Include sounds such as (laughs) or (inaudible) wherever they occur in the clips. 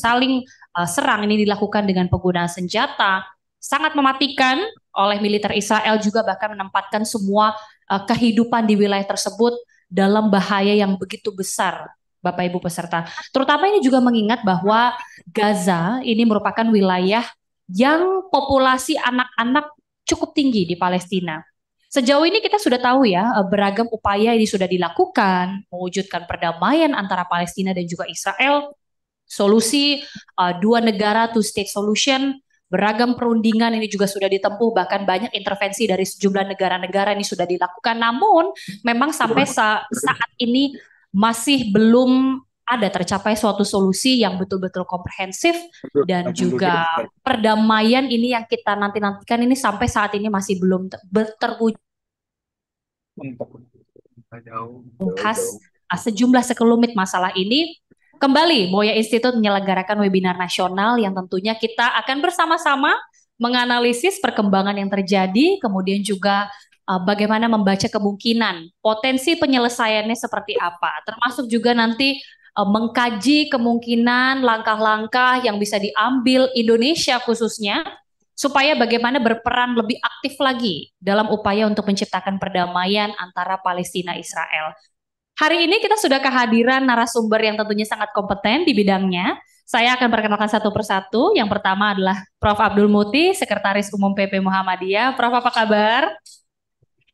saling uh, serang ini dilakukan dengan penggunaan senjata sangat mematikan oleh militer Israel juga bahkan menempatkan semua uh, kehidupan di wilayah tersebut dalam bahaya yang begitu besar Bapak Ibu peserta. Terutama ini juga mengingat bahwa Gaza ini merupakan wilayah yang populasi anak-anak cukup tinggi di Palestina. Sejauh ini kita sudah tahu ya eh, beragam upaya ini sudah dilakukan mewujudkan perdamaian antara Palestina dan juga Israel solusi uh, dua negara two state solution beragam perundingan ini juga sudah ditempuh bahkan banyak intervensi dari sejumlah negara-negara ini sudah dilakukan namun memang sampai sa saat ini masih belum ada tercapai suatu solusi yang betul-betul komprehensif dan juga perdamaian ini yang kita nanti-nantikan ini sampai saat ini masih belum ter terwujud khas sejumlah sekelumit masalah ini Kembali, Moya Institute menyelenggarakan webinar nasional yang tentunya kita akan bersama-sama menganalisis perkembangan yang terjadi, kemudian juga eh, bagaimana membaca kemungkinan, potensi penyelesaiannya seperti apa, termasuk juga nanti eh, mengkaji kemungkinan langkah-langkah yang bisa diambil Indonesia khususnya supaya bagaimana berperan lebih aktif lagi dalam upaya untuk menciptakan perdamaian antara Palestina Israel. Hari ini kita sudah kehadiran narasumber yang tentunya sangat kompeten di bidangnya. Saya akan perkenalkan satu persatu. Yang pertama adalah Prof. Abdul Muti, Sekretaris Umum PP Muhammadiyah. Prof. apa kabar?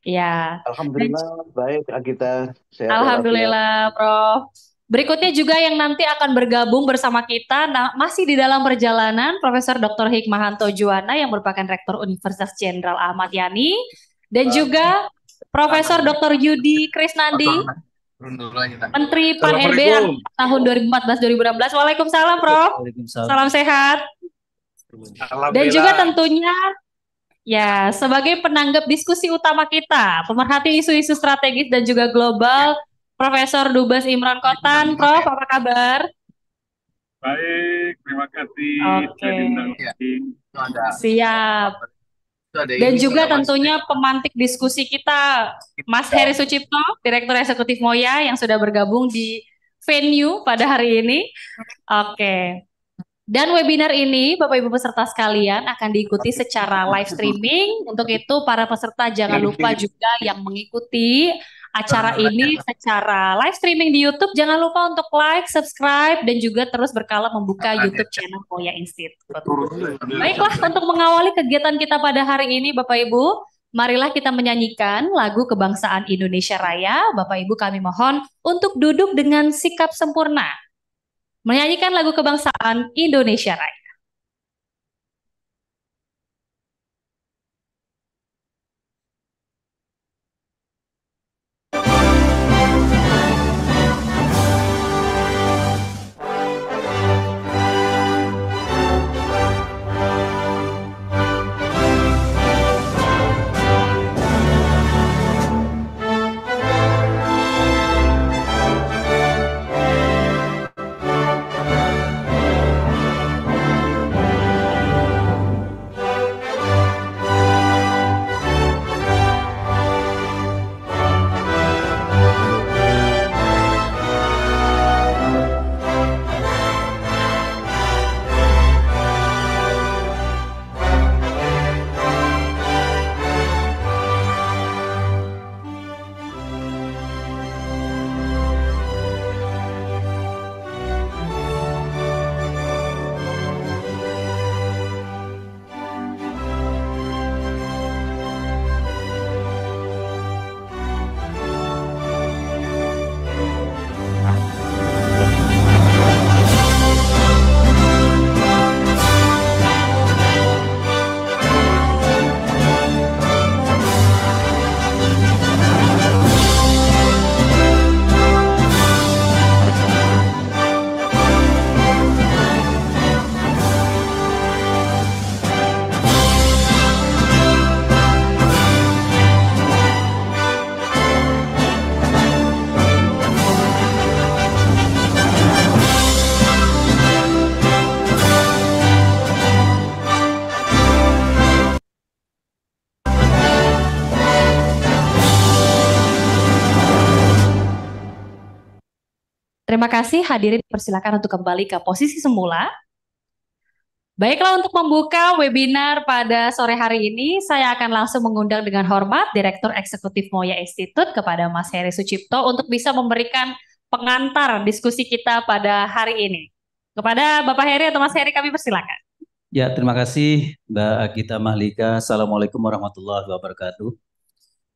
Ya. Alhamdulillah baik Agita. Alhamdulillah, ya. Prof. Berikutnya juga yang nanti akan bergabung bersama kita nah, masih di dalam perjalanan Profesor Dr. Hikmahanto Juwana yang merupakan Rektor Universitas Jenderal Ahmad Yani dan juga Profesor Dr. Yudi Krisnandi Menteri Pan RB e tahun 2014-2016. Waalaikumsalam, Prof. Waalaikumsalam. Salam sehat. Dan juga tentunya Ya, sebagai penanggap diskusi utama kita, pemerhati isu-isu strategis dan juga global, Profesor Dubes Imran Kotan. Prof, apa kabar? Baik, terima kasih. Oke. Okay. Iya. Siap ada Dan ini, juga tentunya pemantik diskusi kita Mas Heri Sucipto, Direktur Eksekutif Moya yang sudah bergabung di venue pada hari ini. Oke. Okay. Dan webinar ini Bapak Ibu peserta sekalian akan diikuti secara live streaming. Untuk itu para peserta jangan iya, lupa iya. juga yang mengikuti acara ini secara live streaming di YouTube. Jangan lupa untuk like, subscribe, dan juga terus berkala membuka YouTube channel Koya Institute. Baiklah, untuk mengawali kegiatan kita pada hari ini, Bapak Ibu, marilah kita menyanyikan lagu kebangsaan Indonesia Raya. Bapak Ibu kami mohon untuk duduk dengan sikap sempurna. Menyanyikan lagu kebangsaan Indonesia Raya. Terima kasih hadirin persilakan untuk kembali ke posisi semula. Baiklah untuk membuka webinar pada sore hari ini, saya akan langsung mengundang dengan hormat Direktur Eksekutif Moya Institute kepada Mas Heri Sucipto untuk bisa memberikan pengantar diskusi kita pada hari ini. Kepada Bapak Heri atau Mas Heri kami persilakan. Ya, terima kasih Mbak Agita Mahlika. Assalamualaikum warahmatullahi wabarakatuh.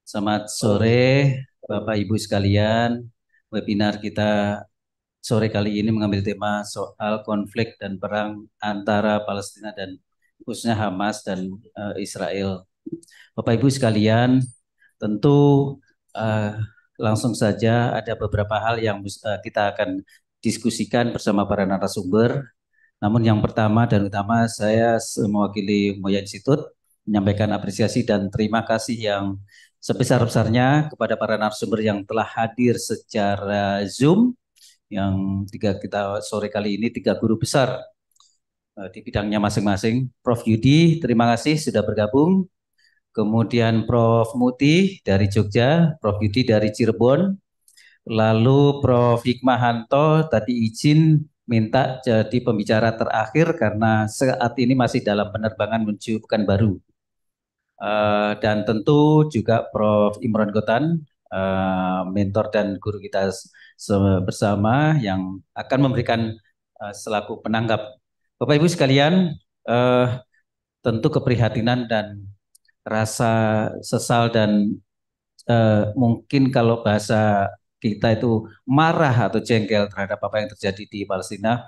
Selamat sore Bapak Ibu sekalian. Webinar kita sore kali ini mengambil tema soal konflik dan perang antara Palestina dan khususnya Hamas dan uh, Israel. Bapak Ibu sekalian, tentu uh, langsung saja ada beberapa hal yang uh, kita akan diskusikan bersama para narasumber. Namun yang pertama dan utama saya mewakili Moya Institute menyampaikan apresiasi dan terima kasih yang sebesar-besarnya kepada para narasumber yang telah hadir secara Zoom yang tiga kita sore kali ini tiga guru besar eh, di bidangnya masing-masing. Prof Yudi, terima kasih sudah bergabung. Kemudian Prof Muti dari Jogja, Prof Yudi dari Cirebon, lalu Prof Hikmahanto tadi izin minta jadi pembicara terakhir karena saat ini masih dalam penerbangan menuju Pekanbaru. Uh, dan tentu juga Prof Imran Gotan, eh, mentor dan guru kita bersama yang akan memberikan uh, selaku penanggap. Bapak Ibu sekalian, uh, tentu keprihatinan dan rasa sesal dan uh, mungkin kalau bahasa kita itu marah atau jengkel terhadap apa yang terjadi di Palestina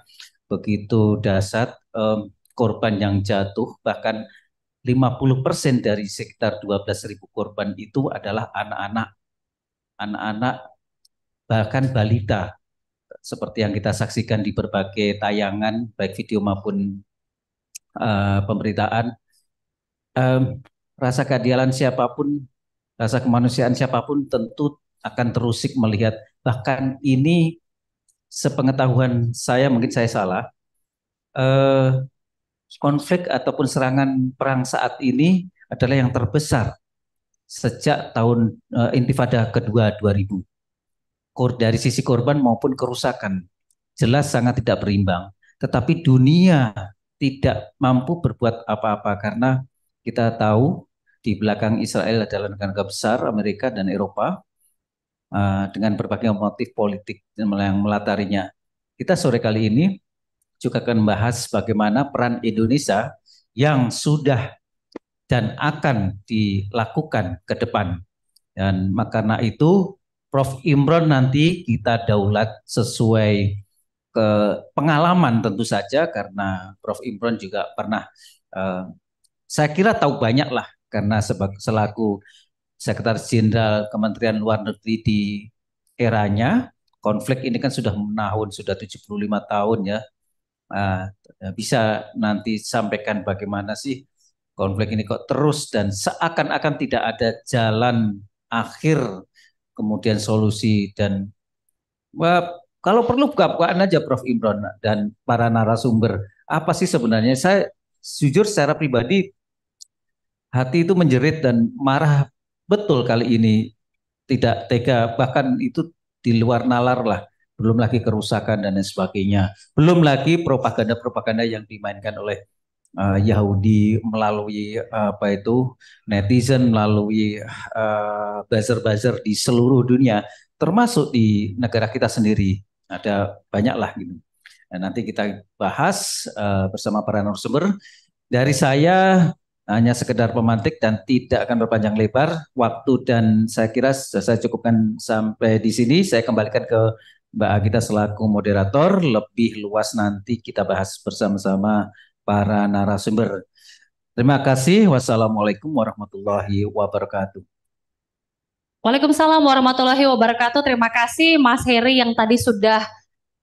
begitu dasar um, korban yang jatuh bahkan 50% dari sekitar 12.000 korban itu adalah anak-anak anak-anak bahkan balita seperti yang kita saksikan di berbagai tayangan baik video maupun uh, pemberitaan um, rasa keadilan siapapun rasa kemanusiaan siapapun tentu akan terusik melihat bahkan ini sepengetahuan saya mungkin saya salah uh, konflik ataupun serangan perang saat ini adalah yang terbesar sejak tahun uh, Intifada kedua 2000 dari sisi korban maupun kerusakan jelas sangat tidak berimbang. Tetapi dunia tidak mampu berbuat apa-apa karena kita tahu di belakang Israel adalah negara besar Amerika dan Eropa eh, dengan berbagai motif politik yang melatarinya. Kita sore kali ini juga akan membahas bagaimana peran Indonesia yang sudah dan akan dilakukan ke depan. Dan karena itu Prof. Imron nanti kita daulat sesuai ke pengalaman tentu saja karena Prof. Imron juga pernah eh, saya kira tahu banyak lah karena selaku Sekretaris Jenderal Kementerian Luar Negeri di eranya konflik ini kan sudah menahun sudah 75 tahun ya uh, bisa nanti sampaikan bagaimana sih konflik ini kok terus dan seakan-akan tidak ada jalan akhir kemudian solusi dan wah, kalau perlu buka-bukaan aja Prof Imron dan para narasumber. Apa sih sebenarnya? Saya jujur secara pribadi hati itu menjerit dan marah betul kali ini tidak tega bahkan itu di luar nalar lah belum lagi kerusakan dan lain sebagainya belum lagi propaganda-propaganda yang dimainkan oleh uh, Yahudi melalui uh, apa itu netizen melalui uh, buzzer-buzzer di seluruh dunia termasuk di negara kita sendiri ada banyaklah gitu. Nah, nanti kita bahas uh, bersama para narasumber. Dari saya hanya sekedar pemantik dan tidak akan berpanjang lebar waktu dan saya kira saya cukupkan sampai di sini. Saya kembalikan ke Mbak Agita selaku moderator. Lebih luas nanti kita bahas bersama-sama para narasumber. Terima kasih. Wassalamualaikum warahmatullahi wabarakatuh. Waalaikumsalam warahmatullahi wabarakatuh. Terima kasih Mas Heri yang tadi sudah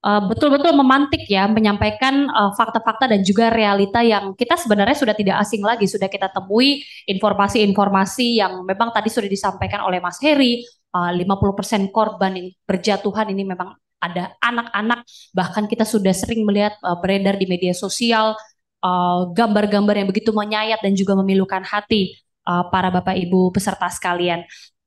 eh, betul-betul uh, memantik ya menyampaikan eh, fakta-fakta uh, dan juga realita yang kita sebenarnya sudah tidak asing lagi sudah kita temui informasi-informasi yang memang tadi sudah disampaikan oleh Mas Heri eh, uh, 50% korban yang berjatuhan ini memang ada anak-anak bahkan kita sudah sering melihat uh, beredar di media sosial Eh, gambar-gambar uh, yang begitu menyayat dan juga memilukan hati uh, para Bapak Ibu peserta sekalian.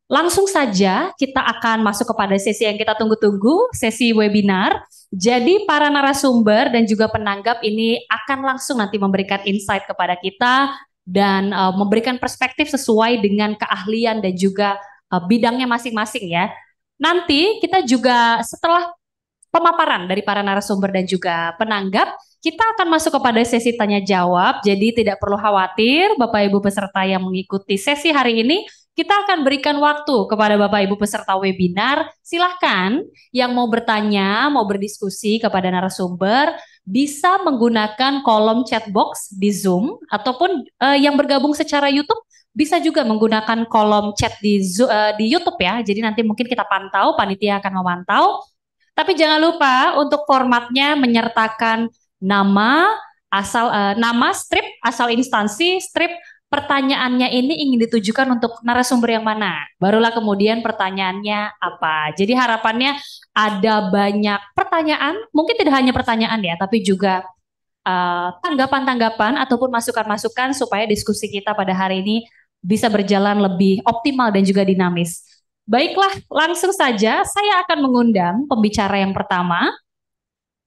Langsung saja kita akan masuk kepada sesi yang kita tunggu-tunggu, sesi webinar. Jadi para narasumber dan juga penanggap ini akan langsung nanti memberikan insight kepada kita dan uh, memberikan perspektif sesuai dengan keahlian dan juga uh, bidangnya masing-masing ya. Nanti kita juga setelah pemaparan dari para narasumber dan juga penanggap, kita akan masuk kepada sesi tanya jawab, jadi tidak perlu khawatir Bapak Ibu peserta yang mengikuti sesi hari ini. Kita akan berikan waktu kepada Bapak Ibu peserta webinar. Silahkan yang mau bertanya, mau berdiskusi kepada narasumber, bisa menggunakan kolom chat box di Zoom ataupun uh, yang bergabung secara YouTube bisa juga menggunakan kolom chat di uh, di YouTube ya. Jadi nanti mungkin kita pantau, panitia akan memantau. Tapi jangan lupa untuk formatnya menyertakan nama asal uh, nama strip asal instansi strip pertanyaannya ini ingin ditujukan untuk narasumber yang mana. Barulah kemudian pertanyaannya apa. Jadi harapannya ada banyak pertanyaan, mungkin tidak hanya pertanyaan ya, tapi juga eh, tanggapan-tanggapan uh, ataupun masukan-masukan supaya diskusi kita pada hari ini bisa berjalan lebih optimal dan juga dinamis. Baiklah, langsung saja saya akan mengundang pembicara yang pertama,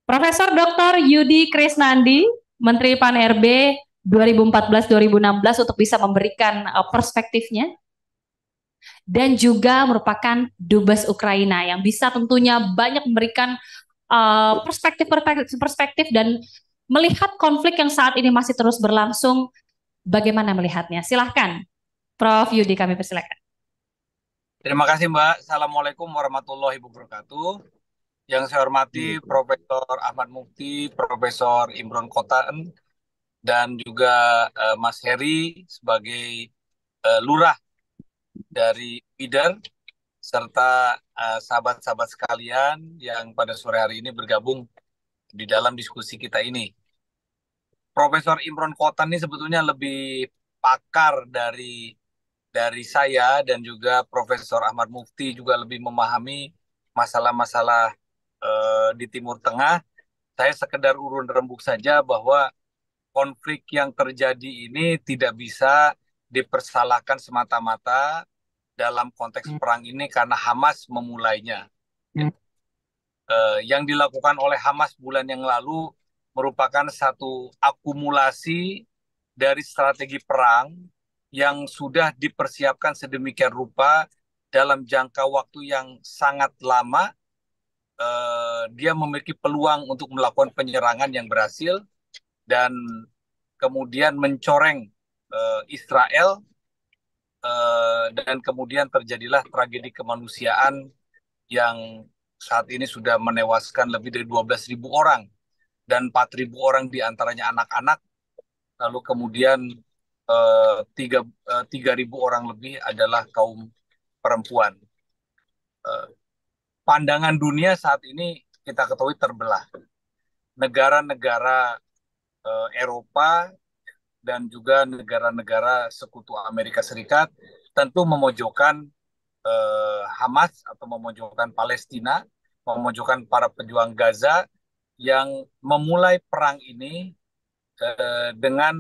Profesor Dr. Yudi Krisnandi, Menteri Pan RB 2014-2016 untuk bisa memberikan uh, perspektifnya dan juga merupakan dubes Ukraina yang bisa tentunya banyak memberikan uh, perspektif perspektif dan melihat konflik yang saat ini masih terus berlangsung, bagaimana melihatnya? Silahkan, Prof. Yudi kami persilakan. Terima kasih Mbak. Assalamualaikum warahmatullahi wabarakatuh. Yang saya hormati hmm. Profesor Ahmad Mukti, Profesor Imron Kotaan, dan juga uh, Mas Heri sebagai uh, lurah dari Bidan serta eh, sahabat-sahabat uh, sekalian yang pada sore hari ini bergabung di dalam diskusi kita ini. Profesor Imron Kotan ini sebetulnya lebih pakar dari dari saya dan juga Profesor Ahmad Mukti juga lebih memahami masalah-masalah eh, di Timur Tengah. Saya sekedar urun rembuk saja bahwa konflik yang terjadi ini tidak bisa dipersalahkan semata-mata dalam konteks hmm. perang ini karena Hamas memulainya. Hmm. Eh, yang dilakukan oleh Hamas bulan yang lalu merupakan satu akumulasi dari strategi perang yang sudah dipersiapkan sedemikian rupa dalam jangka waktu yang sangat lama uh, dia memiliki peluang untuk melakukan penyerangan yang berhasil dan kemudian mencoreng uh, Israel uh, dan kemudian terjadilah tragedi kemanusiaan yang saat ini sudah menewaskan lebih dari 12.000 orang dan 4.000 orang diantaranya anak-anak lalu kemudian tiga uh, 3.000 uh, orang lebih adalah kaum perempuan pandangan dunia saat ini kita ketahui terbelah. Negara-negara eh, Eropa dan juga negara-negara sekutu Amerika Serikat tentu memojokkan eh, Hamas atau memojokkan Palestina, memojokkan para pejuang Gaza yang memulai perang ini eh, dengan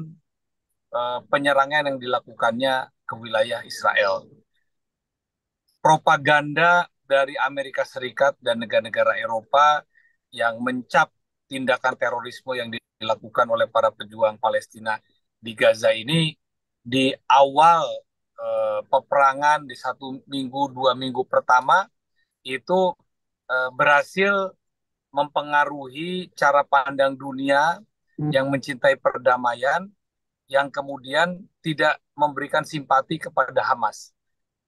eh, penyerangan yang dilakukannya ke wilayah Israel. Propaganda dari Amerika Serikat dan negara-negara Eropa yang mencap tindakan terorisme yang dilakukan oleh para pejuang Palestina di Gaza ini di awal eh, peperangan di satu minggu dua minggu pertama itu eh, berhasil mempengaruhi cara pandang dunia hmm. yang mencintai perdamaian yang kemudian tidak memberikan simpati kepada Hamas.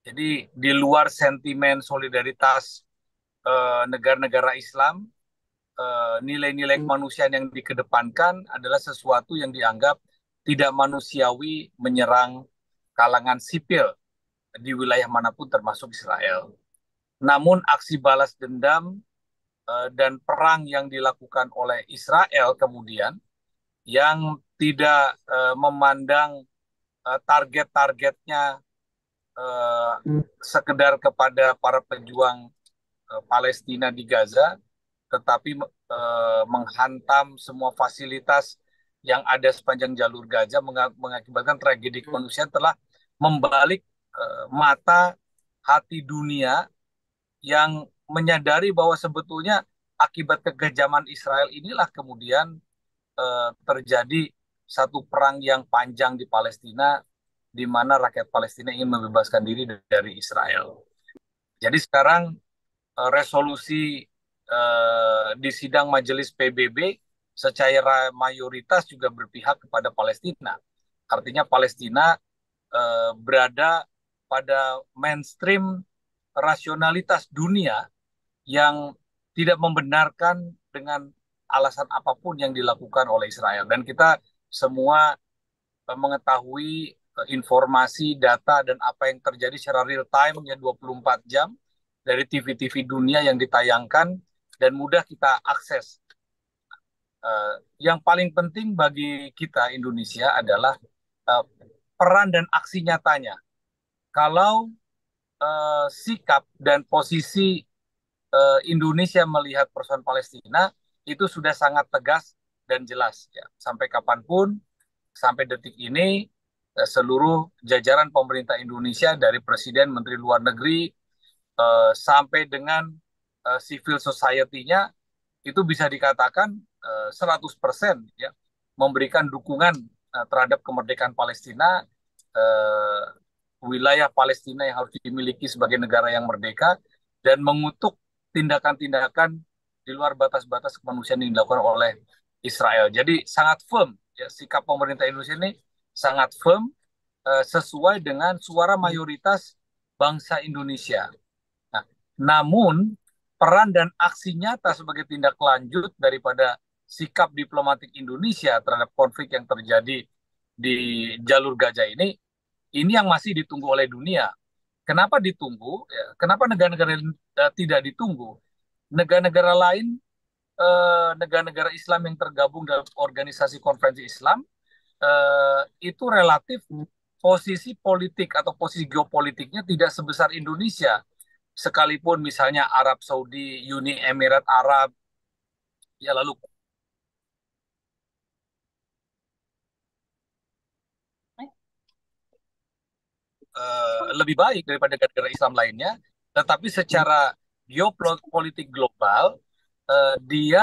Jadi di luar sentimen solidaritas eh, negara-negara uh, Islam, eh, nilai-nilai hmm. kemanusiaan yang dikedepankan adalah sesuatu yang dianggap tidak manusiawi menyerang kalangan sipil di wilayah manapun termasuk Israel. Namun aksi balas dendam uh, dan perang yang dilakukan oleh Israel kemudian yang tidak memandang target-targetnya eh, sekedar kepada para pejuang eh, Palestina di Gaza, tetapi eh, menghantam semua fasilitas yang ada sepanjang jalur Gaza mengakibatkan tragedi kemanusiaan telah membalik eh, mata hati dunia yang menyadari bahwa sebetulnya akibat kekejaman Israel inilah kemudian eh, terjadi satu perang yang panjang di Palestina di mana rakyat Palestina ingin membebaskan diri dari Israel. Jadi sekarang eh, resolusi eh, di sidang majelis PBB secara mayoritas juga berpihak kepada Palestina. Artinya Palestina eh, berada pada mainstream rasionalitas dunia yang tidak membenarkan dengan alasan apapun yang dilakukan oleh Israel dan kita semua eh, mengetahui Eh, informasi, data, dan apa yang terjadi secara real time ya 24 jam dari TV-TV dunia yang ditayangkan dan mudah kita akses. Uh, yang paling penting bagi kita Indonesia adalah uh, peran dan aksi nyatanya. Kalau uh, sikap dan posisi uh, Indonesia melihat persoalan Palestina itu sudah sangat tegas dan jelas ya. Sampai kapanpun, sampai detik ini seluruh jajaran pemerintah Indonesia dari presiden, menteri luar negeri uh, sampai dengan uh, civil society-nya itu bisa dikatakan uh, eh, 100% ya memberikan dukungan uh, terhadap kemerdekaan Palestina uh, wilayah Palestina yang harus dimiliki sebagai negara yang merdeka dan mengutuk tindakan-tindakan di luar batas-batas kemanusiaan yang dilakukan oleh Israel. Jadi sangat firm ya sikap pemerintah Indonesia ini sangat firm uh, sesuai dengan suara mayoritas bangsa Indonesia. Nah, namun peran dan aksi nyata sebagai tindak lanjut daripada sikap diplomatik Indonesia terhadap konflik yang terjadi di jalur Gaza ini ini yang masih ditunggu oleh dunia. Kenapa ditunggu? Ya, kenapa negara-negara eh, tidak ditunggu? Negara-negara lain eh, negara-negara Islam yang tergabung dalam organisasi konferensi Islam eh, itu relatif posisi politik atau posisi geopolitiknya tidak sebesar Indonesia. Sekalipun misalnya Arab Saudi, Uni Emirat Arab, ya lalu eh, lebih baik daripada negara Islam lainnya, tetapi secara geopolitik global eh, dia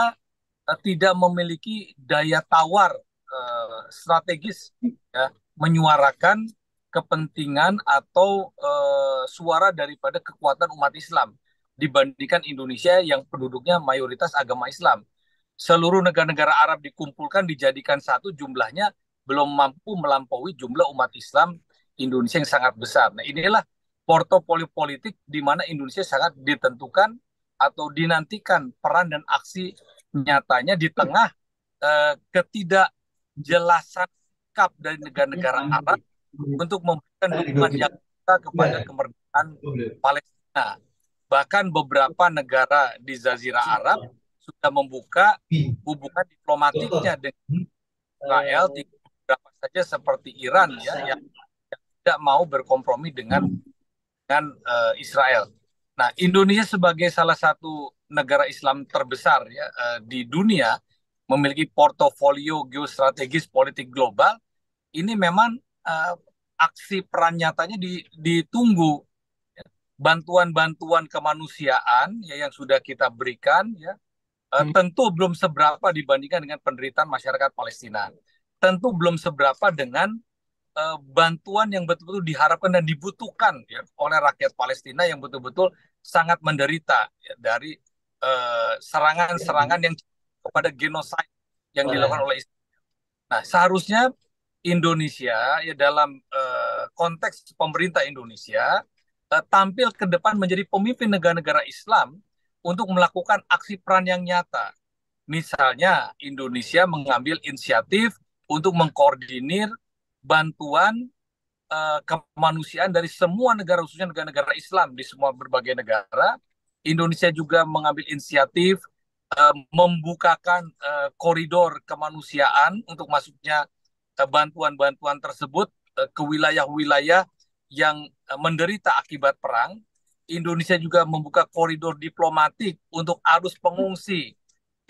eh, tidak memiliki daya tawar uh, strategis ya menyuarakan kepentingan atau uh, suara daripada kekuatan umat Islam dibandingkan Indonesia yang penduduknya mayoritas agama Islam. Seluruh negara-negara Arab dikumpulkan dijadikan satu jumlahnya belum mampu melampaui jumlah umat Islam Indonesia yang sangat besar. Nah, inilah portofolio politik di mana Indonesia sangat ditentukan atau dinantikan peran dan aksi nyatanya di tengah eh, ketidak jelasan sikap dari negara-negara iya, Arab iya. untuk memberikan iya, dukungan yang kepada kemerdekaan Palestina. Bahkan beberapa negara di Zazira Arab sudah membuka hubungan diplomatiknya dengan hmm. Israel, beberapa saja seperti Iran ya yang, yang tidak mau berkompromi dengan dengan uh, Israel. Nah, Indonesia sebagai salah satu negara Islam terbesar ya uh, di dunia memiliki portofolio geostrategis politik global ini memang uh, aksi peran nyatanya ditunggu bantuan-bantuan kemanusiaan ya yang sudah kita berikan ya eh, hmm. tentu belum seberapa dibandingkan dengan penderitaan masyarakat Palestina tentu belum seberapa dengan uh, bantuan yang betul-betul diharapkan dan dibutuhkan ya, oleh rakyat Palestina yang betul-betul sangat menderita ya, dari serangan-serangan uh, yang kepada genosida yang dilakukan oleh Israel. Nah, seharusnya Indonesia ya dalam uh, konteks pemerintah Indonesia uh, tampil ke depan menjadi pemimpin negara-negara Islam untuk melakukan aksi peran yang nyata. Misalnya Indonesia mengambil inisiatif untuk mengkoordinir bantuan uh, kemanusiaan dari semua negara khususnya negara-negara Islam di semua berbagai negara. Indonesia juga mengambil inisiatif Eh, membukakan eh, koridor kemanusiaan untuk masuknya eh, bantuan-bantuan tersebut ke wilayah-wilayah yang menderita akibat perang. Indonesia juga membuka koridor diplomatik untuk arus pengungsi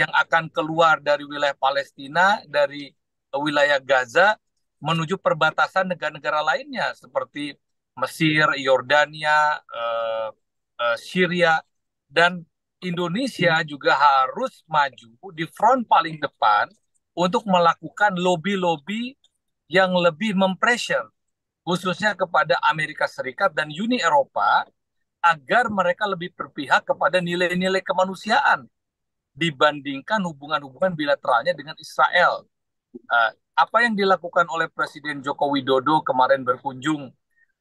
yang akan keluar dari wilayah Palestina, dari wilayah Gaza, menuju perbatasan negara-negara lainnya seperti Mesir, Yordania, uh, uh, Syria, dan Indonesia juga harus maju di front paling depan untuk melakukan lobby-lobby yang lebih mempressure khususnya kepada Amerika Serikat dan Uni Eropa agar mereka lebih berpihak kepada nilai-nilai kemanusiaan dibandingkan hubungan-hubungan bilateralnya dengan Israel. Uh, apa yang dilakukan oleh Presiden Joko Widodo kemarin berkunjung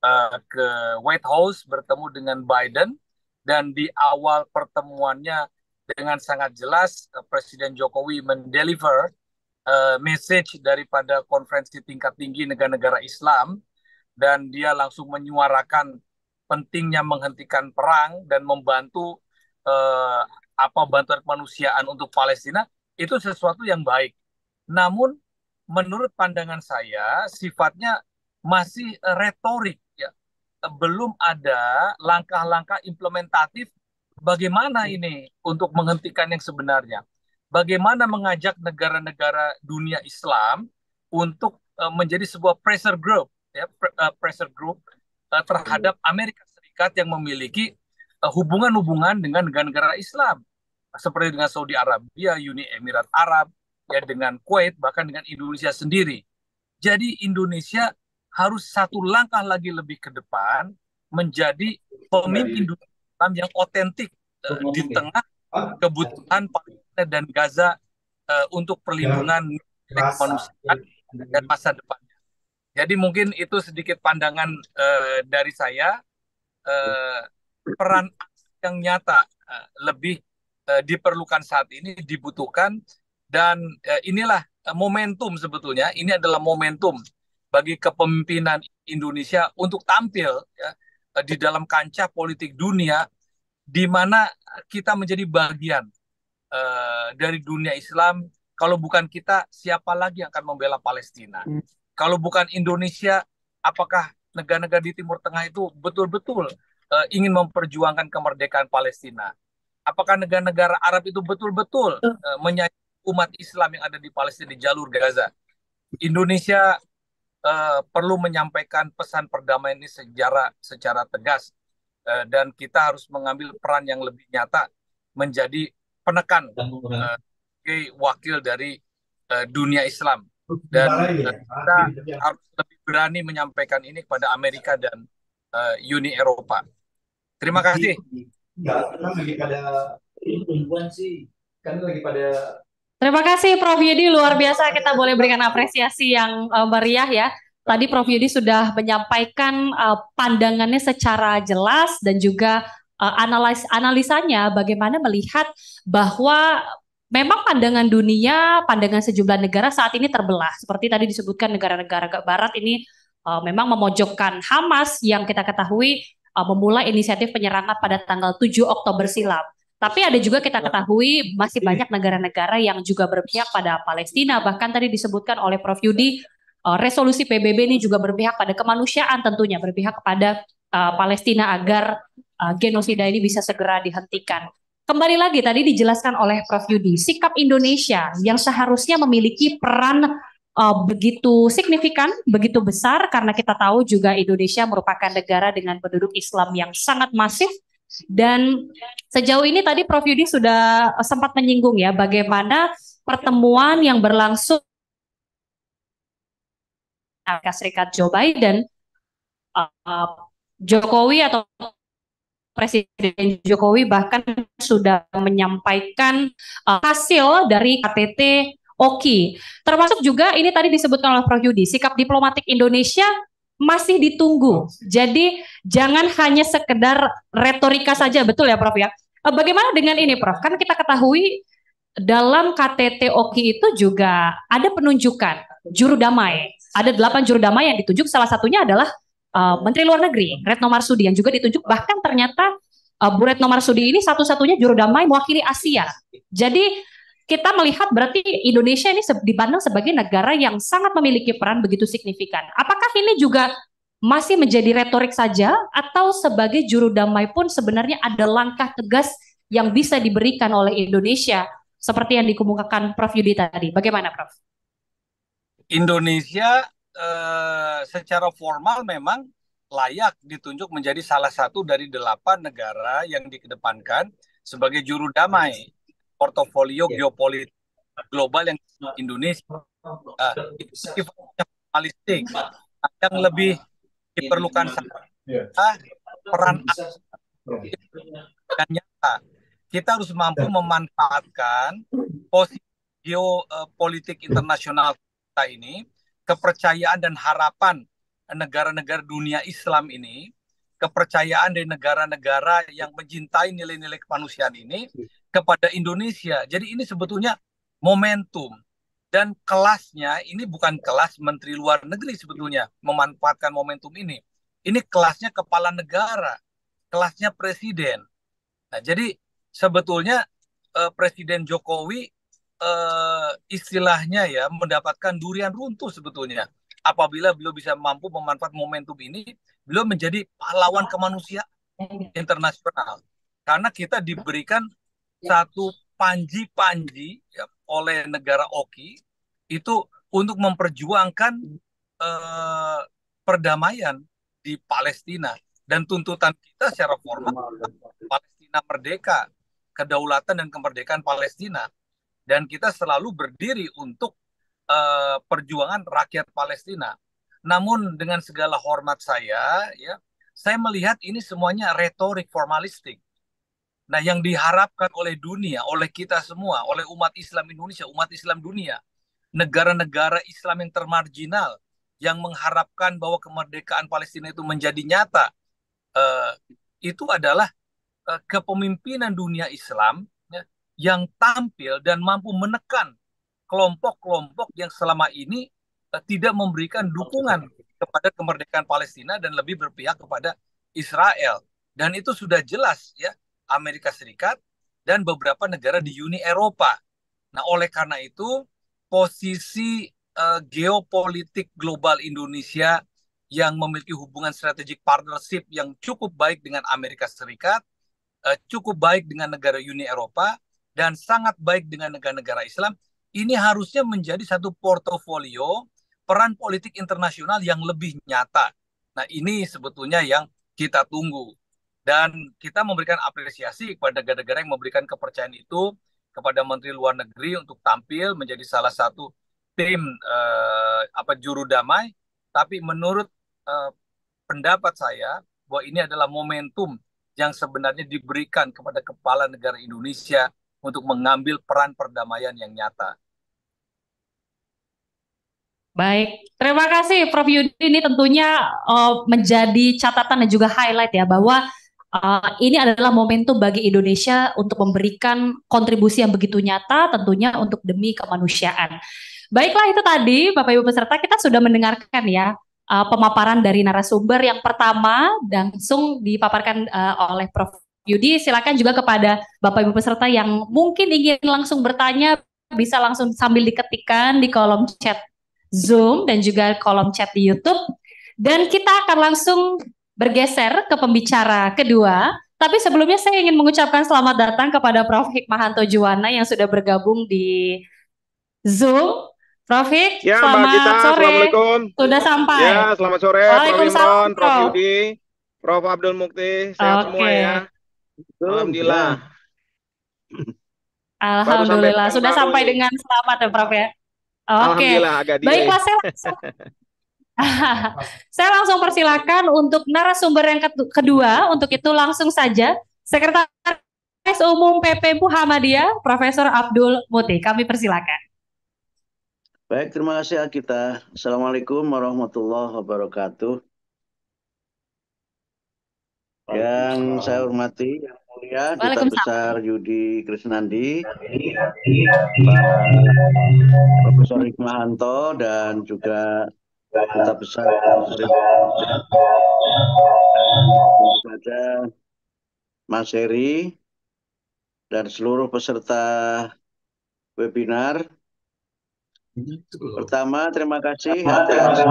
uh, ke White House bertemu dengan Biden dan di awal pertemuannya dengan sangat jelas eh, Presiden Jokowi mendeliver uh, message daripada konferensi tingkat tinggi negara-negara Islam dan dia langsung menyuarakan pentingnya menghentikan perang dan membantu uh, apa bantuan kemanusiaan untuk Palestina itu sesuatu yang baik. Namun menurut pandangan saya sifatnya masih retorik belum ada langkah-langkah implementatif bagaimana hmm. ini untuk menghentikan yang sebenarnya. Bagaimana mengajak negara-negara dunia Islam untuk eh, menjadi sebuah pressure group ya eh, pressure group eh, terhadap hmm. Amerika Serikat yang memiliki hubungan-hubungan dengan negara-negara Islam seperti dengan Saudi Arabia, Uni Emirat Arab, ya dengan Kuwait bahkan dengan Indonesia sendiri. Jadi Indonesia harus satu langkah lagi lebih ke depan menjadi pemimpin dunia yang otentik uh, di tengah kebutuhan Palestina dan Gaza uh, untuk perlindungan kemanusiaan dan masa depannya. Jadi mungkin itu sedikit pandangan uh, dari saya uh, peran yang nyata uh, lebih uh, diperlukan saat ini dibutuhkan dan uh, inilah momentum sebetulnya ini adalah momentum bagi kepemimpinan Indonesia untuk tampil ya, di dalam kancah politik dunia di mana kita menjadi bagian uh, dari dunia Islam. Kalau bukan kita, siapa lagi yang akan membela Palestina? Hmm. Kalau bukan Indonesia, apakah negara-negara di Timur Tengah itu betul-betul uh, ingin memperjuangkan kemerdekaan Palestina? Apakah negara-negara Arab itu betul-betul uh, menyayangi umat Islam yang ada di Palestina di jalur Gaza? Indonesia uh, perlu menyampaikan pesan perdamaian ini secara secara tegas uh, dan kita harus mengambil peran yang lebih nyata menjadi penekan uh, wakil dari uh, dunia Islam dan kita harus lebih berani menyampaikan ini kepada Amerika dan uh, Uni Eropa. Terima kasih. Enggak, lagi pada sih, kan lagi pada Terima kasih Prof Yudi luar biasa kita boleh berikan apresiasi yang uh, meriah ya. Tadi Prof Yudi sudah menyampaikan eh, pandangannya secara jelas dan juga eh, analis analisanya bagaimana melihat bahwa memang pandangan dunia, pandangan sejumlah negara saat ini terbelah. Seperti tadi disebutkan negara-negara barat ini memang memojokkan Hamas yang kita ketahui memulai inisiatif penyerangan pada tanggal 7 Oktober silam. Tapi ada juga kita iya. ketahui masih iya. banyak negara-negara yang juga berpihak pada Palestina. Bahkan tadi disebutkan oleh Prof. Yudi, eh, resolusi PBB ini juga berpihak pada kemanusiaan tentunya, berpihak kepada uh, Palestina agar uh, genosida ini bisa segera dihentikan. Kembali lagi tadi dijelaskan oleh Prof. Yudi, sikap Indonesia yang seharusnya memiliki peran uh, begitu signifikan, begitu besar karena kita tahu juga Indonesia merupakan negara dengan penduduk Islam yang sangat masif dan sejauh ini tadi Prof Yudi sudah eh, sempat menyinggung ya bagaimana pertemuan yang berlangsung Amerika Serikat Joe Biden, uh, Jokowi atau Presiden Jokowi bahkan sudah menyampaikan uh, hasil dari KTT Oki. Termasuk juga ini tadi disebutkan oleh Prof Yudi, sikap diplomatik Indonesia masih ditunggu. Oh. Jadi jangan hanya sekedar retorika saja, betul ya Prof ya? Eh, bagaimana dengan ini Prof? Kan kita ketahui dalam KTT OKI itu juga ada penunjukan juru damai. Ada delapan juru damai yang ditunjuk, salah satunya adalah uh, Menteri Luar Negeri Retno Marsudi yang juga ditunjuk. Bahkan ternyata uh, Bu Retno Marsudi ini satu-satunya juru damai mewakili Asia. Jadi kita melihat berarti Indonesia ini dipandang sebagai negara yang sangat memiliki peran begitu signifikan. Apakah ini juga masih menjadi retorik saja atau sebagai juru damai pun sebenarnya ada langkah tegas yang bisa diberikan oleh Indonesia seperti yang dikemukakan Prof Yudi tadi. Bagaimana Prof? Indonesia eh, secara formal memang layak ditunjuk menjadi salah satu dari delapan negara yang dikedepankan sebagai juru damai portofolio yeah. geopolitik global yang Indonesia uh, itu sifatnya formalistik iya. yang lebih diperlukan yeah. peran iya. dan nyata. Kita harus mampu memanfaatkan posisi geopolitik eh, internasional kita ini, kepercayaan dan harapan negara-negara dunia Islam ini, kepercayaan dari negara-negara yang mencintai nilai-nilai kemanusiaan ini kepada Indonesia. Jadi ini sebetulnya momentum dan kelasnya ini bukan kelas menteri luar negeri sebetulnya memanfaatkan momentum ini. Ini kelasnya kepala negara, kelasnya presiden. Nah, jadi sebetulnya eh, Presiden Jokowi eh, istilahnya ya mendapatkan durian runtuh sebetulnya. Apabila beliau bisa mampu memanfaatkan momentum ini, beliau menjadi pahlawan kemanusiaan iya. internasional. Karena kita diberikan Ya. satu panji-panji ya, oleh negara Oki itu untuk memperjuangkan eh, perdamaian di Palestina dan tuntutan kita secara formal Palestina merdeka, kedaulatan dan kemerdekaan Palestina dan kita selalu berdiri untuk eh, perjuangan rakyat Palestina. Namun dengan segala hormat saya ya, saya melihat ini semuanya retorik formalistik Nah, yang diharapkan oleh dunia, oleh kita semua, oleh umat Islam Indonesia, umat Islam dunia, negara-negara Islam yang termarginal yang mengharapkan bahwa kemerdekaan Palestina itu menjadi nyata, eh, itu adalah eh, kepemimpinan dunia Islam ya, yang tampil dan mampu menekan kelompok-kelompok yang selama ini eh, tidak memberikan dukungan kepada kemerdekaan Palestina dan lebih berpihak kepada Israel. Dan itu sudah jelas ya Amerika Serikat, dan beberapa negara di Uni Eropa. Nah, oleh karena itu, posisi uh, geopolitik global Indonesia yang memiliki hubungan strategik partnership yang cukup baik dengan Amerika Serikat, uh, cukup baik dengan negara Uni Eropa, dan sangat baik dengan negara-negara Islam, ini harusnya menjadi satu portofolio peran politik internasional yang lebih nyata. Nah, ini sebetulnya yang kita tunggu. Dan kita memberikan apresiasi kepada negara-negara yang memberikan kepercayaan itu kepada Menteri Luar Negeri untuk tampil menjadi salah satu tim eh, apa juru damai. Tapi menurut eh, pendapat saya bahwa ini adalah momentum yang sebenarnya diberikan kepada kepala negara Indonesia untuk mengambil peran perdamaian yang nyata. Baik, terima kasih Prof Yudi ini tentunya uh, menjadi catatan dan juga highlight ya bahwa Uh, ini adalah momentum bagi Indonesia untuk memberikan kontribusi yang begitu nyata tentunya untuk demi kemanusiaan. Baiklah itu tadi Bapak Ibu peserta kita sudah mendengarkan ya uh, pemaparan dari narasumber yang pertama langsung dipaparkan uh, oleh Prof Yudi silakan juga kepada Bapak Ibu peserta yang mungkin ingin langsung bertanya bisa langsung sambil diketikkan di kolom chat Zoom dan juga kolom chat di YouTube dan kita akan langsung bergeser ke pembicara kedua. Tapi sebelumnya saya ingin mengucapkan selamat datang kepada Prof. Hikmahanto Juwana yang sudah bergabung di Zoom. Prof. Hik, ya, selamat Gita, sore. Assalamualaikum. Sudah sampai. Ya, selamat sore. Waalaikumsalam. Prof. Imron, Prof. Yudi, Prof. Abdul Mukti, sehat okay. semua ya. Alhamdulillah. Alhamdulillah, sampai sudah sampai dengan selamat ya Prof ya. Oke. Okay. Baiklah, saya langsung saya langsung persilakan untuk narasumber yang kedua. Untuk itu langsung saja Sekretaris Umum PP Muhammadiyah, Profesor Abdul Muti. Kami persilakan. Baik, terima kasih kita. Assalamualaikum warahmatullahi wabarakatuh. Yang saya hormati, yang mulia, Duta Besar Yudi Krisnandi, Profesor Hikmahanto, dan juga Tetap Besar kepada Mas Heri dan seluruh peserta webinar. Pertama, terima kasih atas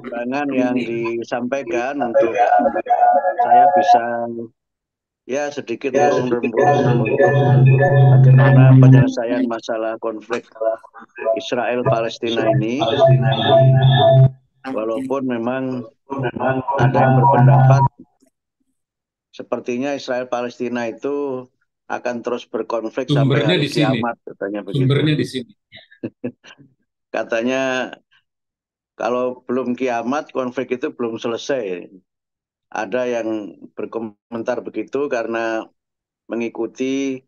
undangan yang disampaikan untuk saya bisa Ya sedikit ya, bagaimana penyelesaian masalah konflik Israel Palestina ini. Walaupun memang memang ada yang berpendapat sepertinya Israel Palestina itu akan terus berkonflik Sumbernya sampai di kiamat katanya begitu. Sumbernya di sini. (laughs) katanya kalau belum kiamat konflik itu belum selesai ada yang berkomentar begitu karena mengikuti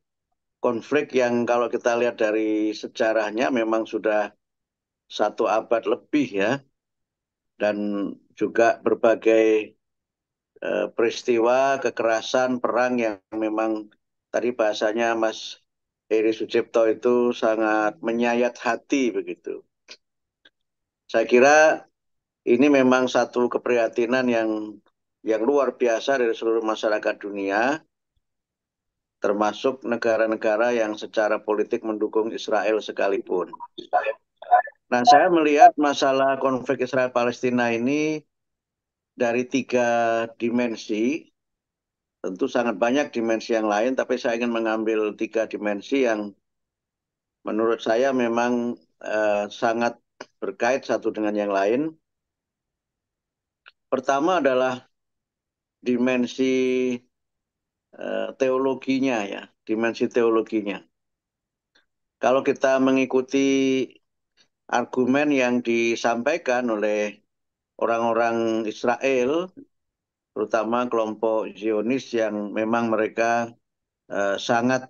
konflik yang kalau kita lihat dari sejarahnya memang sudah satu abad lebih ya dan juga berbagai eh, peristiwa kekerasan perang yang memang tadi bahasanya Mas Eri Sucipto itu sangat menyayat hati begitu. Saya kira ini memang satu keprihatinan yang yang luar biasa dari seluruh masyarakat dunia, termasuk negara-negara yang secara politik mendukung Israel sekalipun. Nah, saya melihat masalah konflik Israel-Palestina ini dari tiga dimensi. Tentu sangat banyak dimensi yang lain, tapi saya ingin mengambil tiga dimensi yang menurut saya memang eh, sangat berkait satu dengan yang lain. Pertama adalah dimensi eh, teologinya ya, dimensi teologinya. Kalau kita mengikuti argumen yang disampaikan oleh orang-orang Israel, terutama kelompok Zionis yang memang mereka uh, sangat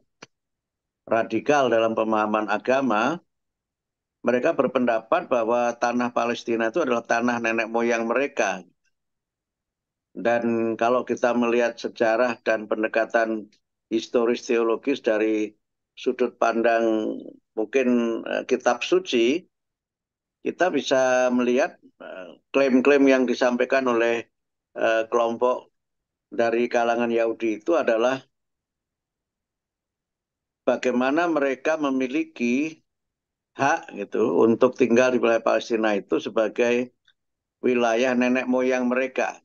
radikal dalam pemahaman agama, mereka berpendapat bahwa tanah Palestina itu adalah tanah nenek moyang mereka. Dan kalau kita melihat sejarah dan pendekatan historis teologis dari sudut pandang mungkin eh, kitab suci, kita bisa melihat eh, klaim-klaim yang disampaikan oleh eh, kelompok dari kalangan Yahudi itu adalah bagaimana mereka memiliki hak gitu untuk tinggal di wilayah Palestina itu sebagai wilayah nenek moyang mereka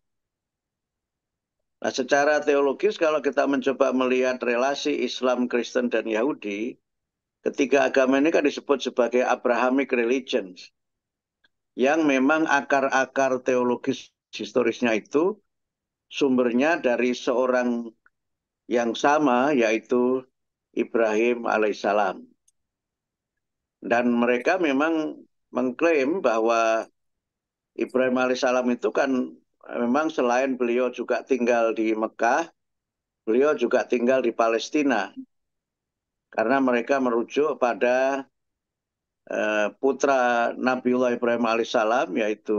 nah secara teologis kalau kita mencoba melihat relasi islam kristen dan yahudi ketiga agama ini kan disebut sebagai abrahamic religions yang memang akar-akar teologis historisnya itu sumbernya dari seorang yang sama yaitu Ibrahim alaihissalam. Dan mereka memang mengklaim bahwa Ibrahim alaihissalam itu kan memang selain beliau juga tinggal di Mekah, beliau juga tinggal di Palestina. Karena mereka merujuk pada putra eh, putra Nabiullah Ibrahim alaihissalam yaitu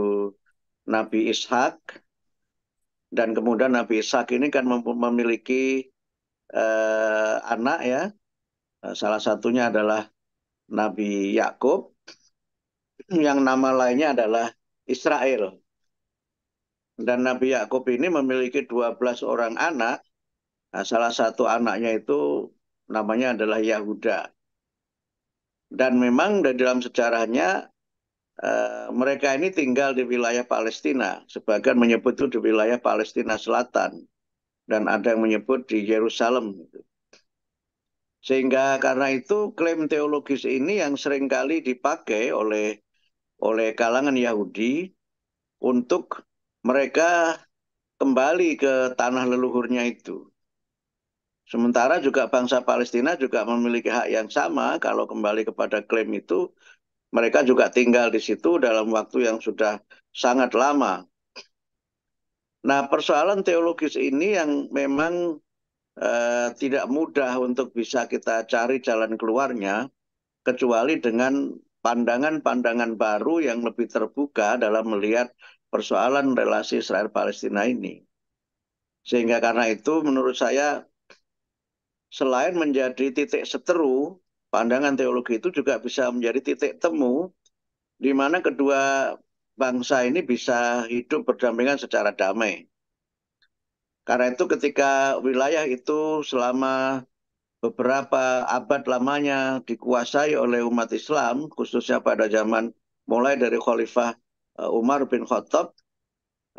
Nabi Ishak. Dan kemudian Nabi Ishak ini kan memiliki eh, anak ya. Eh, salah satunya adalah Nabi Yakub yang nama lainnya adalah Israel. Dan Nabi Yakub ini memiliki 12 orang anak. Nah, salah satu anaknya itu namanya adalah Yahuda. Dan memang dari dalam sejarahnya eh, mereka ini tinggal di wilayah Palestina. Sebagian menyebut itu di wilayah Palestina Selatan. Dan ada yang menyebut di Yerusalem. Sehingga karena itu klaim teologis ini yang seringkali dipakai oleh oleh kalangan Yahudi untuk mereka kembali ke tanah leluhurnya itu. Sementara juga bangsa Palestina juga memiliki hak yang sama kalau kembali kepada klaim itu mereka juga tinggal di situ dalam waktu yang sudah sangat lama. Nah, persoalan teologis ini yang memang eh, tidak mudah untuk bisa kita cari jalan keluarnya kecuali dengan pandangan-pandangan baru yang lebih terbuka dalam melihat persoalan relasi Israel Palestina ini. Sehingga karena itu menurut saya selain menjadi titik seteru, pandangan teologi itu juga bisa menjadi titik temu di mana kedua bangsa ini bisa hidup berdampingan secara damai. Karena itu ketika wilayah itu selama beberapa abad lamanya dikuasai oleh umat Islam, khususnya pada zaman mulai dari Khalifah Eh, Umar bin Khattab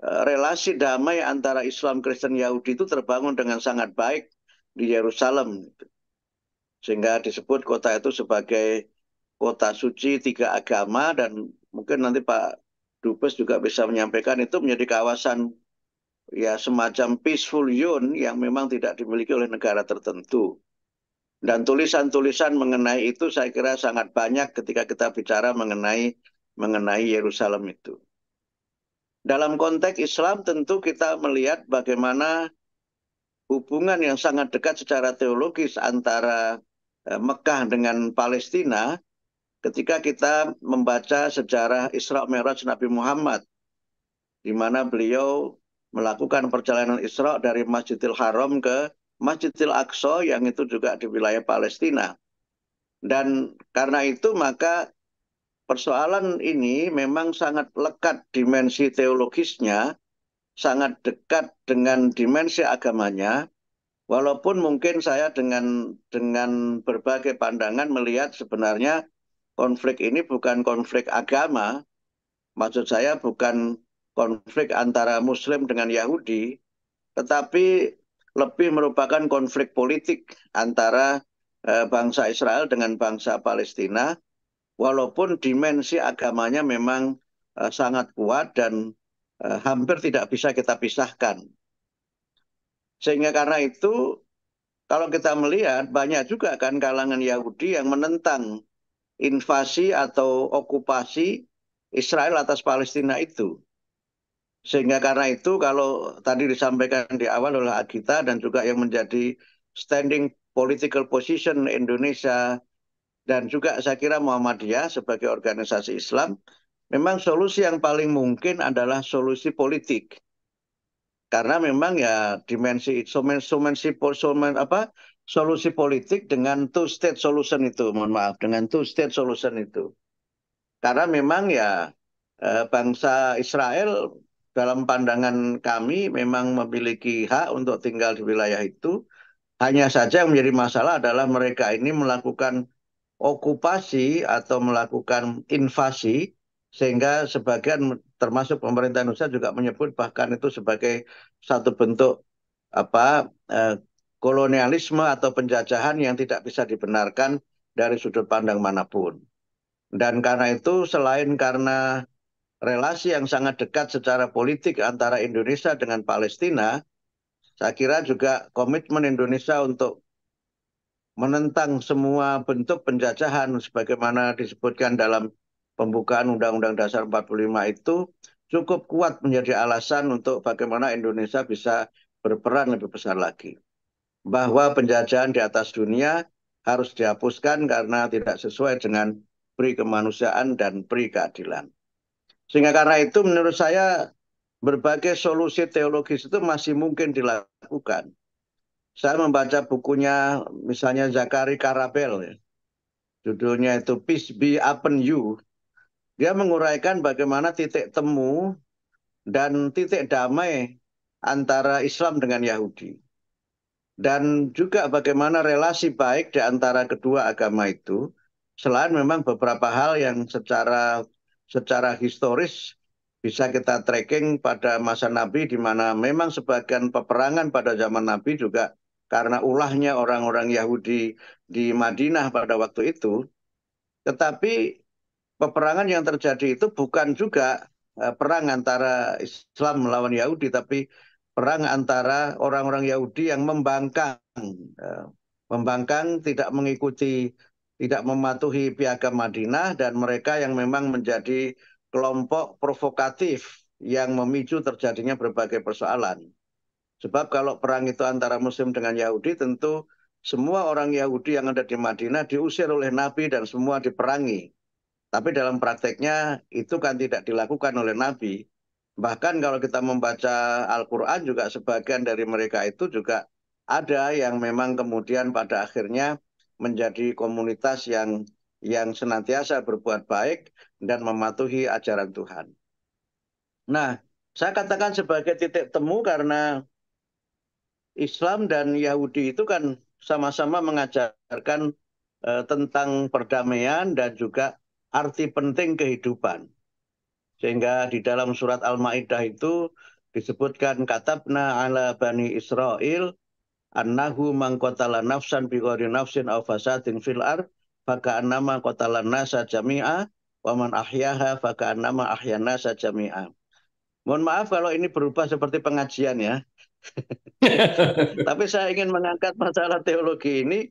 eh, relasi damai antara Islam Kristen Yahudi itu terbangun dengan sangat baik di Yerusalem sehingga disebut kota itu sebagai kota suci tiga agama dan mungkin nanti Pak Dubes juga bisa menyampaikan itu menjadi kawasan ya semacam peaceful zone yang memang tidak dimiliki oleh negara tertentu. Dan tulisan-tulisan mengenai itu saya kira sangat banyak ketika kita bicara mengenai mengenai Yerusalem itu. Dalam konteks Islam tentu kita melihat bagaimana hubungan yang sangat dekat secara teologis antara eh, Mekah dengan Palestina ketika kita membaca sejarah Isra Mi'raj Nabi Muhammad di mana beliau melakukan perjalanan Isra dari Masjidil Haram ke Masjidil Aqsa yang itu juga di wilayah Palestina. Dan karena itu maka persoalan ini memang sangat lekat dimensi teologisnya, sangat dekat dengan dimensi agamanya. Walaupun mungkin saya dengan dengan berbagai pandangan melihat sebenarnya konflik ini bukan konflik agama, maksud saya bukan konflik antara Muslim dengan Yahudi, tetapi lebih merupakan konflik politik antara eh, bangsa Israel dengan bangsa Palestina walaupun dimensi agamanya memang eh, sangat kuat dan eh, hampir tidak bisa kita pisahkan. Sehingga karena itu, kalau kita melihat banyak juga kan kalangan Yahudi yang menentang invasi atau okupasi Israel atas Palestina itu. Sehingga karena itu kalau tadi disampaikan di awal oleh Agita dan juga yang menjadi standing political position Indonesia dan juga saya kira Muhammadiyah sebagai organisasi Islam memang solusi yang paling mungkin adalah solusi politik karena memang ya dimensi somensi somen apa solusi politik dengan two state solution itu mohon maaf dengan two state solution itu karena memang ya eh, bangsa Israel dalam pandangan kami memang memiliki hak untuk tinggal di wilayah itu hanya saja yang menjadi masalah adalah mereka ini melakukan okupasi atau melakukan invasi sehingga sebagian termasuk pemerintah Indonesia juga menyebut bahkan itu sebagai satu bentuk apa eh, kolonialisme atau penjajahan yang tidak bisa dibenarkan dari sudut pandang manapun. Dan karena itu selain karena relasi yang sangat dekat secara politik antara Indonesia dengan Palestina, saya kira juga komitmen Indonesia untuk menentang semua bentuk penjajahan sebagaimana disebutkan dalam pembukaan Undang-Undang Dasar 45 itu cukup kuat menjadi alasan untuk bagaimana Indonesia bisa berperan lebih besar lagi. Bahwa penjajahan di atas dunia harus dihapuskan karena tidak sesuai dengan pri kemanusiaan dan pri keadilan. Sehingga karena itu menurut saya berbagai solusi teologis itu masih mungkin dilakukan. Saya membaca bukunya misalnya Zakari Karabel, ya. judulnya itu Peace Be Upon You. Dia menguraikan bagaimana titik temu dan titik damai antara Islam dengan Yahudi. Dan juga bagaimana relasi baik di antara kedua agama itu, selain memang beberapa hal yang secara secara historis bisa kita tracking pada masa Nabi di mana memang sebagian peperangan pada zaman Nabi juga karena ulahnya orang-orang Yahudi di Madinah pada waktu itu. Tetapi peperangan yang terjadi itu bukan juga eh, perang antara Islam melawan Yahudi, tapi perang antara orang-orang Yahudi yang membangkang, eh, membangkang tidak mengikuti, tidak mematuhi piagam Madinah dan mereka yang memang menjadi kelompok provokatif yang memicu terjadinya berbagai persoalan. Sebab kalau perang itu antara Muslim dengan Yahudi tentu semua orang Yahudi yang ada di Madinah diusir oleh Nabi dan semua diperangi. Tapi dalam prakteknya itu kan tidak dilakukan oleh Nabi. Bahkan kalau kita membaca Al-Quran juga sebagian dari mereka itu juga ada yang memang kemudian pada akhirnya menjadi komunitas yang yang senantiasa berbuat baik dan mematuhi ajaran Tuhan. Nah, saya katakan sebagai titik temu karena Islam dan Yahudi itu kan sama-sama mengajarkan uh, tentang perdamaian dan juga arti penting kehidupan. Sehingga di dalam surat Al-Maidah itu disebutkan katabna ala bani Israel annahu mangkotala nafsan biqori nafsin aw fasadin fil ar faka qatala nasa jami'a wa man ahyaha faka annama ahya nasa Mohon maaf kalau ini berubah seperti pengajian ya. (laughs) Tapi saya ingin mengangkat masalah teologi ini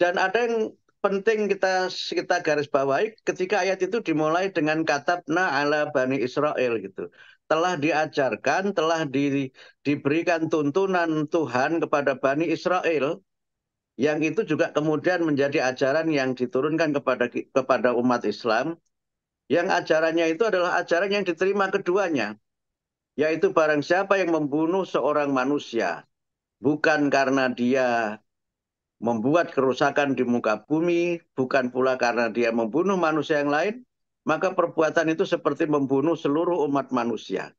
dan ada yang penting kita kita garis bawahi ketika ayat itu dimulai dengan kata na ala bani Israel gitu. Telah diajarkan, telah di, diberikan tuntunan Tuhan kepada bani Israel yang itu juga kemudian menjadi ajaran yang diturunkan kepada kepada umat Islam yang ajarannya itu adalah ajaran yang diterima keduanya yaitu barang siapa yang membunuh seorang manusia bukan karena dia membuat kerusakan di muka bumi, bukan pula karena dia membunuh manusia yang lain, maka perbuatan itu seperti membunuh seluruh umat manusia.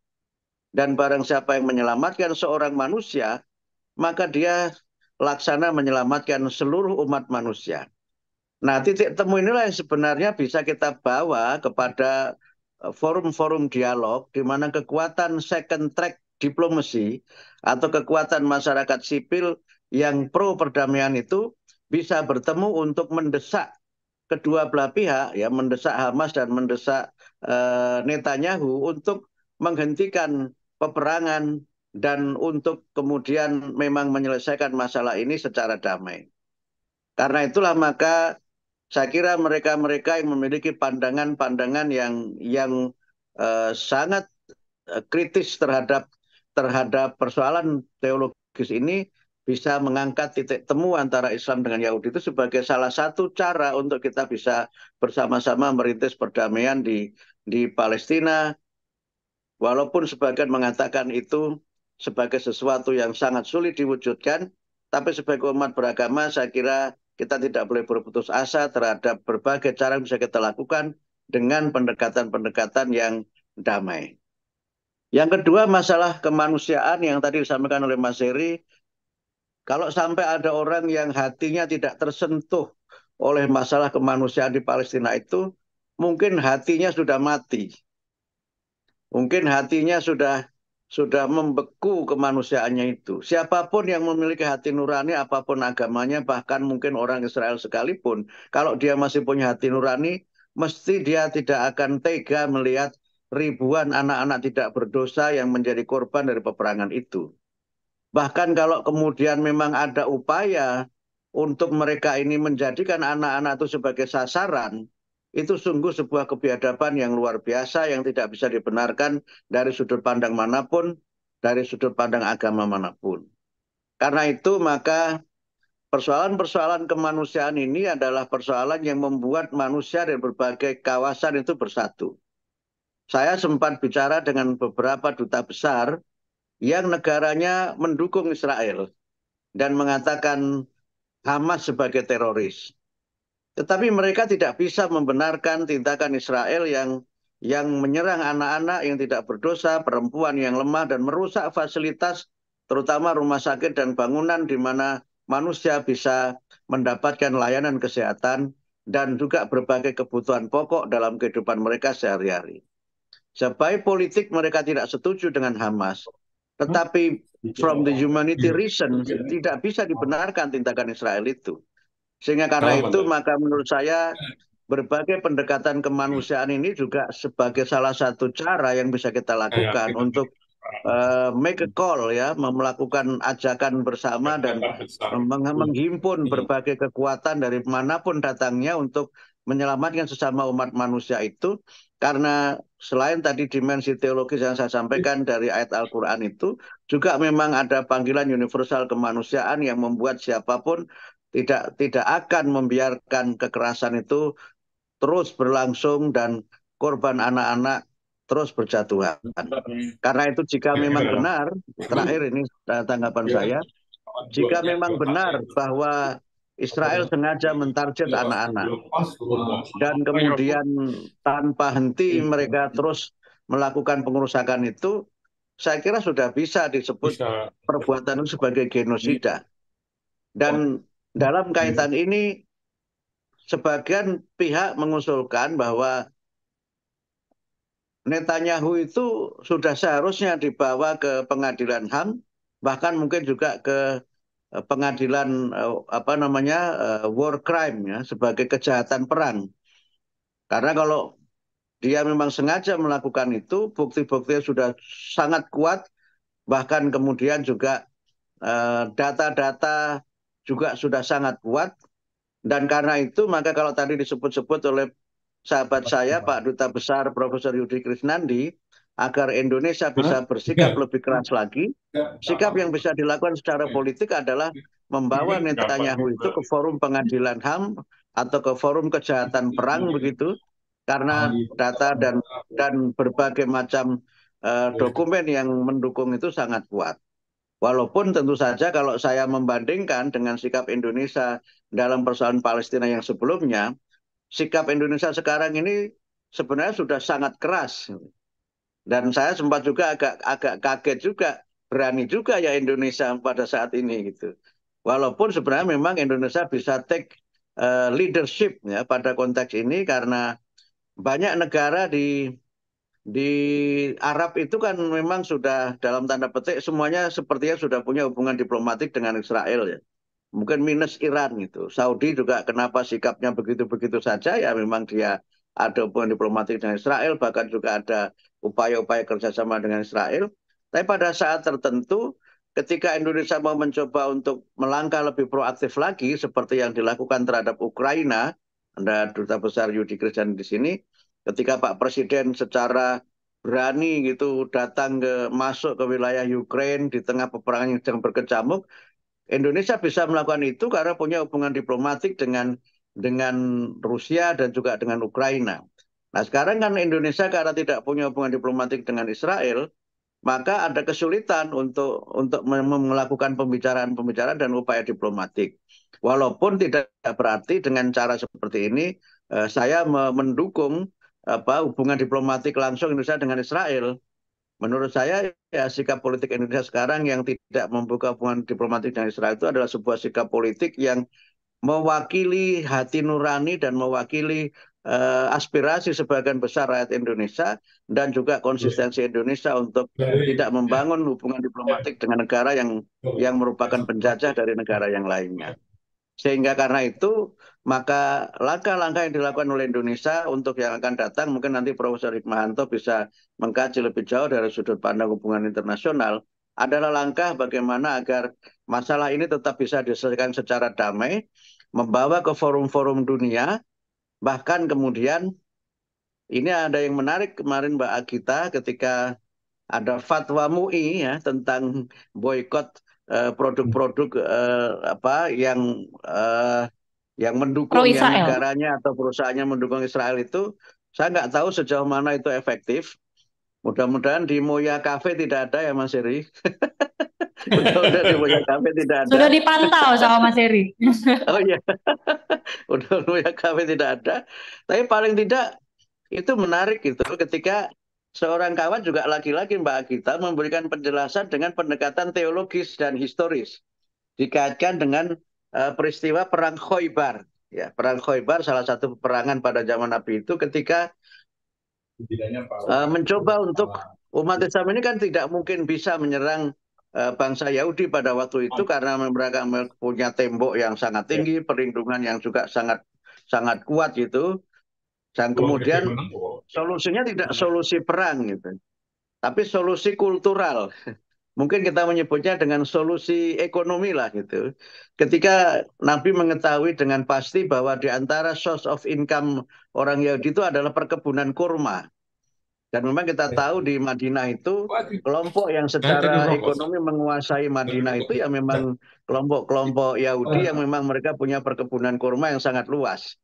Dan barang siapa yang menyelamatkan seorang manusia, maka dia laksana menyelamatkan seluruh umat manusia. Nah, titik temu inilah yang sebenarnya bisa kita bawa kepada Eh, forum-forum dialog di mana kekuatan second track diplomasi atau kekuatan masyarakat sipil yang pro perdamaian itu bisa bertemu untuk mendesak kedua belah pihak ya mendesak Hamas dan mendesak uh, Netanyahu untuk menghentikan peperangan dan untuk kemudian memang menyelesaikan masalah ini secara damai. Karena itulah maka saya kira mereka-mereka yang memiliki pandangan-pandangan yang yang uh, sangat eh, kritis terhadap terhadap persoalan teologis ini bisa mengangkat titik temu antara Islam dengan Yahudi itu sebagai salah satu cara untuk kita bisa bersama-sama merintis perdamaian di di Palestina walaupun sebagian mengatakan itu sebagai sesuatu yang sangat sulit diwujudkan tapi sebagai umat beragama saya kira kita tidak boleh berputus asa terhadap berbagai cara yang bisa kita lakukan dengan pendekatan-pendekatan yang damai. Yang kedua masalah kemanusiaan yang tadi disampaikan oleh Mas Heri, kalau sampai ada orang yang hatinya tidak tersentuh oleh masalah kemanusiaan di Palestina itu, mungkin hatinya sudah mati. Mungkin hatinya sudah sudah membeku kemanusiaannya itu. Siapapun yang memiliki hati nurani, apapun agamanya, bahkan mungkin orang Israel sekalipun, kalau dia masih punya hati nurani, mesti dia tidak akan tega melihat ribuan anak-anak tidak berdosa yang menjadi korban dari peperangan itu. Bahkan kalau kemudian memang ada upaya untuk mereka ini menjadikan anak-anak itu sebagai sasaran, itu sungguh sebuah kebiadaban yang luar biasa yang tidak bisa dibenarkan dari sudut pandang manapun, dari sudut pandang agama manapun. Karena itu maka persoalan-persoalan kemanusiaan ini adalah persoalan yang membuat manusia dari berbagai kawasan itu bersatu. Saya sempat bicara dengan beberapa duta besar yang negaranya mendukung Israel dan mengatakan Hamas sebagai teroris tetapi mereka tidak bisa membenarkan tindakan Israel yang yang menyerang anak-anak yang tidak berdosa, perempuan yang lemah dan merusak fasilitas terutama rumah sakit dan bangunan di mana manusia bisa mendapatkan layanan kesehatan dan juga berbagai kebutuhan pokok dalam kehidupan mereka sehari-hari. Sebagai politik mereka tidak setuju dengan Hamas, tetapi from the humanity iya. reason iya. tidak bisa dibenarkan tindakan Israel itu sehingga karena itu maka menurut saya berbagai pendekatan kemanusiaan ini juga sebagai salah satu cara yang bisa kita lakukan untuk uh, make a call ya melakukan ajakan bersama dan menghimpun hmm. berbagai kekuatan dari manapun datangnya untuk menyelamatkan sesama umat manusia itu karena selain tadi dimensi teologis yang saya sampaikan dari ayat Al-Qur'an itu juga memang ada panggilan universal kemanusiaan yang membuat siapapun tidak tidak akan membiarkan kekerasan itu terus berlangsung dan korban anak-anak terus berjatuhan. Karena itu jika iya, memang iya. benar, terakhir ini eh, tanggapan iya. saya, jika memang benar bahwa Israel sengaja mentarget anak-anak dan kemudian tanpa henti mereka terus melakukan pengerusakan itu, saya kira sudah bisa disebut perbuatan itu sebagai genosida. Dan dalam iya. kaitan ini sebagian pihak mengusulkan bahwa Netanyahu itu sudah seharusnya dibawa ke pengadilan HAM bahkan mungkin juga ke eh, pengadilan eh, apa namanya eh, war crime ya sebagai kejahatan perang. Karena kalau dia memang sengaja melakukan itu, bukti-buktinya sudah sangat kuat bahkan kemudian juga data-data juga sudah sangat kuat dan karena itu maka kalau tadi disebut-sebut oleh sahabat saya Pak Duta Besar Profesor Yudi Krisnandi agar Indonesia bisa bersikap lebih keras lagi sikap yang bisa dilakukan secara politik adalah membawa Netanyahu itu ke forum pengadilan HAM atau ke forum kejahatan perang begitu karena data dan dan berbagai macam uh, dokumen yang mendukung itu sangat kuat. Walaupun tentu saja kalau saya membandingkan dengan sikap Indonesia dalam persoalan Palestina yang sebelumnya, sikap Indonesia sekarang ini sebenarnya sudah sangat keras. Dan saya sempat juga agak agak kaget juga, berani juga ya Indonesia pada saat ini gitu. Walaupun sebenarnya memang Indonesia bisa take uh, leadership ya pada konteks ini karena banyak negara di di arab itu kan memang sudah dalam tanda petik semuanya sepertinya sudah punya hubungan diplomatik dengan Israel ya. Mungkin minus Iran gitu. Saudi juga kenapa sikapnya begitu-begitu saja ya memang dia ada hubungan diplomatik dengan Israel bahkan juga ada upaya-upaya kerjasama dengan Israel. Tapi pada saat tertentu ketika Indonesia mau mencoba untuk melangkah lebih proaktif lagi seperti yang dilakukan terhadap Ukraina, Anda duta besar Yudi Krisdan di sini, ketika Pak Presiden secara berani gitu datang ke masuk ke wilayah Ukraina di tengah peperangan yang sedang berkecamuk, Indonesia bisa melakukan itu karena punya hubungan diplomatik dengan dengan Rusia dan juga dengan Ukraina. Nah sekarang kan Indonesia karena tidak punya hubungan diplomatik dengan Israel, maka ada kesulitan untuk untuk melakukan pembicaraan-pembicaraan dan upaya diplomatik. Walaupun tidak berarti dengan cara seperti ini, eh, saya mendukung apa hubungan diplomatik langsung Indonesia dengan Israel menurut saya ya sikap politik Indonesia sekarang yang tidak membuka hubungan diplomatik dengan Israel itu adalah sebuah sikap politik yang mewakili hati nurani dan mewakili uh, aspirasi sebagian besar rakyat Indonesia dan juga iya. konsistensi Indonesia untuk dari, tidak iya. membangun ya. hubungan diplomatik dengan negara yang yang merupakan iya. penjajah dari negara yang lainnya sehingga karena itu maka langkah-langkah yang dilakukan oleh Indonesia untuk yang akan datang mungkin nanti Profesor Hikmahanto bisa mengkaji lebih jauh dari sudut pandang hubungan internasional adalah langkah bagaimana agar masalah ini tetap bisa diselesaikan secara damai, membawa ke forum-forum dunia, bahkan kemudian ini ada yang menarik kemarin Mbak Agita ketika ada fatwa MUI ya tentang boykot Eh, produk-produk eh, apa yang eh, yang mendukung yang negaranya atau perusahaannya mendukung Israel itu saya nggak tahu sejauh mana itu efektif. Mudah-mudahan di Moya Cafe tidak ada ya Mas Eri. Sudah (laughs) di Moya Cafe tidak ada. Sudah dipantau sama Mas Eri. (laughs) oh iya. (laughs) udah Moya Cafe tidak ada. Tapi paling tidak itu menarik gitu ketika seorang kawan juga laki-laki Mbak Agita memberikan penjelasan dengan pendekatan teologis dan historis dikaitkan dengan uh, peristiwa perang Khoibar. Ya, perang Khoibar salah satu peperangan pada zaman Nabi itu ketika uh, mencoba untuk umat Islam ini kan tidak mungkin bisa menyerang eh, bangsa Yahudi pada waktu itu iya. karena mereka punya tembok yang sangat iya. tinggi, yeah. perlindungan yang juga sangat sangat kuat gitu. Dan kemudian solusinya tidak solusi perang gitu. Tapi solusi kultural. (laughs) Mungkin kita menyebutnya dengan solusi ekonomi lah gitu. Ketika Nabi mengetahui dengan pasti bahwa di antara source of income orang Yahudi itu adalah perkebunan kurma. Dan memang kita iya. tahu di Madinah itu kelompok yang nah, secara ekonomi menguasai Madinah itu ya memang nah. kelompok-kelompok Yahudi nah. yang memang mereka punya perkebunan kurma yang sangat luas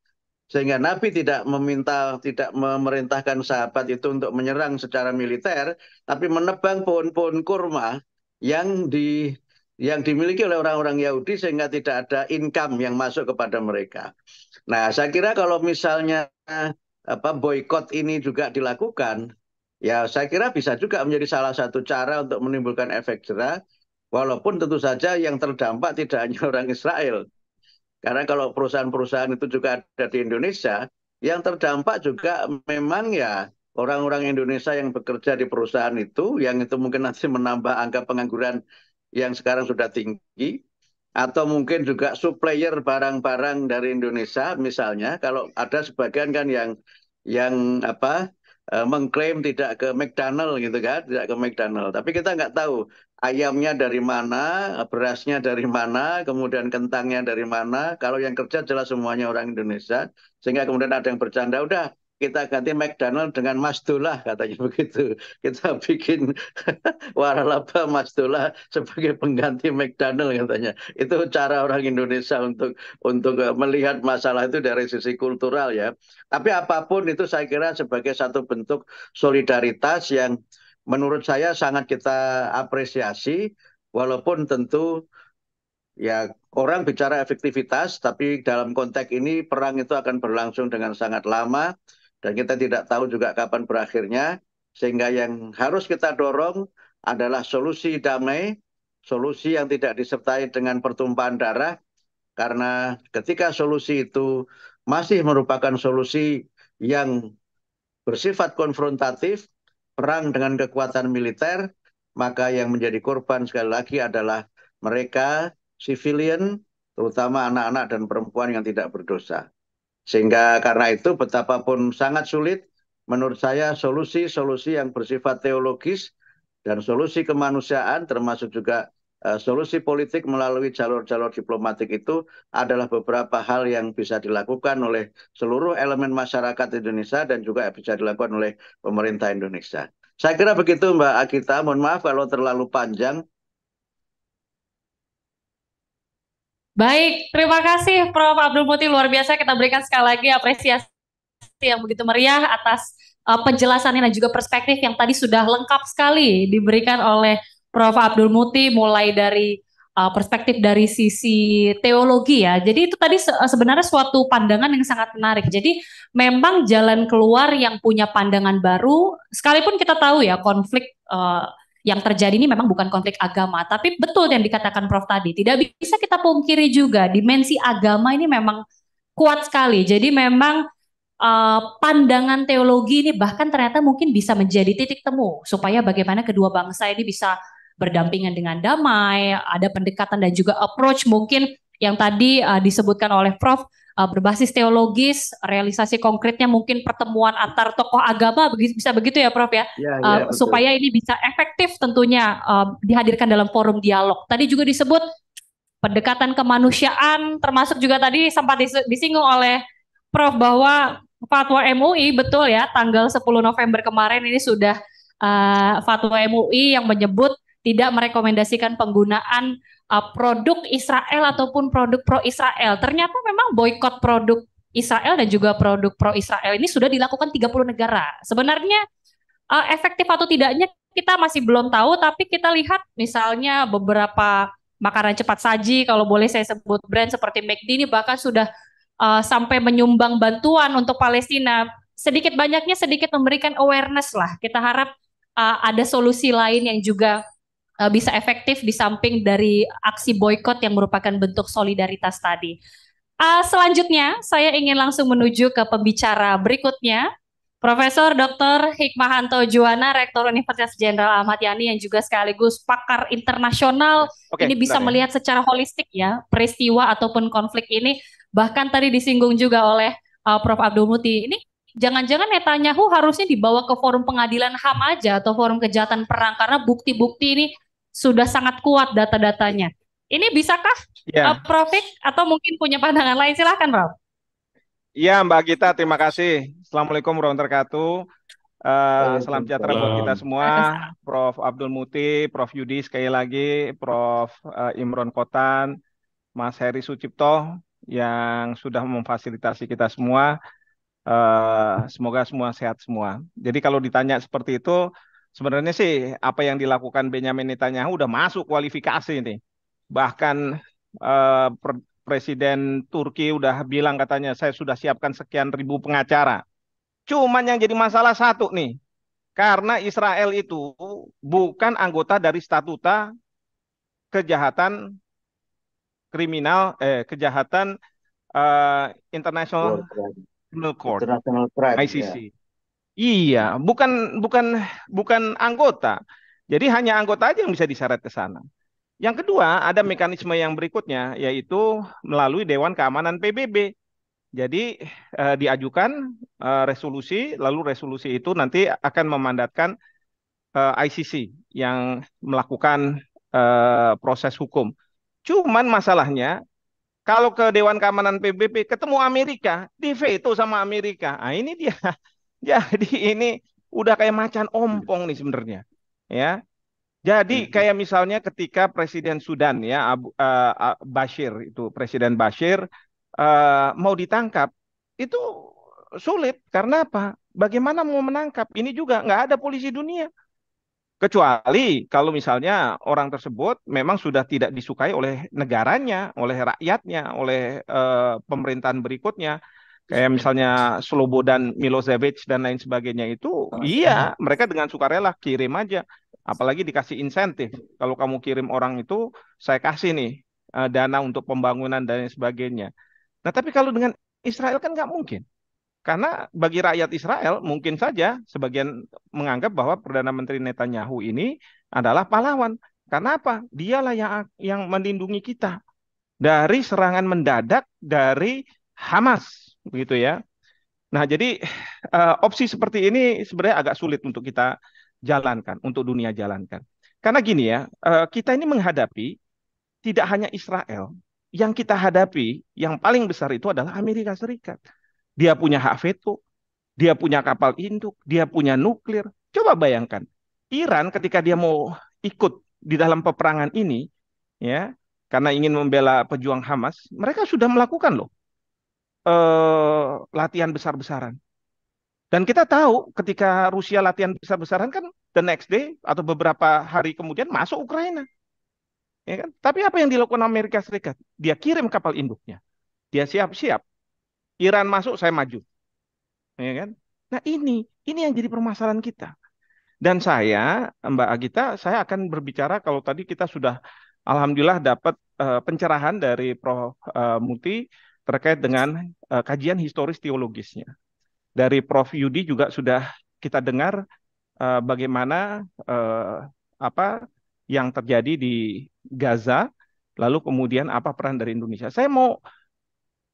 sehingga Nabi tidak meminta, tidak memerintahkan sahabat itu untuk menyerang secara militer, tapi menebang pohon-pohon kurma yang di yang dimiliki oleh orang-orang Yahudi sehingga tidak ada income yang masuk kepada mereka. Nah, saya kira kalau misalnya apa boykot ini juga dilakukan, ya saya kira bisa juga menjadi salah satu cara untuk menimbulkan efek jerah, walaupun tentu saja yang terdampak tidak hanya orang Israel, karena kalau perusahaan-perusahaan itu juga ada di Indonesia yang terdampak juga memang ya orang-orang Indonesia yang bekerja di perusahaan itu yang itu mungkin nanti menambah angka pengangguran yang sekarang sudah tinggi atau mungkin juga supplier barang-barang dari Indonesia misalnya kalau ada sebagian kan yang yang apa eh, mengklaim tidak ke McDonald gitu kan tidak ke McDonald tapi kita nggak tahu ayamnya dari mana, berasnya dari mana, kemudian kentangnya dari mana. Kalau yang kerja jelas semuanya orang Indonesia. Sehingga kemudian ada yang bercanda, udah kita ganti McDonald dengan Mas Dullah katanya (laughs) begitu. Kita bikin (laughs) waralaba Mas Dullah sebagai pengganti McDonald katanya. Itu cara orang Indonesia untuk untuk eh, melihat masalah itu dari sisi kultural ya. Tapi apapun itu saya kira sebagai satu bentuk solidaritas yang menurut saya sangat kita apresiasi walaupun tentu ya orang bicara efektivitas tapi dalam konteks ini perang itu akan berlangsung dengan sangat lama dan kita tidak tahu juga kapan berakhirnya sehingga yang harus kita dorong adalah solusi damai solusi yang tidak disertai dengan pertumpahan darah karena ketika solusi itu masih merupakan solusi yang bersifat konfrontatif perang dengan kekuatan militer, maka yang menjadi korban sekali lagi adalah mereka, civilian, terutama anak-anak dan perempuan yang tidak berdosa. Sehingga karena itu betapapun sangat sulit, menurut saya solusi-solusi yang bersifat teologis dan solusi kemanusiaan termasuk juga Eh, solusi politik melalui jalur-jalur diplomatik itu adalah beberapa hal yang bisa dilakukan oleh seluruh elemen masyarakat Indonesia dan juga bisa dilakukan oleh pemerintah Indonesia. Saya kira begitu Mbak Akita, mohon maaf kalau terlalu panjang. Baik, terima kasih Prof. Abdul Muti, luar biasa kita berikan sekali lagi apresiasi yang begitu meriah atas uh, penjelasannya dan juga perspektif yang tadi sudah lengkap sekali diberikan oleh Prof. Abdul Muti mulai dari uh, perspektif dari sisi teologi ya. Jadi itu tadi se uh, sebenarnya suatu pandangan yang sangat menarik. Jadi memang jalan keluar yang punya pandangan baru, sekalipun kita tahu ya konflik uh, yang terjadi ini memang bukan konflik agama, tapi betul yang dikatakan Prof tadi, tidak bisa kita pungkiri juga dimensi agama ini memang kuat sekali. Jadi memang Uh, pandangan teologi ini bahkan ternyata mungkin bisa menjadi titik temu supaya bagaimana kedua bangsa ini bisa berdampingan dengan damai, ada pendekatan dan juga approach mungkin yang tadi uh, disebutkan oleh Prof uh, berbasis teologis, realisasi konkretnya mungkin pertemuan antar tokoh agama bisa begitu ya Prof ya, ya, uh, ya uh, supaya ini bisa efektif tentunya uh, dihadirkan dalam forum dialog. Tadi juga disebut pendekatan kemanusiaan, termasuk juga tadi sempat disinggung oleh Prof bahwa fatwa MUI betul ya tanggal 10 November kemarin ini sudah uh, fatwa MUI yang menyebut tidak merekomendasikan penggunaan uh, produk Israel ataupun produk pro Israel. Ternyata memang boykot produk Israel dan juga produk pro Israel ini sudah dilakukan 30 negara. Sebenarnya uh, efektif atau tidaknya kita masih belum tahu tapi kita lihat misalnya beberapa makanan cepat saji kalau boleh saya sebut brand seperti McD ini bahkan sudah uh, sampai menyumbang bantuan untuk Palestina. Sedikit banyaknya sedikit memberikan awareness lah. Kita harap uh, ada solusi lain yang juga Eh, bisa efektif di samping dari aksi boykot yang merupakan bentuk solidaritas tadi. Uh, selanjutnya, saya ingin langsung menuju ke pembicara berikutnya, Profesor Dr. Hikmahanto Juwana, Rektor Universitas Jenderal Ahmad Yani yang juga sekaligus pakar internasional. Okay, ini bisa melihat secara holistik ya peristiwa ataupun konflik ini. Bahkan tadi disinggung juga oleh uh, Prof. Abdul Muti. Ini jangan-jangan Netanyahu harusnya dibawa ke forum pengadilan HAM aja atau forum kejahatan perang karena bukti-bukti ini sudah sangat kuat data-datanya. Ini bisakah ya. uh, Prof. atau mungkin punya pandangan lain? Silahkan Prof. Iya Mbak Gita, terima kasih. Assalamualaikum warahmatullahi wabarakatuh. Uh, salam sejahtera buat kita semua, Prof. Abdul Muti, Prof. Yudi sekali lagi, Prof. Uh, Imron Kotan, Mas Heri Sucipto yang sudah memfasilitasi kita semua. Uh, semoga semua sehat semua. Jadi kalau ditanya seperti itu, Sebenarnya sih apa yang dilakukan Benjamin Netanyahu udah masuk kualifikasi ini. Bahkan eh, Presiden Turki udah bilang katanya saya sudah siapkan sekian ribu pengacara. Cuman yang jadi masalah satu nih. Karena Israel itu bukan anggota dari statuta kejahatan kriminal eh kejahatan uh, international Criminal Court international crime, ICC. yeah. Iya, bukan bukan bukan anggota. Jadi hanya anggota aja yang bisa diseret ke sana. Yang kedua, ada mekanisme yang berikutnya yaitu melalui Dewan Keamanan PBB. Jadi eh, diajukan eh, resolusi, lalu resolusi itu nanti akan memandatkan eh, ICC yang melakukan eh, proses hukum. Cuman masalahnya kalau ke Dewan Keamanan PBB ketemu Amerika, di veto sama Amerika. Ah ini dia (laughs) Jadi ini udah kayak macan ompong nih sebenarnya, ya. Jadi hmm. kayak misalnya ketika Presiden Sudan ya Abu, uh, Bashir itu Presiden Bashir uh, mau ditangkap itu sulit karena apa? Bagaimana mau menangkap? Ini juga nggak ada polisi dunia kecuali kalau misalnya orang tersebut memang sudah tidak disukai oleh negaranya, oleh rakyatnya, oleh uh, pemerintahan berikutnya kayak misalnya Slobodan Milosevic dan lain sebagainya itu oh, iya, iya mereka dengan sukarela kirim aja apalagi dikasih insentif kalau kamu kirim orang itu saya kasih nih uh, dana untuk pembangunan dan lain sebagainya nah tapi kalau dengan Israel kan nggak mungkin karena bagi rakyat Israel mungkin saja sebagian menganggap bahwa perdana menteri Netanyahu ini adalah pahlawan karena apa dialah yang yang melindungi kita dari serangan mendadak dari Hamas begitu ya. Nah, jadi uh, opsi seperti ini sebenarnya agak sulit untuk kita jalankan, untuk dunia jalankan. Karena gini ya, uh, kita ini menghadapi tidak hanya Israel, yang kita hadapi yang paling besar itu adalah Amerika Serikat. Dia punya hak veto, dia punya kapal induk, dia punya nuklir. Coba bayangkan, Iran ketika dia mau ikut di dalam peperangan ini, ya, karena ingin membela pejuang Hamas, mereka sudah melakukan loh eh, latihan besar-besaran. Dan kita tahu ketika Rusia latihan besar-besaran kan the next day atau beberapa hari kemudian masuk Ukraina. Ya kan? Tapi apa yang dilakukan Amerika Serikat? Dia kirim kapal induknya. Dia siap-siap. Iran masuk, saya maju. Ya kan? Nah ini, ini yang jadi permasalahan kita. Dan saya, Mbak Agita, saya akan berbicara kalau tadi kita sudah Alhamdulillah dapat uh, pencerahan dari Prof. Uh, Muti terkait dengan uh, kajian historis teologisnya. Dari Prof Yudi juga sudah kita dengar uh, bagaimana uh, apa yang terjadi di Gaza, lalu kemudian apa peran dari Indonesia. Saya mau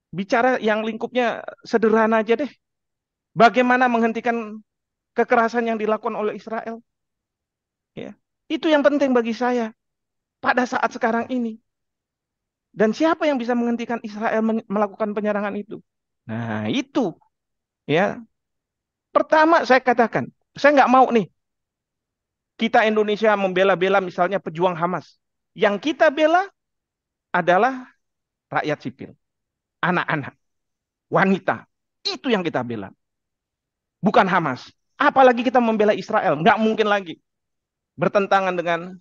bicara yang lingkupnya sederhana aja deh. Bagaimana menghentikan kekerasan yang dilakukan oleh Israel? Ya, itu yang penting bagi saya pada saat sekarang ini. Dan siapa yang bisa menghentikan Israel melakukan penyerangan itu? Nah, itu ya. Pertama saya katakan, saya nggak mau nih kita Indonesia membela-bela misalnya pejuang Hamas. Yang kita bela adalah rakyat sipil, anak-anak, wanita. Itu yang kita bela. Bukan Hamas. Apalagi kita membela Israel. Nggak mungkin lagi bertentangan dengan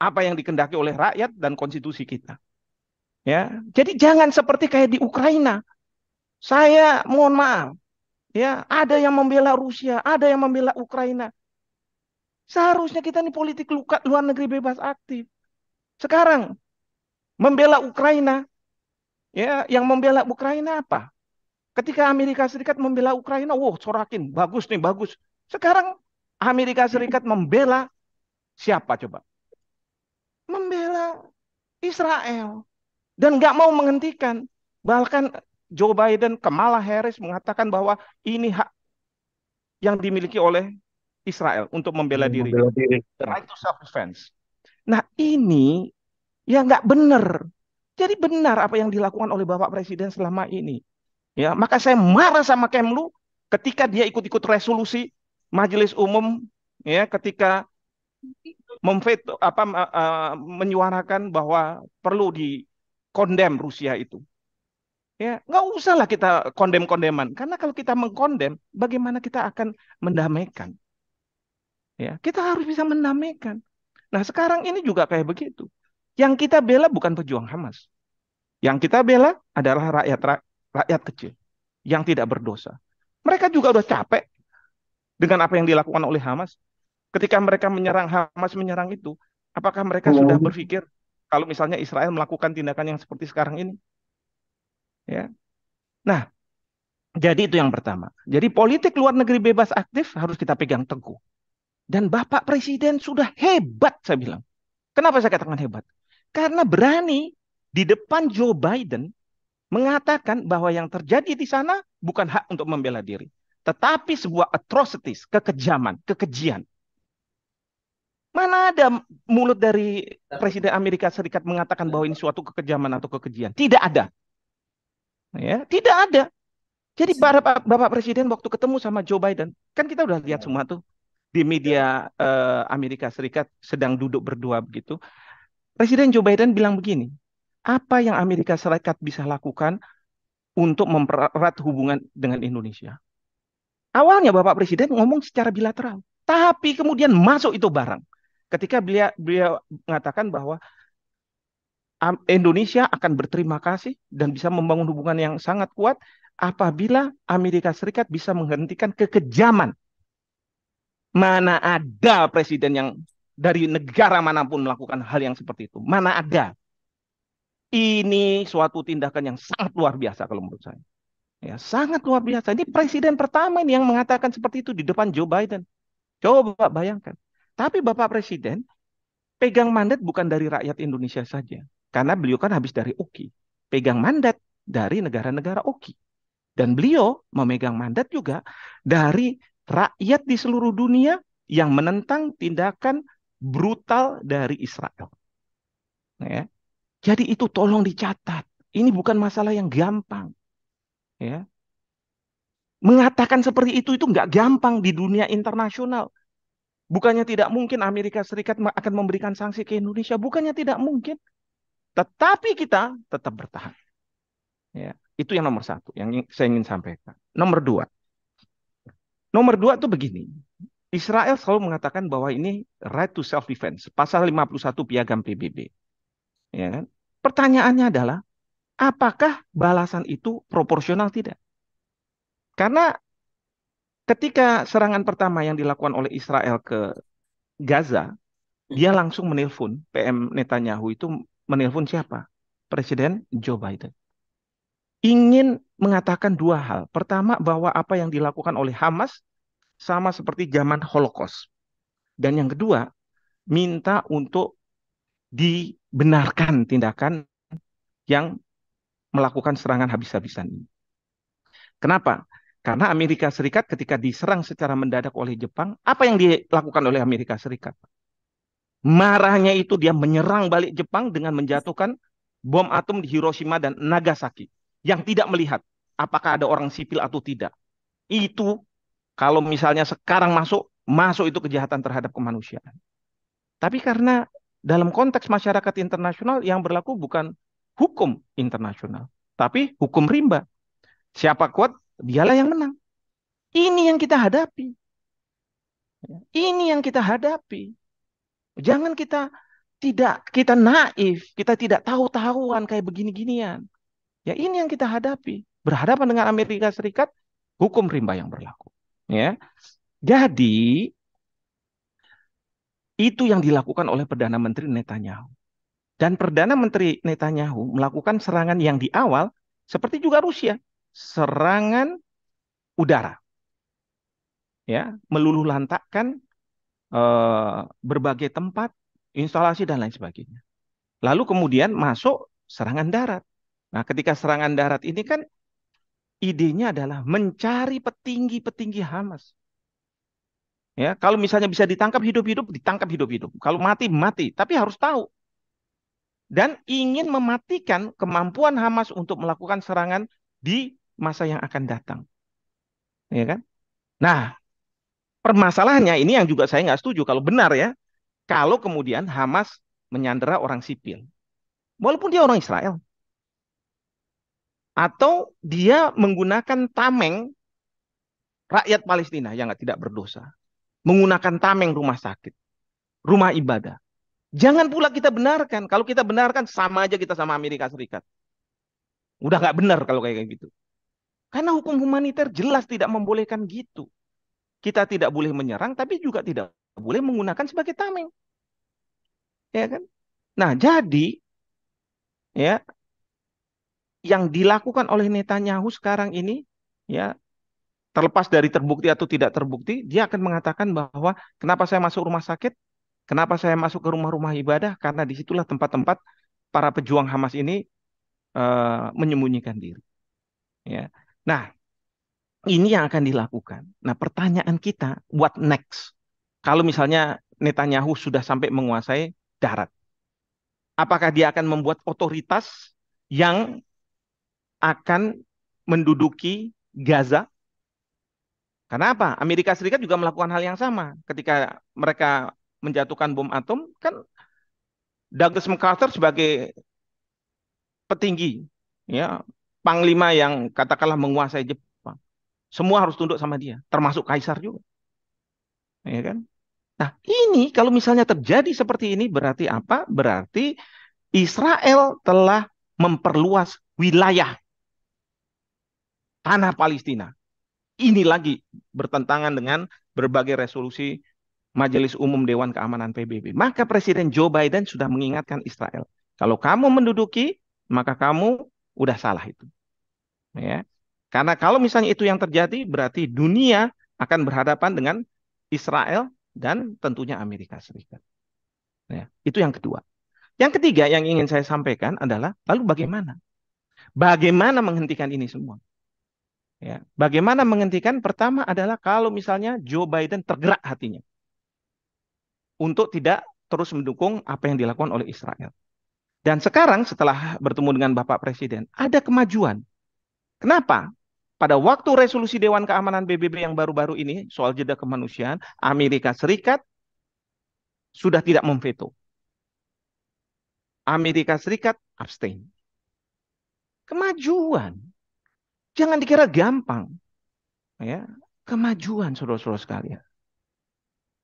apa yang dikendaki oleh rakyat dan konstitusi kita. Ya, jadi jangan seperti kayak di Ukraina. Saya mohon maaf, ya ada yang membela Rusia, ada yang membela Ukraina. Seharusnya kita ini politik luka luar negeri bebas aktif. Sekarang membela Ukraina, ya yang membela Ukraina apa? Ketika Amerika Serikat membela Ukraina, wow sorakin, bagus nih, bagus. Sekarang Amerika Serikat membela siapa coba? membela Israel dan nggak mau menghentikan. Bahkan Joe Biden, Kamala Harris mengatakan bahwa ini hak yang dimiliki oleh Israel untuk membela diri. right to self defense. Nah ini ya nggak benar. Jadi benar apa yang dilakukan oleh Bapak Presiden selama ini. Ya, maka saya marah sama Kemlu ketika dia ikut-ikut resolusi Majelis Umum ya ketika memveto apa uh, menyuarakan bahwa perlu dikondem Rusia itu. Ya, nggak usahlah kita kondem-kondeman karena kalau kita mengkondem bagaimana kita akan mendamaikan? Ya, kita harus bisa mendamaikan. Nah, sekarang ini juga kayak begitu. Yang kita bela bukan pejuang Hamas. Yang kita bela adalah rakyat rakyat kecil yang tidak berdosa. Mereka juga udah capek dengan apa yang dilakukan oleh Hamas ketika mereka menyerang Hamas menyerang itu, apakah mereka ya. sudah berpikir kalau misalnya Israel melakukan tindakan yang seperti sekarang ini? Ya. Nah, jadi itu yang pertama. Jadi politik luar negeri bebas aktif harus kita pegang teguh. Dan Bapak Presiden sudah hebat saya bilang. Kenapa saya katakan hebat? Karena berani di depan Joe Biden mengatakan bahwa yang terjadi di sana bukan hak untuk membela diri, tetapi sebuah atrocities, kekejaman, kekejian Mana ada mulut dari Presiden Amerika Serikat mengatakan bahwa ini suatu kekejaman atau kekejian? Tidak ada. Ya, tidak ada. Jadi Bapak, Bapak Presiden waktu ketemu sama Joe Biden, kan kita udah lihat semua tuh di media uh, Amerika Serikat sedang duduk berdua begitu. Presiden Joe Biden bilang begini, apa yang Amerika Serikat bisa lakukan untuk mempererat hubungan dengan Indonesia? Awalnya Bapak Presiden ngomong secara bilateral, tapi kemudian masuk itu barang ketika beliau beliau mengatakan bahwa Indonesia akan berterima kasih dan bisa membangun hubungan yang sangat kuat apabila Amerika Serikat bisa menghentikan kekejaman. Mana ada presiden yang dari negara manapun melakukan hal yang seperti itu? Mana ada? Ini suatu tindakan yang sangat luar biasa kalau menurut saya. Ya, sangat luar biasa. Ini presiden pertama ini yang mengatakan seperti itu di depan Joe Biden. Coba bayangkan. Tapi Bapak Presiden pegang mandat bukan dari rakyat Indonesia saja. Karena beliau kan habis dari OKI. Pegang mandat dari negara-negara OKI. Dan beliau memegang mandat juga dari rakyat di seluruh dunia yang menentang tindakan brutal dari Israel. Nah, ya. Jadi itu tolong dicatat. Ini bukan masalah yang gampang. Ya. Mengatakan seperti itu itu nggak gampang di dunia internasional. Bukannya tidak mungkin Amerika Serikat akan memberikan sanksi ke Indonesia. Bukannya tidak mungkin. Tetapi kita tetap bertahan. Ya, itu yang nomor satu yang saya ingin sampaikan. Nomor dua. Nomor dua itu begini. Israel selalu mengatakan bahwa ini right to self defense, pasal 51 Piagam PBB. Ya kan? Pertanyaannya adalah apakah balasan itu proporsional tidak? Karena ketika serangan pertama yang dilakukan oleh Israel ke Gaza, hmm. dia langsung menelpon PM Netanyahu itu menelpon siapa? Presiden Joe Biden. Ingin mengatakan dua hal. Pertama bahwa apa yang dilakukan oleh Hamas sama seperti zaman Holocaust. Dan yang kedua, minta untuk dibenarkan tindakan yang melakukan serangan habis-habisan ini. Kenapa? Karena Amerika Serikat ketika diserang secara mendadak oleh Jepang, apa yang dilakukan oleh Amerika Serikat? Marahnya itu dia menyerang balik Jepang dengan menjatuhkan bom atom di Hiroshima dan Nagasaki yang tidak melihat apakah ada orang sipil atau tidak. Itu kalau misalnya sekarang masuk, masuk itu kejahatan terhadap kemanusiaan. Tapi karena dalam konteks masyarakat internasional yang berlaku bukan hukum internasional, tapi hukum rimba. Siapa kuat dialah yang menang. Ini yang kita hadapi. Ini yang kita hadapi. Jangan kita tidak kita naif, kita tidak tahu-tahuan kayak begini-ginian. Ya ini yang kita hadapi. Berhadapan dengan Amerika Serikat, hukum rimba yang berlaku. Ya. Jadi itu yang dilakukan oleh Perdana Menteri Netanyahu. Dan Perdana Menteri Netanyahu melakukan serangan yang di awal seperti juga Rusia serangan udara. Ya, meluluh lantakkan eh, berbagai tempat, instalasi dan lain sebagainya. Lalu kemudian masuk serangan darat. Nah, ketika serangan darat ini kan idenya adalah mencari petinggi-petinggi Hamas. Ya, kalau misalnya bisa ditangkap hidup-hidup, ditangkap hidup-hidup. Kalau mati, mati. Tapi harus tahu. Dan ingin mematikan kemampuan Hamas untuk melakukan serangan di masa yang akan datang. Ya kan? Nah, permasalahannya ini yang juga saya nggak setuju kalau benar ya. Kalau kemudian Hamas menyandera orang sipil. Walaupun dia orang Israel. Atau dia menggunakan tameng rakyat Palestina yang tidak berdosa. Menggunakan tameng rumah sakit. Rumah ibadah. Jangan pula kita benarkan. Kalau kita benarkan sama aja kita sama Amerika Serikat. Udah nggak benar kalau kayak gitu. Karena hukum humaniter jelas tidak membolehkan gitu. Kita tidak boleh menyerang, tapi juga tidak boleh menggunakan sebagai tameng. Ya kan? Nah, jadi ya yang dilakukan oleh Netanyahu sekarang ini ya terlepas dari terbukti atau tidak terbukti, dia akan mengatakan bahwa kenapa saya masuk rumah sakit, kenapa saya masuk ke rumah-rumah ibadah, karena disitulah tempat-tempat para pejuang Hamas ini uh, menyembunyikan diri. Ya. Nah, ini yang akan dilakukan. Nah, pertanyaan kita, what next? Kalau misalnya Netanyahu sudah sampai menguasai darat, apakah dia akan membuat otoritas yang akan menduduki Gaza? Karena apa? Amerika Serikat juga melakukan hal yang sama ketika mereka menjatuhkan bom atom, kan Douglas MacArthur sebagai petinggi ya panglima yang katakanlah menguasai Jepang, semua harus tunduk sama dia, termasuk kaisar juga. Ya kan? Nah, ini kalau misalnya terjadi seperti ini berarti apa? Berarti Israel telah memperluas wilayah tanah Palestina. Ini lagi bertentangan dengan berbagai resolusi Majelis Umum Dewan Keamanan PBB. Maka Presiden Joe Biden sudah mengingatkan Israel, kalau kamu menduduki, maka kamu udah salah itu. Ya. Karena kalau misalnya itu yang terjadi berarti dunia akan berhadapan dengan Israel dan tentunya Amerika Serikat. Ya, itu yang kedua. Yang ketiga yang ingin saya sampaikan adalah lalu bagaimana? Bagaimana menghentikan ini semua? Ya, bagaimana menghentikan? Pertama adalah kalau misalnya Joe Biden tergerak hatinya untuk tidak terus mendukung apa yang dilakukan oleh Israel. Dan sekarang setelah bertemu dengan Bapak Presiden, ada kemajuan. Kenapa? Pada waktu resolusi Dewan Keamanan PBB yang baru-baru ini soal jeda kemanusiaan, Amerika Serikat sudah tidak memveto. Amerika Serikat abstain. Kemajuan. Jangan dikira gampang. Ya, kemajuan saudara-saudara sekalian.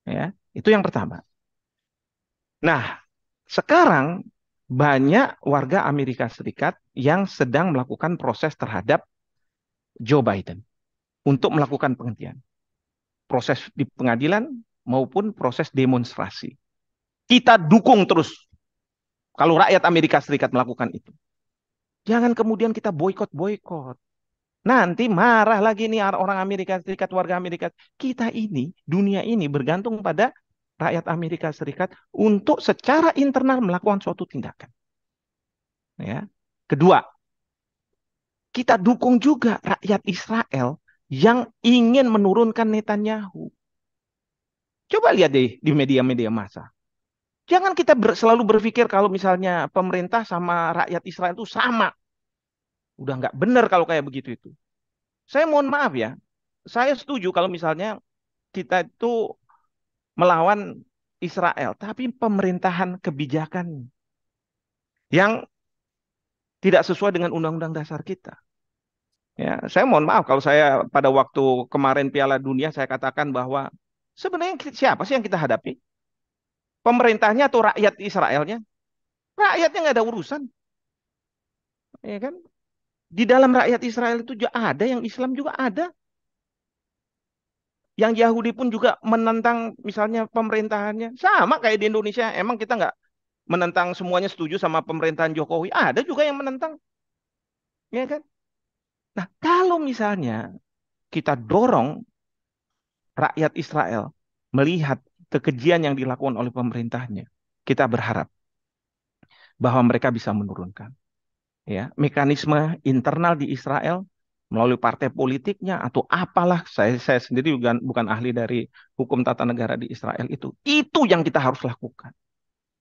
Ya, itu yang pertama. Nah, sekarang banyak warga Amerika Serikat yang sedang melakukan proses terhadap Joe Biden untuk melakukan penghentian. Proses di pengadilan maupun proses demonstrasi. Kita dukung terus kalau rakyat Amerika Serikat melakukan itu. Jangan kemudian kita boykot-boykot. Nanti marah lagi nih orang Amerika Serikat, warga Amerika. Kita ini, dunia ini bergantung pada rakyat Amerika Serikat untuk secara internal melakukan suatu tindakan. Ya. Kedua, kita dukung juga rakyat Israel yang ingin menurunkan Netanyahu. Coba lihat deh di media-media masa. Jangan kita ber, selalu berpikir kalau misalnya pemerintah sama rakyat Israel itu sama. Udah nggak benar kalau kayak begitu itu. Saya mohon maaf ya. Saya setuju kalau misalnya kita itu melawan Israel, tapi pemerintahan kebijakan yang tidak sesuai dengan undang-undang dasar kita. Ya, saya mohon maaf kalau saya pada waktu kemarin Piala Dunia saya katakan bahwa sebenarnya siapa sih yang kita hadapi? Pemerintahnya atau rakyat Israelnya? Rakyatnya nggak ada urusan. Ya kan? Di dalam rakyat Israel itu juga ada yang Islam juga ada yang Yahudi pun juga menentang misalnya pemerintahannya sama kayak di Indonesia emang kita nggak menentang semuanya setuju sama pemerintahan Jokowi ada juga yang menentang ya kan nah kalau misalnya kita dorong rakyat Israel melihat kekejian yang dilakukan oleh pemerintahnya kita berharap bahwa mereka bisa menurunkan ya mekanisme internal di Israel melalui partai politiknya atau apalah saya saya sendiri bukan bukan ahli dari hukum tata negara di Israel itu itu yang kita harus lakukan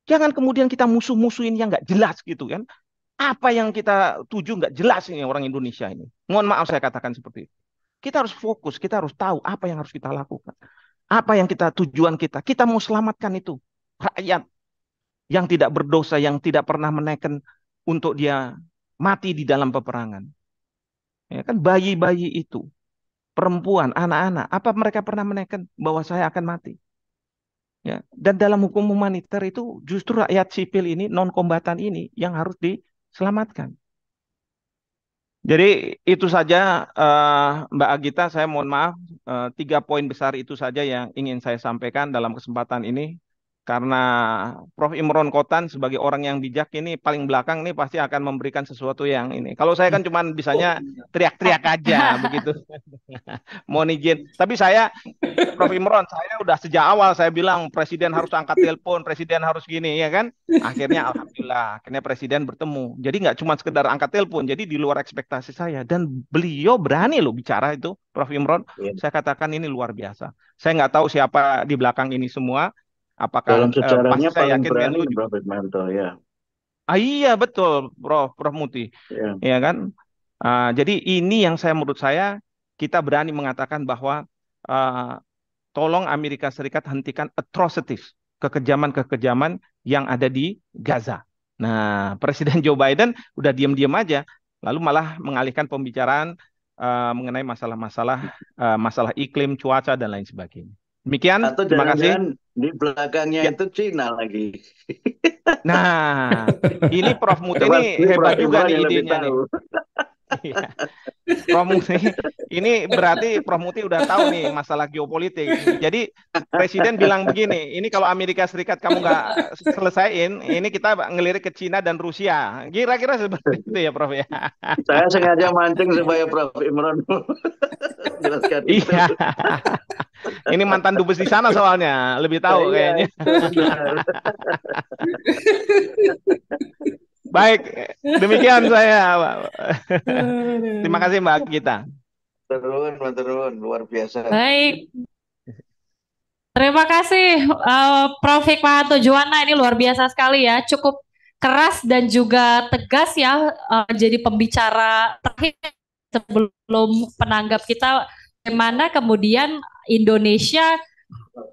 jangan kemudian kita musuh-musuhin yang nggak jelas gitu kan apa yang kita tuju nggak jelas ini orang Indonesia ini mohon maaf saya katakan seperti itu kita harus fokus kita harus tahu apa yang harus kita lakukan apa yang kita tujuan kita kita mau selamatkan itu rakyat yang tidak berdosa yang tidak pernah menaikkan untuk dia mati di dalam peperangan Ya kan bayi-bayi itu, perempuan, anak-anak, apa mereka pernah menekan bahwa saya akan mati? Ya, dan dalam hukum humaniter itu justru rakyat sipil ini, non kombatan ini yang harus diselamatkan. Jadi itu saja uh, Mbak Agita, saya mohon maaf, uh, tiga poin besar itu saja yang ingin saya sampaikan dalam kesempatan ini karena Prof Imron Kotan sebagai orang yang bijak ini paling belakang ini pasti akan memberikan sesuatu yang ini. Kalau saya kan cuma bisanya oh, iya. teriak-teriak aja (laughs) begitu. (laughs) Mohon izin. Tapi saya Prof Imron saya udah sejak awal saya bilang presiden harus angkat telepon, presiden harus gini ya kan. Akhirnya alhamdulillah akhirnya presiden bertemu. Jadi nggak cuma sekedar angkat telepon, jadi di luar ekspektasi saya dan beliau berani loh bicara itu Prof Imron. Iya. Saya katakan ini luar biasa. Saya nggak tahu siapa di belakang ini semua Apakah dalam eh, sejarahnya uh, paling yakin berani Menlu juga... ya. Ah iya betul Prof Prof Muti. Ya, ya kan? Uh, jadi ini yang saya menurut saya kita berani mengatakan bahwa uh, tolong Amerika Serikat hentikan atrocities, kekejaman-kekejaman yang ada di Gaza. Nah, (laughs) Presiden Joe Biden udah diam-diam aja, lalu malah mengalihkan pembicaraan uh, mengenai masalah-masalah uh, masalah iklim, cuaca dan lain sebagainya. Demikian, Atau terima kasih. Di belakangnya ya. itu Cina lagi. (laughs) Nah, ini Prof Muti ini hebat juga nih idenya nih. (laughs) Iya. Prof Muti ini berarti Prof Muti udah tahu nih masalah geopolitik. Jadi presiden bilang begini, ini kalau Amerika Serikat kamu nggak selesaiin, ini kita ngelirik ke Cina dan Rusia. Kira-kira seperti itu ya Prof ya. (laughs) Saya sengaja mancing supaya Prof Imron jelaskan. Iya. Ini mantan dubes di sana soalnya, lebih tahu iya, iya. kayaknya. (laughs) Baik, demikian saya. Terima kasih Mbak kita. Terun, terun, luar biasa. Baik. Terima kasih uh, Prof. Hikmahanto Juwana ini luar biasa sekali ya. Cukup keras dan juga tegas ya uh, jadi pembicara terakhir sebelum penanggap kita bagaimana kemudian Indonesia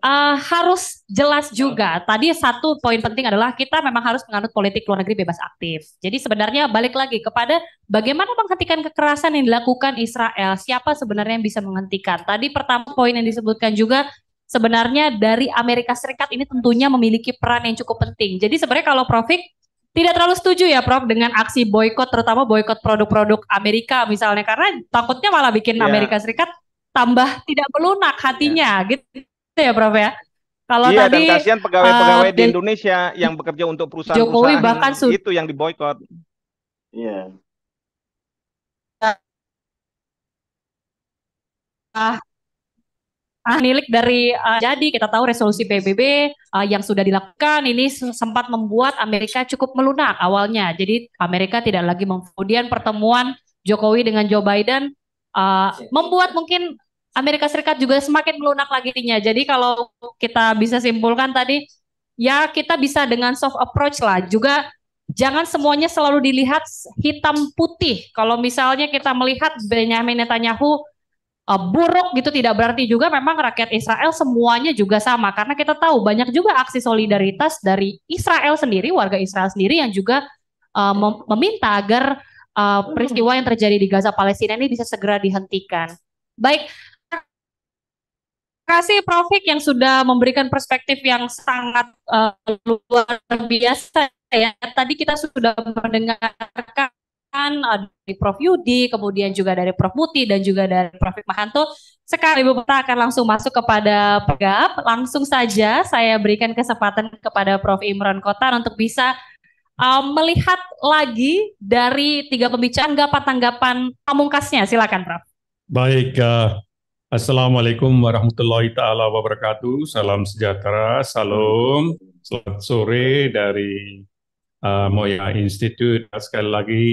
uh, harus jelas juga. Tadi satu poin penting adalah kita memang harus menganut politik luar negeri bebas aktif. Jadi sebenarnya balik lagi kepada bagaimana menghentikan kekerasan yang dilakukan Israel. Siapa sebenarnya yang bisa menghentikan? Tadi pertama poin yang disebutkan juga sebenarnya dari Amerika Serikat ini tentunya memiliki peran yang cukup penting. Jadi sebenarnya kalau Profik tidak terlalu setuju ya Prof dengan aksi boykot terutama boykot produk-produk Amerika misalnya karena takutnya malah bikin ya. Amerika Serikat tambah tidak melunak hatinya ya. gitu ya Prof ya. Kalau iya, tadi dan kasihan pegawai-pegawai uh, di Indonesia yang bekerja untuk perusahaan, Jokowi perusahaan bahkan itu yang diboikot. Iya. Ah, ah nilik dari uh, jadi kita tahu resolusi PBB uh, ah, yang sudah dilakukan ini sempat membuat Amerika cukup melunak awalnya. Jadi Amerika tidak lagi kemudian pertemuan Jokowi dengan Joe Biden uh, membuat mungkin Amerika Serikat juga semakin melunak lagi nya. Jadi kalau kita bisa simpulkan tadi, ya kita bisa dengan soft approach lah. Juga jangan semuanya selalu dilihat hitam putih. Kalau misalnya kita melihat Benjamin Netanyahu uh, buruk gitu tidak berarti juga memang rakyat Israel semuanya juga sama. Karena kita tahu banyak juga aksi solidaritas dari Israel sendiri, warga Israel sendiri yang juga uh, mem meminta agar uh, peristiwa yang terjadi di Gaza Palestina ini bisa segera dihentikan. Baik, kasih Prof. Hik yang sudah memberikan perspektif yang sangat uh, luar biasa ya. Tadi kita sudah mendengarkan dari Prof. Yudi, kemudian juga dari Prof. Muti dan juga dari Prof. Mahanto. Sekarang Ibu Peta akan langsung masuk kepada PEGAP. Langsung saja saya berikan kesempatan kepada Prof. Imron Kota untuk bisa uh, melihat lagi dari tiga pembicaraan tanggapan-tanggapan pamungkasnya. Silakan Prof. Baik, uh, Assalamualaikum warahmatullahi taala wabarakatuh. Salam sejahtera, salam. Selamat sore dari uh, Moya Institute. Sekali lagi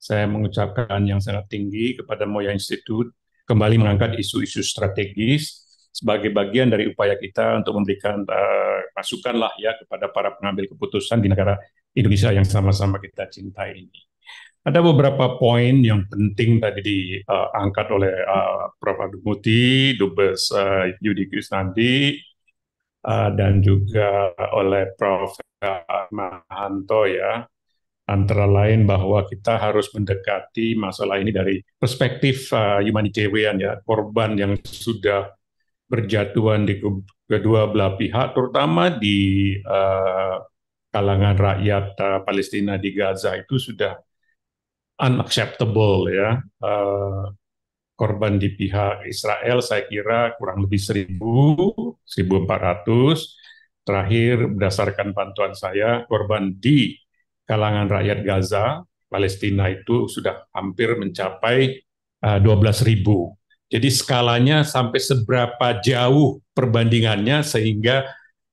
saya mengucapkan yang sangat tinggi kepada Moya Institute kembali mengangkat isu-isu strategis sebagai bagian dari upaya kita untuk memberikan uh, masukan ya kepada para pengambil keputusan di negara Indonesia yang sama-sama kita cintai ini. Ada beberapa poin yang penting tadi diangkat uh, oleh uh, Prof. Adumuti, Dubes uh, Yudi Krisnandi, uh, dan juga oleh Prof. Mahanto ya. Antara lain bahwa kita harus mendekati masalah ini dari perspektif uh, humanitarian ya, korban yang sudah berjatuhan di kedua belah pihak, terutama di uh, kalangan rakyat uh, Palestina di Gaza itu sudah unacceptable ya eh, korban di pihak Israel saya kira kurang lebih 1000 1400 terakhir berdasarkan pantauan saya korban di kalangan rakyat Gaza Palestina itu sudah hampir mencapai uh, eh, 12.000 jadi skalanya sampai seberapa jauh perbandingannya sehingga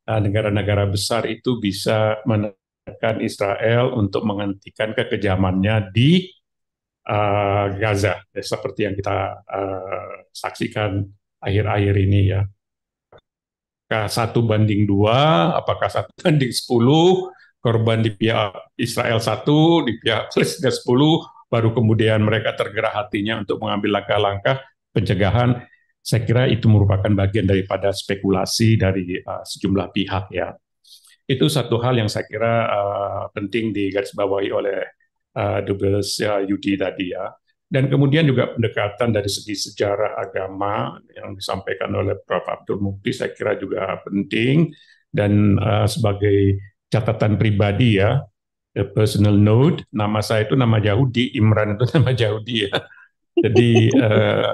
eh, negara-negara besar itu bisa menekan Israel untuk menghentikan kekejamannya di uh, Gaza ya, seperti yang kita uh, saksikan akhir-akhir ini ya. Apakah satu banding dua, apakah satu (laughs) banding sepuluh korban di pihak Israel satu, di pihak Palestina sepuluh, baru kemudian mereka tergerak hatinya untuk mengambil langkah-langkah pencegahan. Saya kira itu merupakan bagian daripada spekulasi dari uh, sejumlah pihak ya. Itu satu hal yang saya kira uh, penting digarisbawahi oleh uh, Dubes uh, Yudi tadi ya. Dan kemudian juga pendekatan dari segi sejarah agama yang disampaikan oleh Prof. Abdul Mukti saya kira juga penting dan uh, sebagai catatan pribadi ya, the personal note, nama saya itu nama Yahudi, Imran itu (laughs) nama Yahudi ya. Jadi uh,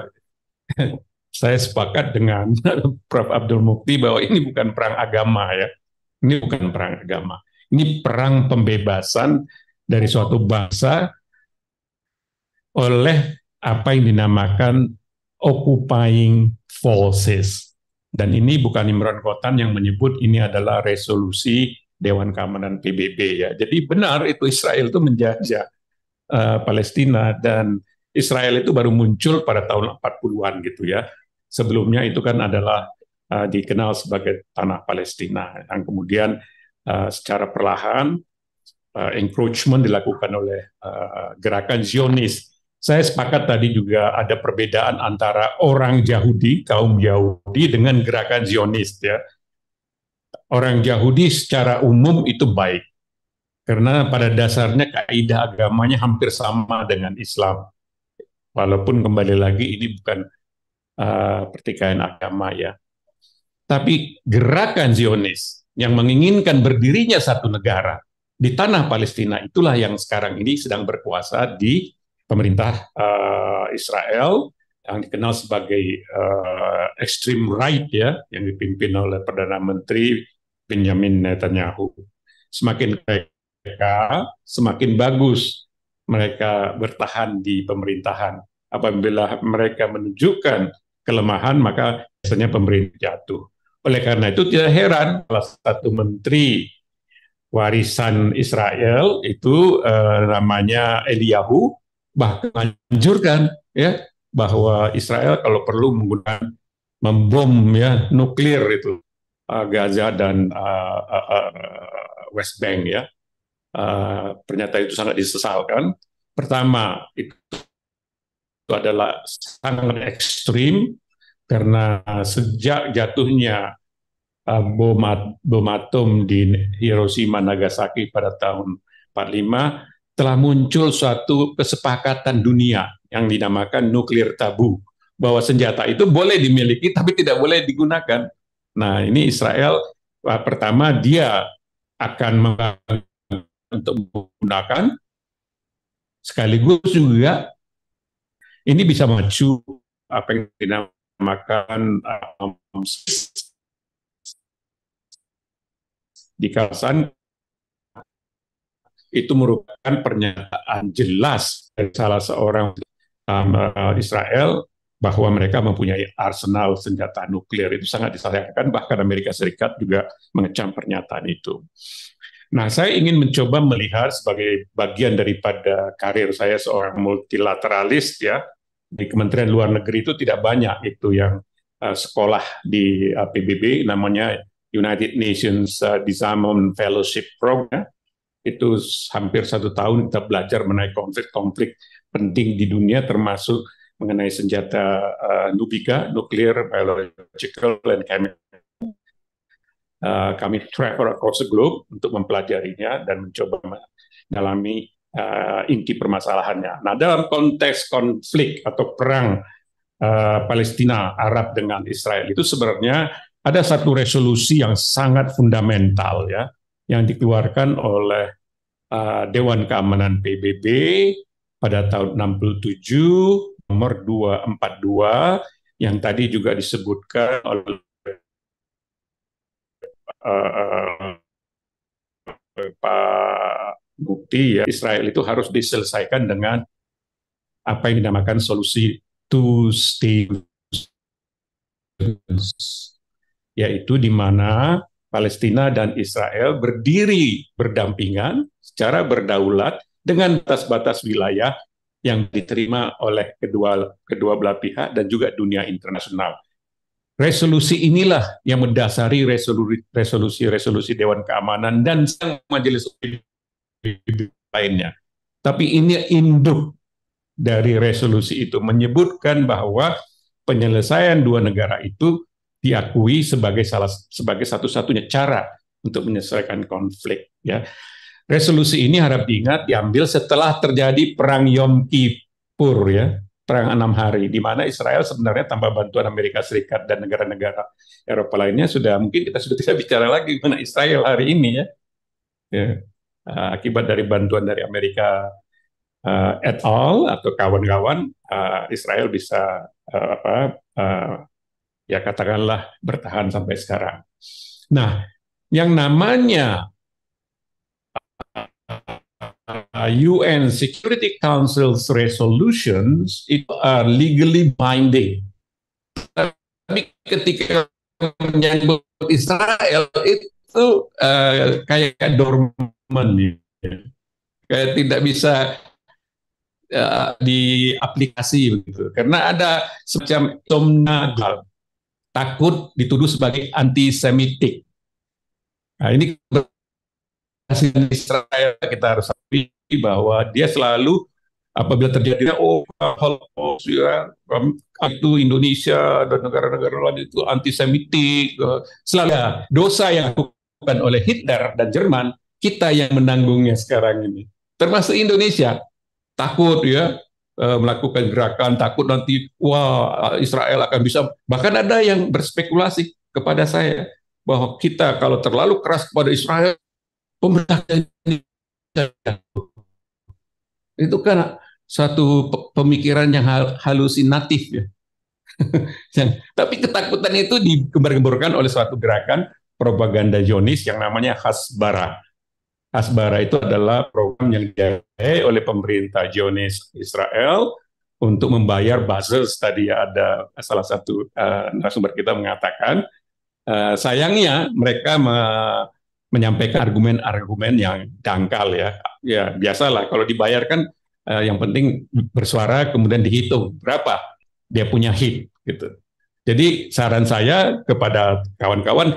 (laughs) saya sepakat dengan (laughs) Prof. Abdul Mukti bahwa ini bukan perang agama ya. Ini bukan perang agama. Ini perang pembebasan dari suatu bangsa oleh apa yang dinamakan occupying forces. Dan ini bukan Imran Kotan yang menyebut ini adalah resolusi Dewan Keamanan PBB ya. Jadi benar itu Israel itu menjajah uh, Palestina dan Israel itu baru muncul pada tahun 40-an gitu ya. Sebelumnya itu kan adalah uh, dikenal sebagai tanah Palestina. Dan kemudian uh, secara perlahan uh, encroachment dilakukan oleh uh, gerakan Zionis. Saya sepakat tadi juga ada perbedaan antara orang Yahudi, kaum Yahudi dengan gerakan Zionis ya. Orang Yahudi secara umum itu baik. Karena pada dasarnya kaidah agamanya hampir sama dengan Islam. Walaupun kembali lagi ini bukan uh, pertikaian agama ya. Tapi gerakan Zionis yang menginginkan berdirinya satu negara di tanah Palestina itulah yang sekarang ini sedang berkuasa di pemerintah uh, Israel yang dikenal sebagai uh, extreme right ya yang dipimpin oleh perdana menteri Benjamin Netanyahu. Semakin mereka semakin bagus mereka bertahan di pemerintahan. Apabila mereka menunjukkan kelemahan maka biasanya pemerintah jatuh. Oleh karena itu tidak heran salah satu menteri warisan Israel itu eh, namanya Eliyahu bahkan menganjurkan ya bahwa Israel kalau perlu menggunakan membom ya nuklir itu uh, Gaza dan uh, uh, West Bank ya uh, pernyataan itu sangat disesalkan pertama itu, itu adalah sangat ekstrim karena sejak jatuhnya Ah, bom atom di Hiroshima Nagasaki pada tahun 45 telah muncul suatu kesepakatan dunia yang dinamakan nuklir tabu bahwa senjata itu boleh dimiliki tapi tidak boleh digunakan. Nah, ini Israel ah, pertama dia akan untuk menggunakan sekaligus juga ini bisa maju apa yang dinamakan um, di kawasan itu merupakan pernyataan jelas dari salah seorang um, Israel bahwa mereka mempunyai arsenal senjata nuklir itu sangat disayangkan bahkan Amerika Serikat juga mengecam pernyataan itu. Nah, saya ingin mencoba melihat sebagai bagian daripada karir saya seorang multilateralis ya di Kementerian Luar Negeri itu tidak banyak itu yang uh, sekolah di uh, eh, PBB namanya United Nations uh, Disarmament Fellowship Program itu hampir satu tahun kita belajar mengenai konflik-konflik penting di dunia termasuk mengenai senjata uh, nubika, nuklir, biological, dan chemical. Uh, kami travel across the globe untuk mempelajarinya dan mencoba mendalami uh, inti permasalahannya. Nah, dalam konteks konflik atau perang uh, Palestina Arab dengan Israel itu sebenarnya ada satu resolusi yang sangat fundamental ya yang dikeluarkan oleh uh, Dewan Keamanan PBB pada tahun 67 nomor 242 yang tadi juga disebutkan oleh uh, uh, Pak Bukti ya Israel itu harus diselesaikan dengan apa yang dinamakan solusi two states yaitu di mana Palestina dan Israel berdiri berdampingan secara berdaulat dengan batas-batas wilayah yang diterima oleh kedua kedua belah pihak dan juga dunia internasional. Resolusi inilah yang mendasari resolusi-resolusi Dewan Keamanan dan sang majelis lainnya. Tapi ini induk dari resolusi itu menyebutkan bahwa penyelesaian dua negara itu diakui sebagai salah sebagai satu-satunya cara untuk menyelesaikan konflik ya. Resolusi ini harap diingat diambil setelah terjadi perang Yom Kippur ya, perang enam hari di mana Israel sebenarnya tanpa bantuan Amerika Serikat dan negara-negara Eropa lainnya sudah mungkin kita sudah (laughs) tidak bicara lagi mengenai Israel hari ini ya. ya. Eh, akibat dari bantuan dari Amerika uh, eh, at all atau kawan-kawan uh, Israel bisa uh, apa uh, ya katakanlah bertahan sampai sekarang. Nah, yang namanya UN uh, Security Council's resolutions itu are legally binding. Tapi ketika menyebut Israel itu uh, kayak dormant ya. kayak tidak bisa uh, diaplikasi begitu karena ada semacam somnagal takut dituduh sebagai antisemitik. Nah, ini Israel kita harus akui bahwa dia selalu apabila terjadi oh Holocaust ya um, itu Indonesia dan negara-negara lain itu antisemitik eh, selalu ya, dosa yang dilakukan oleh Hitler dan Jerman kita yang menanggungnya sekarang ini termasuk Indonesia takut ya Eh, melakukan gerakan takut nanti wah Israel akan bisa bahkan ada yang berspekulasi kepada saya bahwa kita kalau terlalu keras kepada Israel pemerintah itu kan satu pemikiran yang halusinatif ya. (laughs) Tapi ketakutan itu digembar gemborkan oleh suatu gerakan propaganda Zionis yang namanya Hasbara. Asbara itu adalah program yang dibiayai oleh pemerintah Zionis Israel untuk membayar buzzer. tadi ada salah satu uh, narasumber kita mengatakan uh, sayangnya mereka me menyampaikan argumen-argumen yang dangkal ya ya biasalah kalau dibayarkan uh, yang penting bersuara kemudian dihitung berapa dia punya hit gitu jadi saran saya kepada kawan-kawan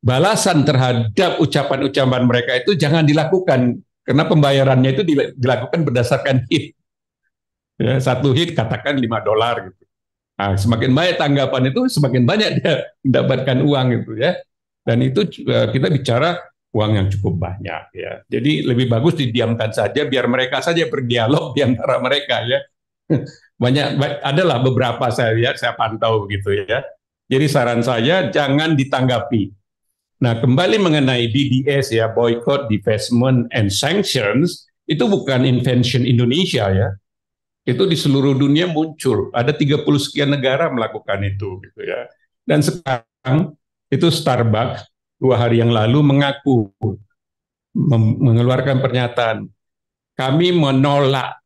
balasan terhadap ucapan-ucapan mereka itu jangan dilakukan karena pembayarannya itu dilakukan berdasarkan hit. Ya, satu hit katakan 5 dolar gitu. Nah, semakin banyak tanggapan itu semakin banyak dia mendapatkan uang gitu ya. Dan itu eh, kita bicara uang yang cukup banyak ya. Jadi lebih bagus didiamkan saja biar mereka saja berdialog di antara mereka ya. (laughs) Banyak adalah beberapa saya lihat ya, saya pantau gitu ya. Jadi saran saya jangan ditanggapi Nah, kembali mengenai BDS ya, boycott, divestment and sanctions, itu bukan invention Indonesia ya. Itu di seluruh dunia muncul. Ada 30 sekian negara melakukan itu gitu ya. Dan sekarang itu Starbucks dua hari yang lalu mengaku mengeluarkan pernyataan kami menolak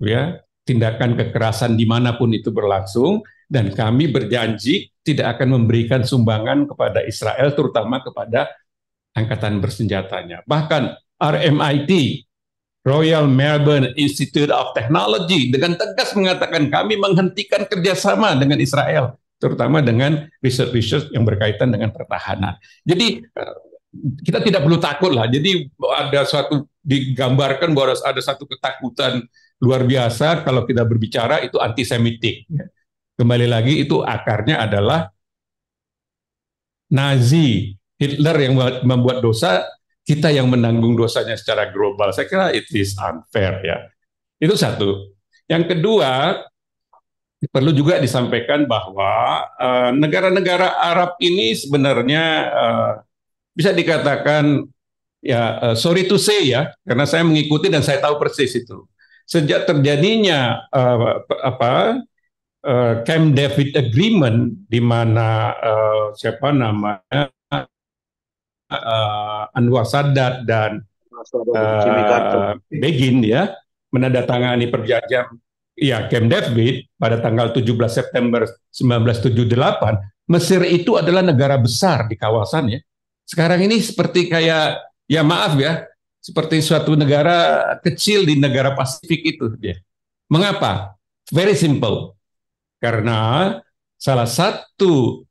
ya tindakan kekerasan dimanapun itu berlangsung dan kami berjanji tidak akan memberikan sumbangan kepada Israel, terutama kepada angkatan bersenjatanya. Bahkan RMIT, Royal Melbourne Institute of Technology, dengan tegas mengatakan kami menghentikan kerjasama dengan Israel, terutama dengan riset-riset yang berkaitan dengan pertahanan. Jadi eh, kita tidak perlu takut lah. Jadi ada suatu digambarkan bahwa ada satu ketakutan luar biasa kalau kita berbicara itu antisemitik. Ya. Kembali lagi itu akarnya adalah Nazi, Hitler yang membuat dosa, kita yang menanggung dosanya secara global. Saya kira it is unfair ya. Itu satu. Yang kedua, perlu juga disampaikan bahwa eh, negara-negara uh, Arab ini sebenarnya uh, bisa dikatakan ya uh, sorry to say ya karena saya mengikuti dan saya tahu persis itu sejak terjadinya uh, apa uh, Camp David Agreement di mana uh, siapa namanya uh, Anwar Sadat dan uh, Begin ya menandatangani perjanjian ya Camp David pada tanggal 17 September 1978 Mesir itu adalah negara besar di kawasan ya. Sekarang ini seperti kayak ya maaf ya seperti suatu negara kecil di negara Pasifik itu dia. Ya. Mengapa? Very simple. Karena salah satu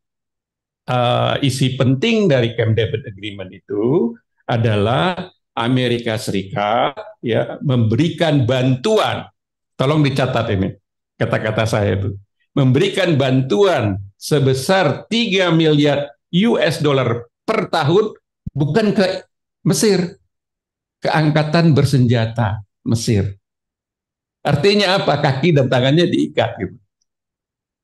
uh, isi penting dari Camp David Agreement itu adalah Amerika Serikat ya memberikan bantuan. Tolong dicatat ini kata-kata saya itu. Memberikan bantuan sebesar 3 miliar US dollar per tahun bukan ke Mesir, ke angkatan bersenjata Mesir. Artinya apa? Kaki dan tangannya diikat gitu.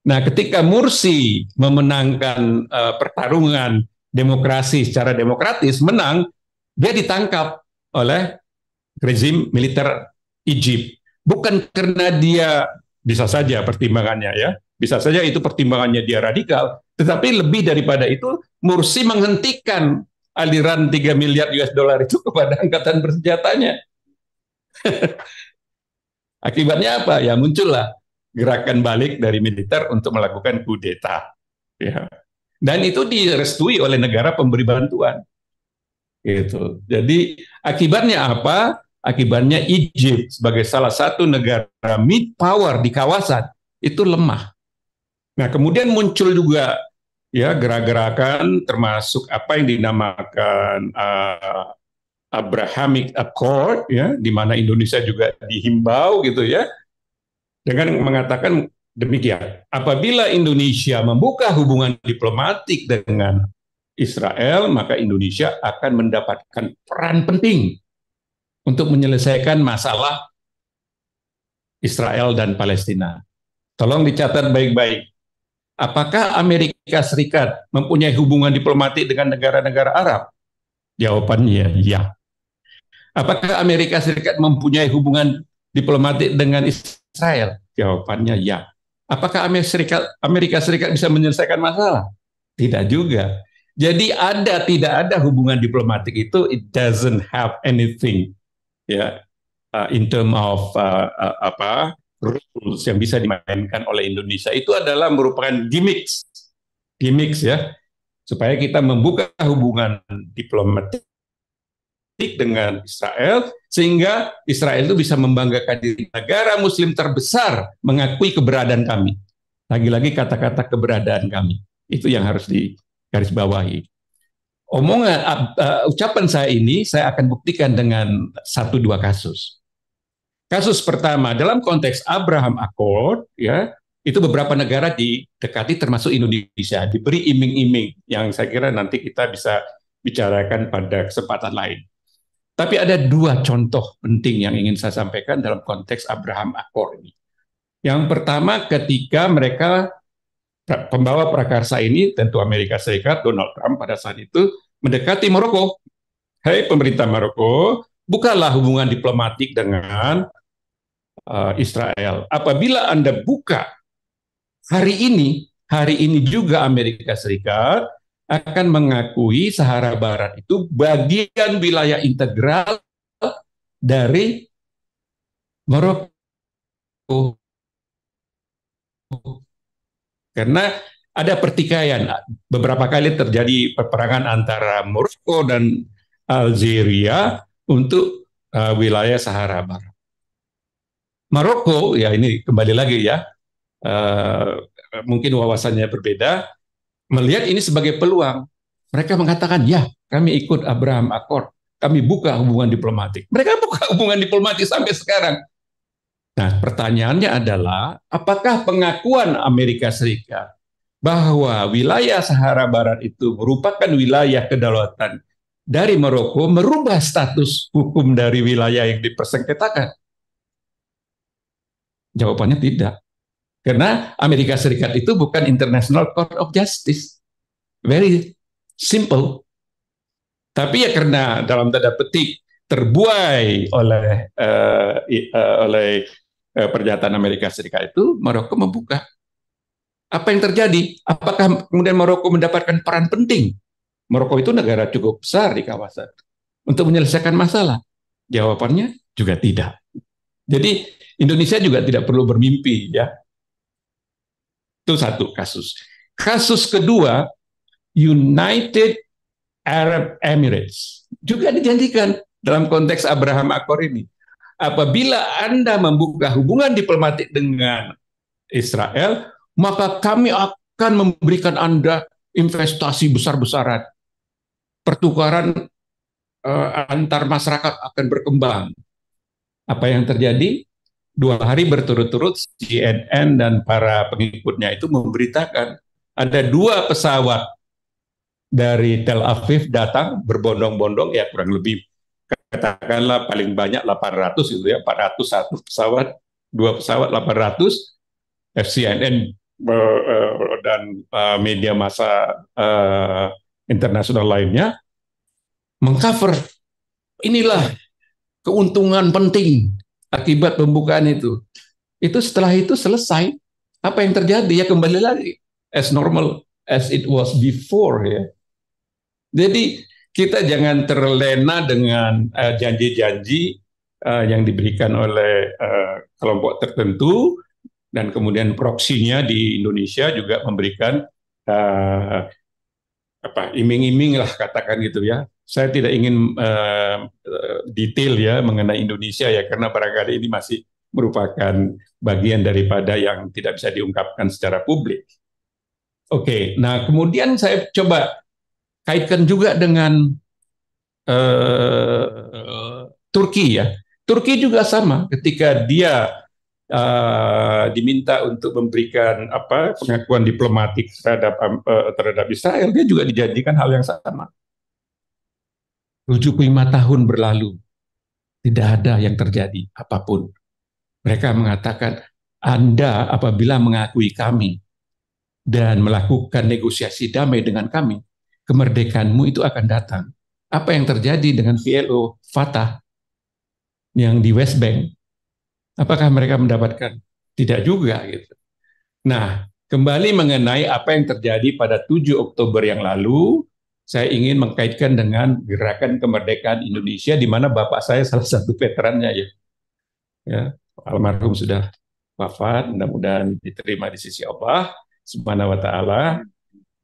Nah, ketika Mursi memenangkan uh, pertarungan demokrasi secara demokratis, menang, dia ditangkap oleh rezim militer Egypt. Bukan karena dia bisa saja pertimbangannya ya, bisa saja itu pertimbangannya dia radikal, tetapi lebih daripada itu Mursi menghentikan aliran 3 miliar US dollar itu kepada (laughs) angkatan bersenjatanya. (laughs) Akibatnya apa? Ya muncullah gerakan balik dari militer untuk melakukan kudeta. Ya. Dan itu direstui oleh negara pemberi bantuan. Gitu. Jadi akibatnya apa? Akibatnya Egypt sebagai salah satu negara mid power di kawasan itu lemah. Nah, kemudian muncul juga ya gerak-gerakan termasuk apa yang dinamakan uh, Abrahamic Accord ya di mana Indonesia juga dihimbau gitu ya dengan mengatakan demikian. Apabila Indonesia membuka hubungan diplomatik dengan Israel, maka Indonesia akan mendapatkan peran penting untuk menyelesaikan masalah Israel dan Palestina. Tolong dicatat baik-baik. Apakah Amerika Serikat mempunyai hubungan diplomatik dengan negara-negara Arab? Jawabannya ya. Apakah Amerika Serikat mempunyai hubungan diplomatik dengan Israel? Jawabannya ya. Apakah Amerika Serikat, Amerika Serikat bisa menyelesaikan masalah? Tidak juga. Jadi ada tidak ada hubungan diplomatik itu it doesn't have anything ya yeah, uh, in term of uh, uh, apa rules yang bisa dimainkan oleh Indonesia itu adalah merupakan gimmicks gimmicks ya supaya kita membuka hubungan diplomatik dengan Israel sehingga Israel itu bisa membanggakan diri negara muslim terbesar mengakui keberadaan kami. Lagi-lagi kata-kata keberadaan kami. Itu yang harus digarisbawahi. Omongan uh, uh, ucapan saya ini saya akan buktikan dengan satu dua kasus. Kasus pertama dalam konteks Abraham Accord ya, itu beberapa negara didekati termasuk Indonesia, diberi iming-iming yang saya kira nanti kita bisa bicarakan pada kesempatan lain. Tapi ada dua contoh penting yang ingin saya sampaikan dalam konteks Abraham Akor ini. Yang pertama ketika mereka pembawa prakarsa ini tentu Amerika Serikat Donald Trump pada saat itu mendekati Maroko. "Hei pemerintah Maroko, bukalah hubungan diplomatik dengan uh, Israel. Apabila Anda buka hari ini, hari ini juga Amerika Serikat akan mengakui Sahara Barat itu bagian wilayah integral dari Maroko. Karena ada pertikaian beberapa kali terjadi peperangan antara Maroko dan Algeria untuk uh, wilayah Sahara Barat. Maroko ya ini kembali lagi ya uh, mungkin wawasannya berbeda melihat ini sebagai peluang. Mereka mengatakan, ya kami ikut Abraham Accord. Kami buka hubungan diplomatik. Mereka buka (laughs) hubungan diplomatik sampai sekarang. Nah, pertanyaannya adalah, apakah pengakuan Amerika Serikat bahwa wilayah Sahara Barat itu merupakan wilayah kedaulatan dari Maroko merubah status hukum dari wilayah yang dipersengketakan? Jawabannya tidak. Karena Amerika Serikat itu bukan International Court of Justice. Very simple. Tapi ya karena dalam tanda petik terbuai oleh uh, uh, oleh uh, pernyataan Amerika Serikat itu Maroko membuka apa yang terjadi apakah kemudian Maroko mendapatkan peran penting Maroko itu negara cukup besar di kawasan untuk menyelesaikan masalah jawabannya juga tidak jadi Indonesia juga tidak perlu bermimpi ya itu satu kasus. Kasus kedua, United Arab Emirates. Juga dijanjikan dalam konteks Abraham Accord ini. Apabila Anda membuka hubungan diplomatik dengan Israel, maka kami akan memberikan Anda investasi besar-besaran. Pertukaran uh, antar masyarakat akan berkembang. Apa yang terjadi? dua hari berturut-turut CNN dan para pengikutnya itu memberitakan ada dua pesawat dari Tel Aviv datang berbondong-bondong ya kurang lebih katakanlah paling banyak 800 itu ya 400 satu pesawat dua pesawat 800 FCNN eh, eh, dan eh, media massa internasional lainnya mengcover inilah keuntungan penting akibat pembukaan itu. Itu setelah itu selesai, apa yang terjadi? Ya kembali lagi as normal as it was before ya. Jadi kita jangan terlena dengan eh, janji-janji uh, uh, yang diberikan oleh uh, kelompok tertentu dan kemudian proksinya di Indonesia juga memberikan uh, apa iming-iming lah katakan gitu ya saya tidak ingin uh, detail ya mengenai Indonesia ya karena barangkali ini masih merupakan bagian daripada yang tidak bisa diungkapkan secara publik. Oke, okay, nah kemudian saya coba kaitkan juga dengan uh, Turki ya. Turki juga sama ketika dia uh, diminta untuk memberikan apa pengakuan diplomatik terhadap uh, terhadap Israel, dia juga dijanjikan hal yang sama 75 tahun berlalu, tidak ada yang terjadi apapun. Mereka mengatakan, Anda apabila mengakui kami dan melakukan negosiasi damai dengan kami, kemerdekaanmu itu akan datang. Apa yang terjadi dengan PLO Fatah yang di West Bank? Apakah mereka mendapatkan? Tidak juga gitu. Nah, kembali mengenai apa yang terjadi pada 7 Oktober yang lalu, saya ingin mengkaitkan dengan gerakan kemerdekaan Indonesia di mana bapak saya salah satu veterannya ya. Ya, almarhum sudah wafat, mudah-mudahan diterima di sisi Allah Subhanahu wa taala.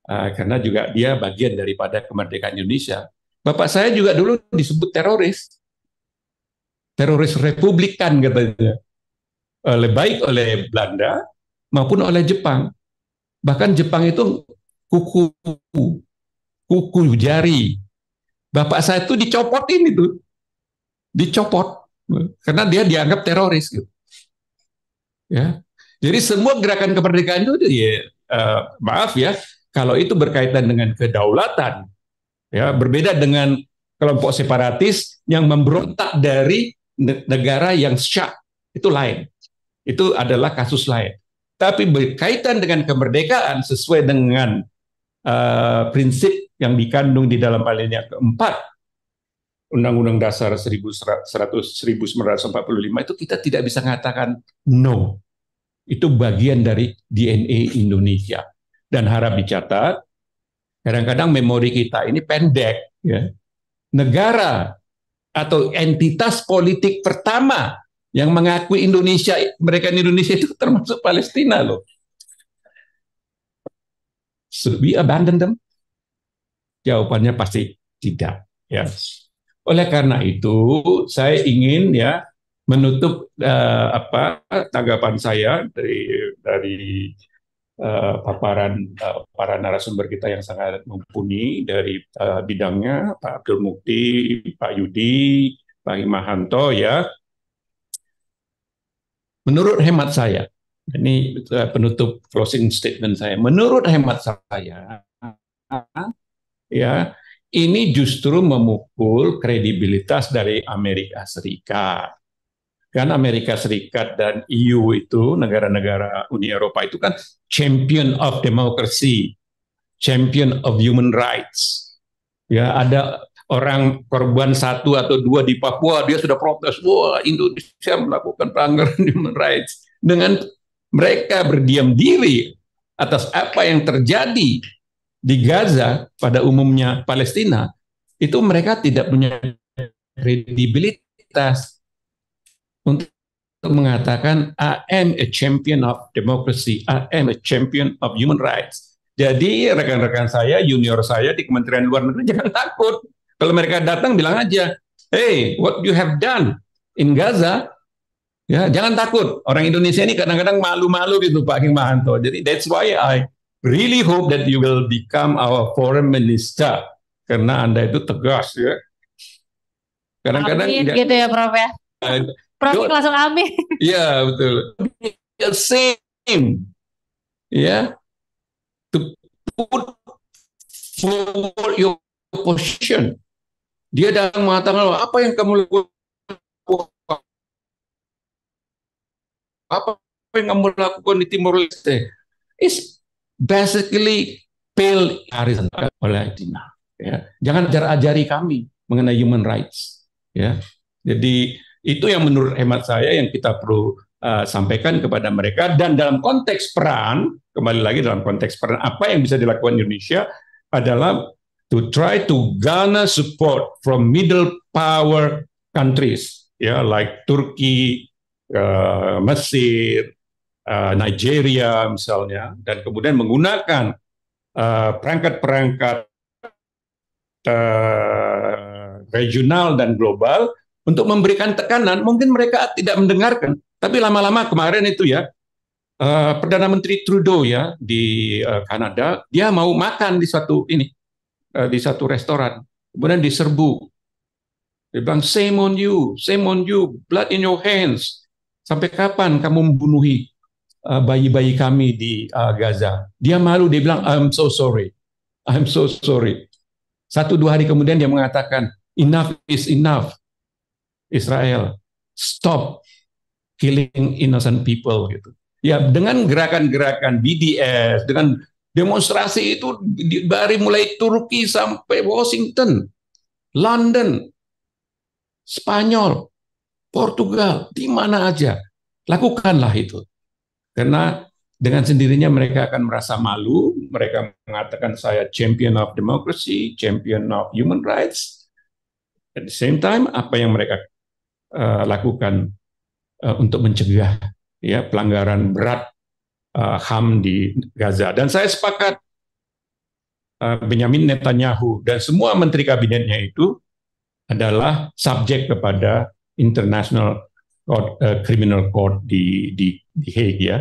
Uh, karena juga dia bagian daripada kemerdekaan Indonesia. Bapak saya juga dulu disebut teroris. Teroris republikan katanya. Oleh baik oleh Belanda maupun oleh Jepang. Bahkan Jepang itu kuku kuku jari. Bapak saya itu dicopot ini tuh. Dicopot. Karena dia dianggap teroris gitu. Ya. Jadi semua gerakan kemerdekaan itu ya uh, maaf ya, kalau itu berkaitan dengan kedaulatan ya berbeda dengan kelompok separatis yang memberontak dari negara yang syak itu lain. Itu adalah kasus lain. Tapi berkaitan dengan kemerdekaan sesuai dengan uh, prinsip yang dikandung di dalam alinea keempat Undang-Undang Dasar 1945 itu kita tidak bisa mengatakan no. Itu bagian dari DNA Indonesia. Dan harap dicatat, kadang-kadang memori kita ini pendek. Ya. Negara atau entitas politik pertama yang mengakui Indonesia, mereka di Indonesia itu termasuk Palestina loh. Should we abandon them? Jawabannya pasti tidak. Ya. Oleh karena itu, saya ingin ya menutup uh, apa tanggapan saya dari dari uh, paparan uh, para narasumber kita yang sangat mumpuni dari uh, bidangnya Pak Abdul Mukti, Pak Yudi, Pak Imahanto ya. Menurut hemat saya, ini penutup closing statement saya. Menurut hemat saya, ya ini justru memukul kredibilitas dari Amerika Serikat. Kan Amerika Serikat dan EU itu negara-negara Uni Eropa itu kan champion of democracy, champion of human rights. Ya, ada orang korban satu atau dua di Papua dia sudah protes, wah Indonesia melakukan pelanggaran (laughs) human rights dengan mereka berdiam diri atas apa yang terjadi di Gaza pada umumnya Palestina itu mereka tidak punya kredibilitas untuk mengatakan I am a champion of democracy, I am a champion of human rights. Jadi rekan-rekan saya, junior saya di Kementerian Luar Negeri (laughs) jangan takut. Kalau mereka datang bilang aja, hey, what you have done in Gaza, ya jangan takut. Orang Indonesia ini kadang-kadang malu-malu gitu Pak Hikmahanto. Jadi that's why I really hope that you will become our foreign minister karena anda itu tegas ya. Kadang-kadang amin, ya, gitu ya Prof ya. Nah, Prof you, langsung amin. (laughs) Iya betul. The same, ya, yeah, to put forward your position. Dia dalam mengatakan apa yang kamu lakukan apa yang kamu lakukan di Timor Leste is basically pale horizontal kan oleh Dina. Ya. Jangan ajar-ajari kami mengenai human rights. Ya. Jadi itu yang menurut hemat saya yang kita perlu uh, sampaikan kepada mereka dan dalam konteks peran kembali lagi dalam konteks peran apa yang bisa dilakukan Indonesia adalah to try to garner support from middle power countries ya like Turki, uh, Mesir, Eh, Nigeria misalnya, dan kemudian menggunakan eh, perangkat-perangkat uh, regional dan global untuk memberikan tekanan, mungkin mereka tidak mendengarkan. Tapi lama-lama kemarin itu ya, uh, Perdana Menteri Trudeau ya di uh, Kanada, dia mau makan di satu ini, uh, di satu restoran. Kemudian diserbu. Dia bilang, shame on you, shame on you, blood in your hands. Sampai kapan kamu membunuhi Uh, bayi-bayi uh, kami di uh, Gaza. Dia malu, dia bilang, I'm so sorry. I'm so sorry. Satu dua hari kemudian dia mengatakan, enough is enough. Israel, stop killing innocent people. Gitu. Ya dengan gerakan-gerakan BDS, dengan demonstrasi itu dari mulai Turki sampai Washington, London, Spanyol, Portugal, di mana aja. Lakukanlah itu. Karena dengan sendirinya mereka akan merasa malu, mereka mengatakan saya champion of democracy, champion of human rights. At the same time, apa yang mereka uh, lakukan uh, untuk mencegah ya pelanggaran berat uh, HAM di Gaza. Dan saya sepakat uh, Benyamin Netanyahu dan semua menteri kabinetnya itu adalah subjek kepada international court, uh, Criminal Court di di di Hague ya.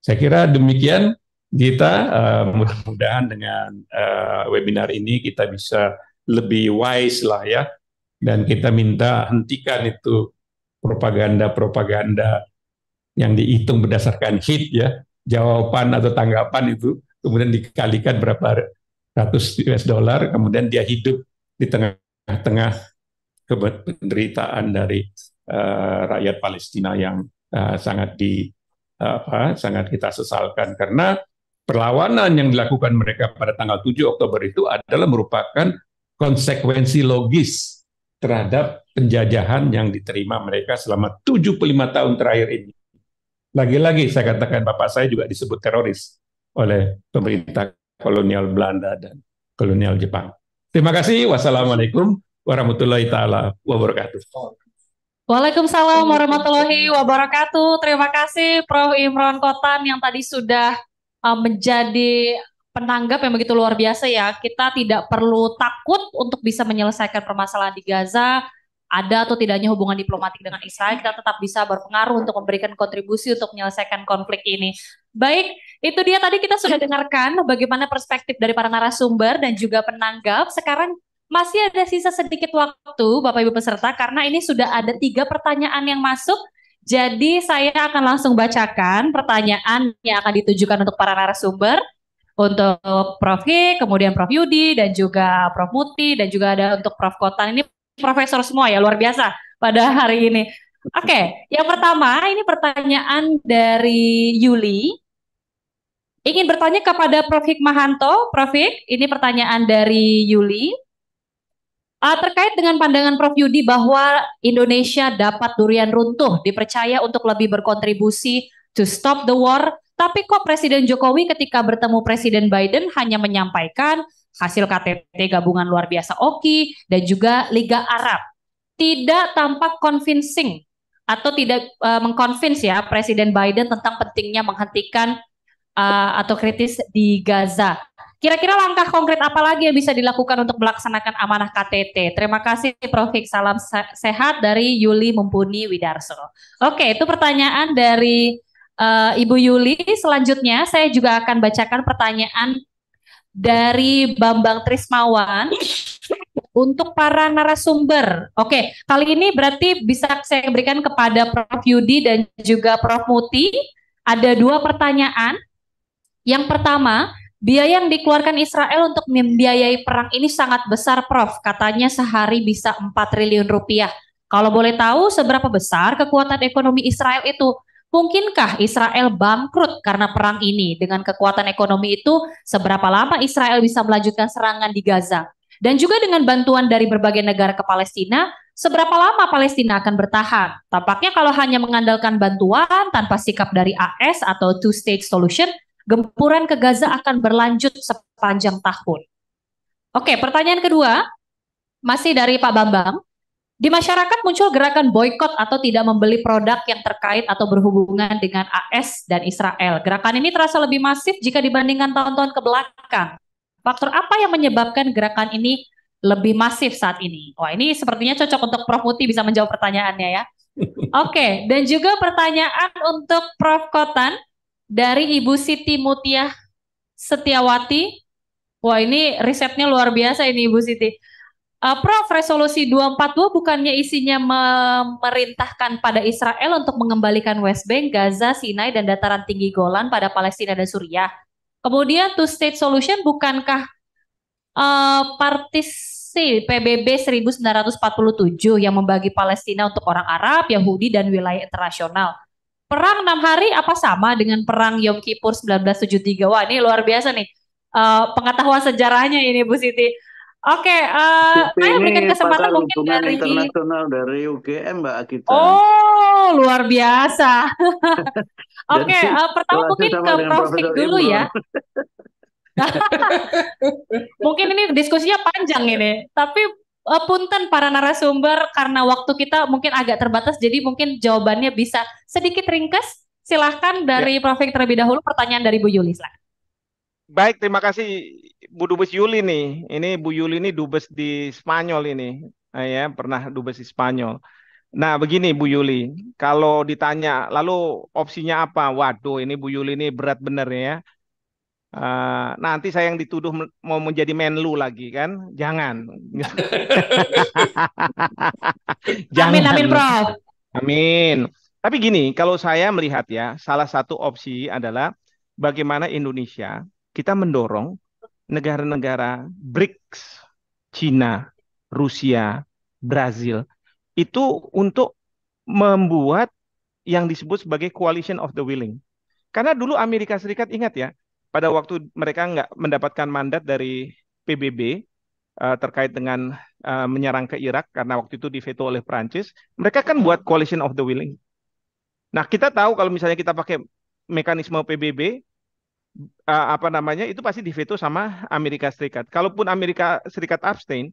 Saya kira demikian kita uh, mudah-mudahan dengan uh, webinar ini kita bisa lebih wise lah ya dan kita minta hentikan itu propaganda-propaganda yang dihitung berdasarkan hit ya jawaban atau tanggapan itu kemudian dikalikan berapa ratus US dollar kemudian dia hidup di tengah-tengah penderitaan dari Eh, rakyat Palestina yang uh, sangat di eh, apa sangat kita sesalkan karena perlawanan yang dilakukan mereka pada tanggal 7 Oktober itu adalah merupakan konsekuensi logis terhadap penjajahan yang diterima mereka selama 75 tahun terakhir ini. Lagi-lagi saya katakan bapak saya juga disebut teroris oleh pemerintah kolonial Belanda dan kolonial Jepang. Terima kasih. Wassalamualaikum warahmatullahi taala wabarakatuh. Waalaikumsalam warahmatullahi wabarakatuh. Terima kasih Prof. Imron Kotan yang tadi sudah uh, menjadi penanggap yang begitu luar biasa ya. Kita tidak perlu takut untuk bisa menyelesaikan permasalahan di Gaza. Ada atau tidaknya hubungan diplomatik dengan Israel, kita tetap bisa berpengaruh untuk memberikan kontribusi untuk menyelesaikan konflik ini. Baik, itu dia tadi kita sudah dengarkan bagaimana perspektif dari para narasumber dan juga penanggap. Sekarang masih ada sisa sedikit waktu Bapak Ibu peserta karena ini sudah ada tiga pertanyaan yang masuk. Jadi saya akan langsung bacakan pertanyaan yang akan ditujukan untuk para narasumber untuk Prof. Hik, kemudian Prof. Yudi, dan juga Prof. Muti, dan juga ada untuk Prof. Kotan. Ini profesor semua ya, luar biasa pada hari ini. Oke, okay, yang pertama ini pertanyaan dari Yuli. Ingin bertanya kepada Prof. Hikmahanto. Prof. Hik, ini pertanyaan dari Yuli. Uh, terkait dengan pandangan Prof. Yudi bahwa Indonesia dapat durian runtuh, dipercaya untuk lebih berkontribusi to stop the war, tapi kok Presiden Jokowi ketika bertemu Presiden Biden hanya menyampaikan hasil KTT gabungan luar biasa OKI dan juga Liga Arab. Tidak tampak convincing atau tidak uh, mengconvince ya Presiden Biden tentang pentingnya menghentikan uh, atau kritis di Gaza. Kira-kira langkah konkret apa lagi yang bisa dilakukan untuk melaksanakan amanah KTT? Terima kasih Prof. Salam sehat dari Yuli Mumpuni Widarso. Oke, itu pertanyaan dari uh, Ibu Yuli. Selanjutnya saya juga akan bacakan pertanyaan dari Bambang Trismawan untuk para narasumber. Oke, kali ini berarti bisa saya berikan kepada Prof. Yudi dan juga Prof. Muti. Ada dua pertanyaan. Yang pertama, Biaya yang dikeluarkan Israel untuk membiayai perang ini sangat besar, Prof. Katanya sehari bisa 4 triliun rupiah. Kalau boleh tahu, seberapa besar kekuatan ekonomi Israel itu? Mungkinkah Israel bangkrut karena perang ini? Dengan kekuatan ekonomi itu, seberapa lama Israel bisa melanjutkan serangan di Gaza? Dan juga dengan bantuan dari berbagai negara ke Palestina, seberapa lama Palestina akan bertahan? Tampaknya kalau hanya mengandalkan bantuan tanpa sikap dari AS atau two-state solution, Gempuran ke Gaza akan berlanjut sepanjang tahun. Oke, pertanyaan kedua masih dari Pak Bambang. Di masyarakat muncul gerakan boykot atau tidak membeli produk yang terkait atau berhubungan dengan AS dan Israel. Gerakan ini terasa lebih masif jika dibandingkan tahun-tahun ke belakang. Faktor apa yang menyebabkan gerakan ini lebih masif saat ini? Wah, ini sepertinya cocok untuk Prof Muti bisa menjawab pertanyaannya ya. Oke, okay, dan juga pertanyaan untuk Prof Kotan dari Ibu Siti Mutia Setiawati. Wah ini resepnya luar biasa ini Ibu Siti. Uh, Prof, resolusi 242 bukannya isinya memerintahkan pada Israel untuk mengembalikan West Bank, Gaza, Sinai, dan dataran tinggi Golan pada Palestina dan Suriah. Kemudian two-state solution bukankah uh, partisi PBB 1947 yang membagi Palestina untuk orang Arab, Yahudi, dan wilayah internasional. Perang enam hari apa sama dengan perang Yom Kippur 1973? Wah, ini luar biasa nih. Uh, pengetahuan sejarahnya ini Bu Siti. Oke, okay, uh, saya berikan kesempatan mungkin dari internasional dari UGM Mbak Akita. Oh, luar biasa. (laughs) Oke, okay, uh, eh, pertama mungkin ke Prof Prof. dulu ya. (laughs) (laughs) mungkin ini diskusinya panjang ini, tapi uh, punten para narasumber karena waktu kita mungkin agak terbatas jadi mungkin jawabannya bisa sedikit ringkas. Silahkan dari ya. Prof. terlebih dahulu pertanyaan dari Bu Yuli silahkan. Baik, terima kasih Bu Dubes Yuli nih. Ini Bu Yuli ini dubes di Spanyol ini. Nah, ya, pernah dubes di Spanyol. Nah, begini Bu Yuli, kalau ditanya lalu opsinya apa? Waduh, ini Bu Yuli ini berat bener ya. Uh, nanti saya yang dituduh mau menjadi menlu lagi kan? Jangan. (laughs) Jangan. Amin amin bro Amin. Tapi gini, kalau saya melihat ya, salah satu opsi adalah bagaimana Indonesia kita mendorong negara-negara BRICS, Cina, Rusia, Brazil itu untuk membuat yang disebut sebagai coalition of the willing. Karena dulu Amerika Serikat ingat ya, pada waktu mereka nggak mendapatkan mandat dari PBB uh, eh, terkait dengan uh, menyerang ke Irak karena waktu itu diveto oleh Prancis, mereka kan buat coalition of the willing. Nah, kita tahu kalau misalnya kita pakai mekanisme PBB uh, eh, apa namanya itu pasti diveto sama Amerika Serikat. Kalaupun Amerika Serikat abstain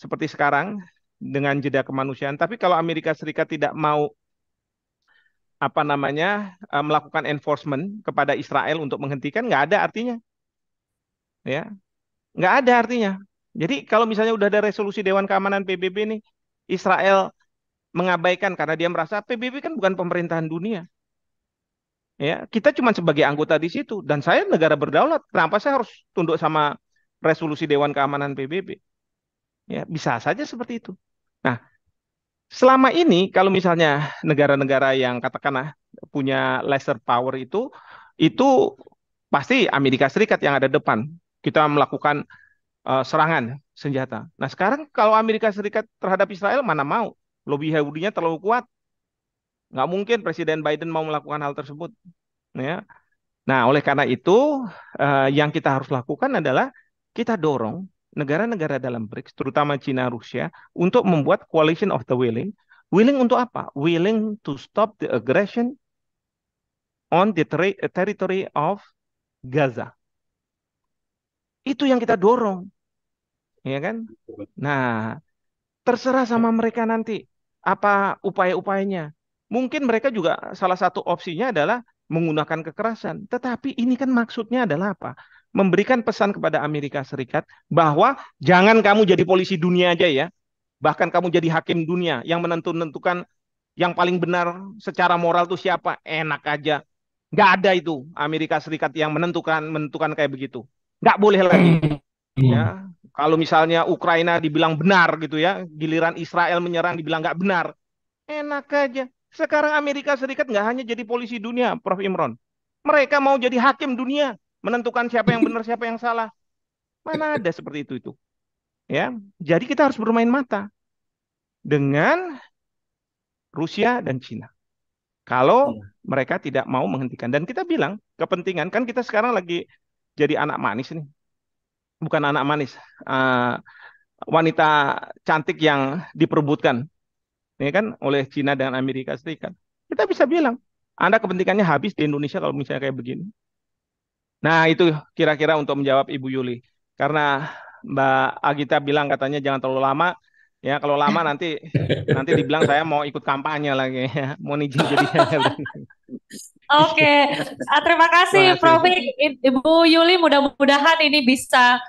seperti sekarang dengan jeda kemanusiaan, tapi kalau Amerika Serikat tidak mau apa namanya eh, melakukan enforcement kepada Israel untuk menghentikan nggak ada artinya ya nggak ada artinya jadi kalau misalnya udah ada resolusi Dewan Keamanan PBB nih Israel mengabaikan karena dia merasa PBB kan bukan pemerintahan dunia ya kita cuma sebagai anggota di situ dan saya negara berdaulat kenapa saya harus tunduk sama resolusi Dewan Keamanan PBB ya bisa saja seperti itu nah selama ini kalau misalnya negara-negara yang katakanlah punya lesser power itu itu pasti Amerika Serikat yang ada depan kita melakukan uh, serangan senjata. Nah sekarang kalau Amerika Serikat terhadap Israel mana mau lobby Yahudinya terlalu kuat, nggak mungkin Presiden Biden mau melakukan hal tersebut. Ya. Nah oleh karena itu uh, yang kita harus lakukan adalah kita dorong negara-negara dalam BRICS, terutama China Rusia, untuk membuat coalition of the willing. Willing untuk apa? Willing to stop the aggression on the ter territory of Gaza. Itu yang kita dorong. Ya kan? Nah, terserah sama mereka nanti apa upaya-upayanya. Mungkin mereka juga salah satu opsinya adalah menggunakan kekerasan. Tetapi ini kan maksudnya adalah apa? memberikan pesan kepada Amerika Serikat bahwa jangan kamu jadi polisi dunia aja ya. Bahkan kamu jadi hakim dunia yang menentukan yang paling benar secara moral itu siapa. Enak aja. Nggak ada itu Amerika Serikat yang menentukan menentukan kayak begitu. Nggak boleh lagi. Ya, kalau misalnya Ukraina dibilang benar gitu ya, giliran Israel menyerang dibilang nggak benar. Enak aja. Sekarang Amerika Serikat nggak hanya jadi polisi dunia, Prof. Imron. Mereka mau jadi hakim dunia menentukan siapa yang benar, siapa yang salah. Mana ada seperti itu itu. Ya. Jadi kita harus bermain mata dengan Rusia dan Cina. Kalau hmm. mereka tidak mau menghentikan dan kita bilang kepentingan kan kita sekarang lagi jadi anak manis nih. Bukan anak manis. Uh, wanita cantik yang diperbutkan, ini ya kan oleh Cina dan Amerika Serikat. Kita bisa bilang, Anda kepentingannya habis di Indonesia kalau misalnya kayak begini. Nah, itu kira-kira untuk menjawab Ibu Yuli. Karena Mbak Agita bilang katanya jangan terlalu lama. Ya, kalau lama nanti nanti dibilang saya mau ikut kampanye lagi Mau (laughs) izin jadi. Oke, ah, terima kasih Prof. Ibu Yuli mudah-mudahan ini bisa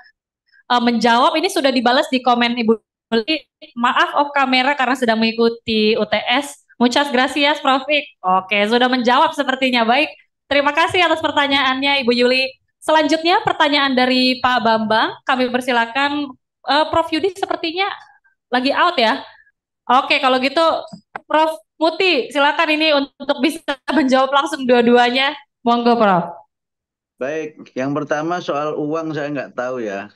uh, menjawab. Ini sudah dibalas di komen Ibu Yuli. Maaf off kamera karena sedang mengikuti UTS. Muchas gracias Prof. Oke, sudah menjawab sepertinya. Baik. Terima kasih atas pertanyaannya Ibu Yuli. Selanjutnya pertanyaan dari Pak Bambang, kami persilakan uh, Prof Yudi sepertinya lagi out ya. Oke, kalau gitu Prof Muti, silakan ini untuk bisa (laughs) menjawab langsung dua-duanya. Monggo, Prof. Baik, yang pertama soal uang saya nggak tahu ya.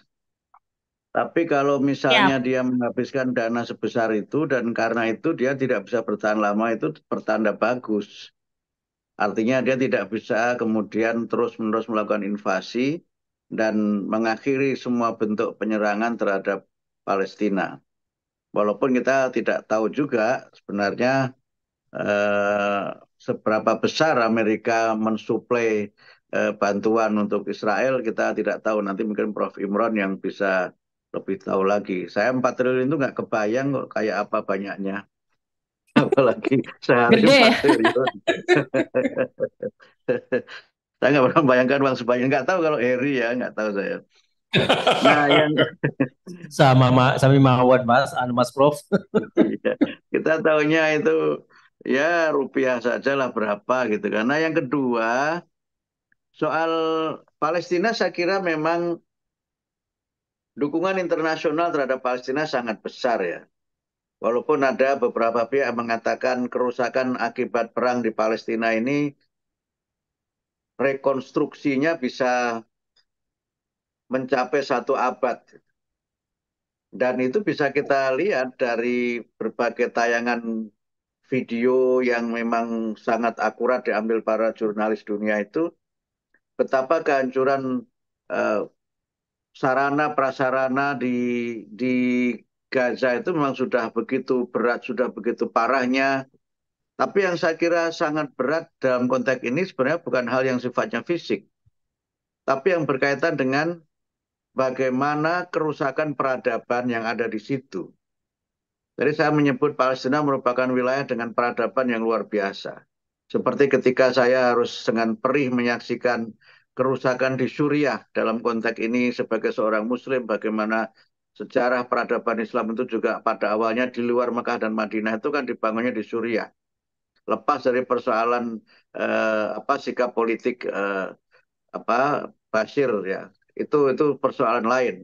Tapi kalau misalnya ya. dia menghabiskan dana sebesar itu dan karena itu dia tidak bisa bertahan lama itu pertanda bagus artinya dia tidak bisa kemudian terus-menerus melakukan invasi dan mengakhiri semua bentuk penyerangan terhadap Palestina. Walaupun kita tidak tahu juga sebenarnya eh, seberapa besar Amerika mensuplai eh, bantuan untuk Israel, kita tidak tahu. Nanti mungkin Prof. Imron yang bisa lebih tahu lagi. Saya 4 triliun itu nggak kebayang kok kayak apa banyaknya apalagi sehari Gede. triliun. (laughs) saya nggak pernah bayangkan uang sebanyak nggak tahu kalau Harry ya nggak tahu saya. Nah yang (laughs) sama ma sama mawat Mas, anu Mas Prof. Iya. kita tahunya itu ya rupiah saja lah berapa gitu karena yang kedua soal Palestina saya kira memang dukungan internasional terhadap Palestina sangat besar ya walaupun ada beberapa pihak yang mengatakan kerusakan akibat perang di Palestina ini rekonstruksinya bisa mencapai satu abad. Dan itu bisa kita lihat dari berbagai tayangan video yang memang sangat akurat diambil para jurnalis dunia itu, betapa kehancuran uh, eh, sarana prasarana di di Gaza itu memang sudah begitu berat, sudah begitu parahnya. Tapi yang saya kira sangat berat dalam konteks ini sebenarnya bukan hal yang sifatnya fisik. Tapi yang berkaitan dengan bagaimana kerusakan peradaban yang ada di situ. Jadi saya menyebut Palestina merupakan wilayah dengan peradaban yang luar biasa. Seperti ketika saya harus dengan perih menyaksikan kerusakan di Suriah dalam konteks ini sebagai seorang muslim bagaimana sejarah peradaban Islam itu juga pada awalnya di luar Mekah dan Madinah itu kan dibangunnya di Suriah. Lepas dari persoalan eh, apa sikap politik eh, apa Basir ya. Itu itu persoalan lain.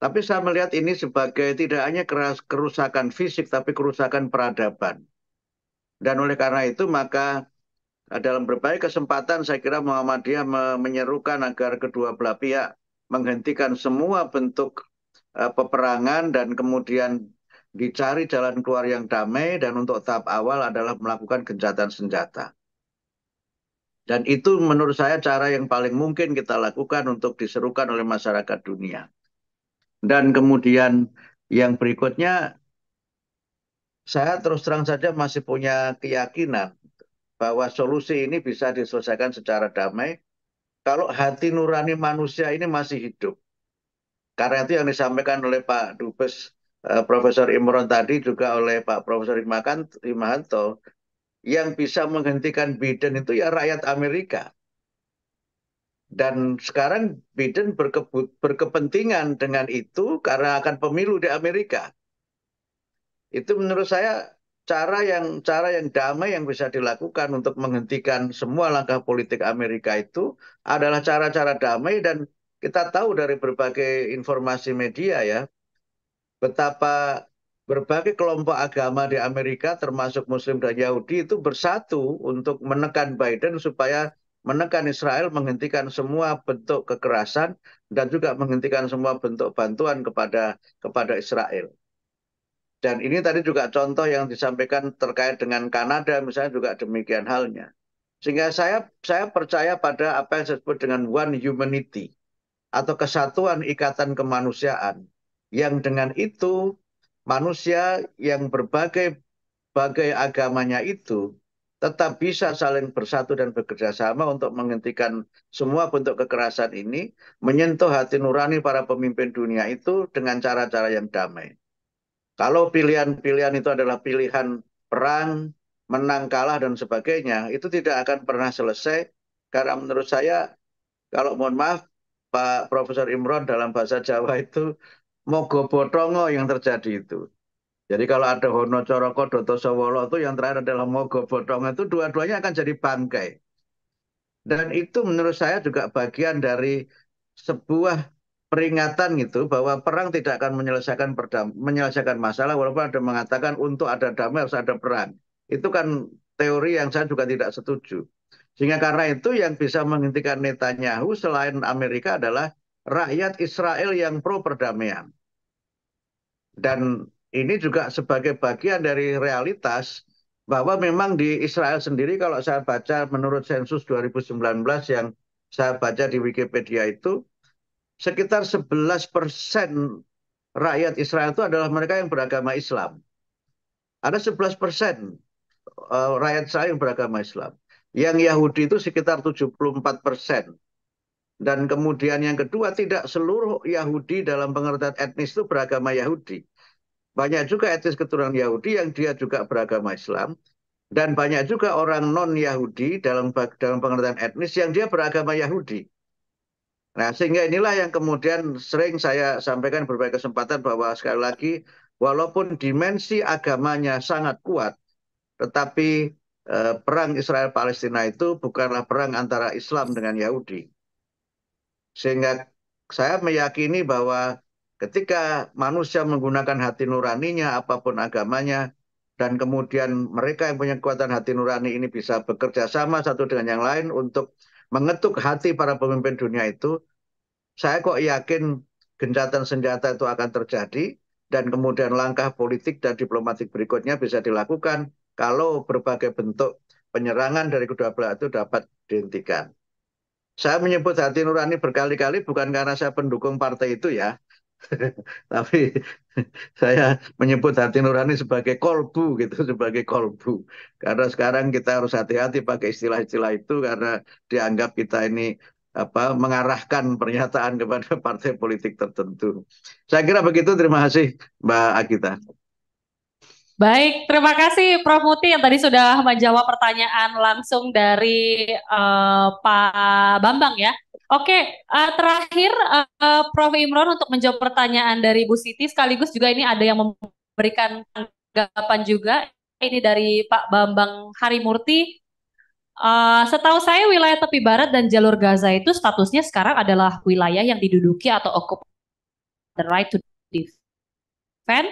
Tapi saya melihat ini sebagai tidak hanya keras, kerusakan fisik tapi kerusakan peradaban. Dan oleh karena itu maka eh, dalam berbagai kesempatan saya kira Muhammadiyah menyerukan agar kedua belah pihak menghentikan semua bentuk Eh, peperangan dan kemudian dicari jalan keluar yang damai dan untuk tahap awal adalah melakukan gencatan senjata. Dan itu menurut saya cara yang paling mungkin kita lakukan untuk diserukan oleh masyarakat dunia. Dan kemudian yang berikutnya, saya terus terang saja masih punya keyakinan bahwa solusi ini bisa diselesaikan secara damai kalau hati nurani manusia ini masih hidup karena itu yang disampaikan oleh Pak Dubes eh, Profesor Imron tadi juga oleh Pak Profesor Imahanto yang bisa menghentikan Biden itu ya rakyat Amerika. Dan sekarang Biden berkepentingan dengan itu karena akan pemilu di Amerika. Itu menurut saya cara yang cara yang damai yang bisa dilakukan untuk menghentikan semua langkah politik Amerika itu adalah cara-cara damai dan kita tahu dari berbagai informasi media ya betapa berbagai kelompok agama di Amerika termasuk Muslim dan Yahudi itu bersatu untuk menekan Biden supaya menekan Israel menghentikan semua bentuk kekerasan dan juga menghentikan semua bentuk bantuan kepada kepada Israel. Dan ini tadi juga contoh yang disampaikan terkait dengan Kanada misalnya juga demikian halnya. Sehingga saya saya percaya pada apa yang disebut dengan one humanity atau kesatuan ikatan kemanusiaan yang dengan itu manusia yang berbagai bagai agamanya itu tetap bisa saling bersatu dan bekerja sama untuk menghentikan semua bentuk kekerasan ini, menyentuh hati nurani para pemimpin dunia itu dengan cara-cara yang damai. Kalau pilihan-pilihan itu adalah pilihan perang, menang kalah dan sebagainya, itu tidak akan pernah selesai karena menurut saya kalau mohon maaf Pak Profesor Imron dalam bahasa Jawa itu mogo botongo yang terjadi itu. Jadi kalau ada Hono Coroko, Doto Sowolo itu yang terakhir adalah mogo botongo itu dua-duanya akan jadi bangkai. Dan itu menurut saya juga bagian dari sebuah peringatan gitu bahwa perang tidak akan menyelesaikan perdam menyelesaikan masalah walaupun ada mengatakan untuk ada damai harus ada perang. Itu kan teori yang saya juga tidak setuju sehingga karena itu yang bisa menghentikan Netanyahu selain Amerika adalah rakyat Israel yang pro perdamaian. Dan ini juga sebagai bagian dari realitas bahwa memang di Israel sendiri kalau saya baca menurut sensus 2019 yang saya baca di Wikipedia itu sekitar 11 persen rakyat Israel itu adalah mereka yang beragama Islam. Ada 11 persen eh, rakyat Israel yang beragama Islam. Yang Yahudi itu sekitar 74 persen. Dan kemudian yang kedua, tidak seluruh Yahudi dalam pengertian etnis itu beragama Yahudi. Banyak juga etnis keturunan Yahudi yang dia juga beragama Islam. Dan banyak juga orang non-Yahudi dalam, dalam pengertian etnis yang dia beragama Yahudi. Nah, sehingga inilah yang kemudian sering saya sampaikan berbagai kesempatan bahwa sekali lagi, walaupun dimensi agamanya sangat kuat, tetapi Eh, perang Israel Palestina itu bukanlah perang antara Islam dengan Yahudi. Sehingga saya meyakini bahwa ketika manusia menggunakan hati nuraninya apapun agamanya dan kemudian mereka yang punya kekuatan hati nurani ini bisa bekerja sama satu dengan yang lain untuk mengetuk hati para pemimpin dunia itu, saya kok yakin gencatan senjata itu akan terjadi dan kemudian langkah politik dan diplomatik berikutnya bisa dilakukan kalau berbagai bentuk penyerangan dari kedua belah itu dapat dihentikan. Saya menyebut hati nurani berkali-kali bukan karena saya pendukung partai itu ya, (laughs) tapi (laughs) saya menyebut hati nurani sebagai kolbu gitu sebagai kolbu karena sekarang kita harus hati-hati pakai istilah-istilah itu karena dianggap kita ini apa mengarahkan pernyataan kepada (laughs) partai politik tertentu saya kira begitu terima kasih Mbak Agita Baik, terima kasih Prof Muti yang tadi sudah menjawab pertanyaan langsung dari uh, Pak Bambang ya. Oke, uh, terakhir uh, Prof Imron untuk menjawab pertanyaan dari Bu Siti sekaligus juga ini ada yang memberikan tanggapan juga ini dari Pak Bambang Harimurti. Uh, setahu saya wilayah tepi barat dan jalur Gaza itu statusnya sekarang adalah wilayah yang diduduki atau Occupied the right to defend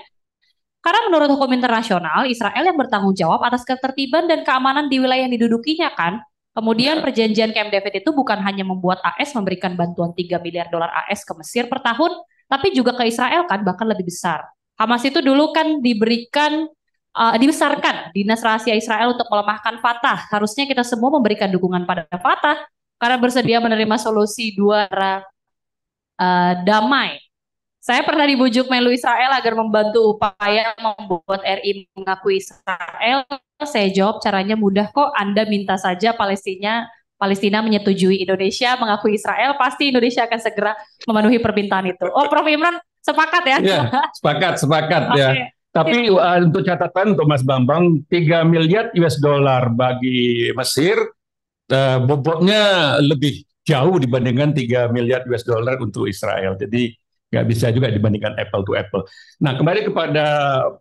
karena menurut hukum internasional, Israel yang bertanggung jawab atas ketertiban dan keamanan di wilayah yang didudukinya kan. Kemudian perjanjian Camp David itu bukan hanya membuat AS memberikan bantuan 3 miliar dolar AS ke Mesir per tahun, tapi juga ke Israel kan bahkan lebih besar. Hamas itu dulu kan diberikan uh, dibesarkan dinas rahasia Israel untuk melemahkan Fatah. Harusnya kita semua memberikan dukungan pada Fatah karena bersedia menerima solusi dua uh, damai saya pernah dibujuk melu Israel agar membantu upaya membuat RI mengakui Israel. Saya jawab caranya mudah kok. Anda minta saja Palestina Palestina menyetujui Indonesia mengakui Israel, pasti Indonesia akan segera memenuhi permintaan itu. Oh, Prof Imran sepakat ya? ya sepakat, sepakat okay. ya. Tapi uh, untuk catatan untuk Mas Bambang, 3 miliar US dollar bagi Mesir uh, bobotnya lebih jauh dibandingkan 3 miliar US dollar untuk Israel. Jadi nggak bisa juga dibandingkan apple to apple. Nah kembali kepada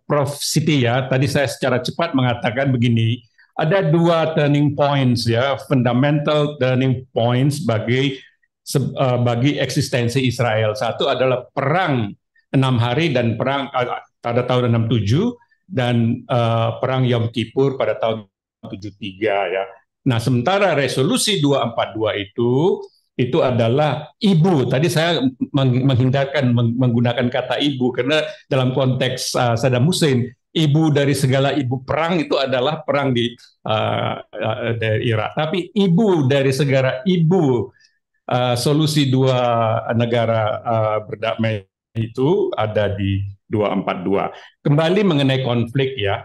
Prof Siti ya, tadi saya secara cepat mengatakan begini, ada dua turning points ya, fundamental turning points bagi eh, bagi eksistensi Israel. Satu adalah perang enam hari dan perang eh, pada tahun tujuh dan uh, perang Yom Kippur pada tahun tujuh tiga ya. Nah, sementara resolusi 242 itu itu adalah ibu. Tadi saya menghindarkan menggunakan kata ibu karena dalam konteks uh, Saddam Hussein, ibu dari segala ibu perang itu adalah perang di uh, uh dari Irak. Tapi ibu dari segala ibu uh, solusi dua negara uh, berdamai itu ada di 242. Kembali mengenai konflik ya.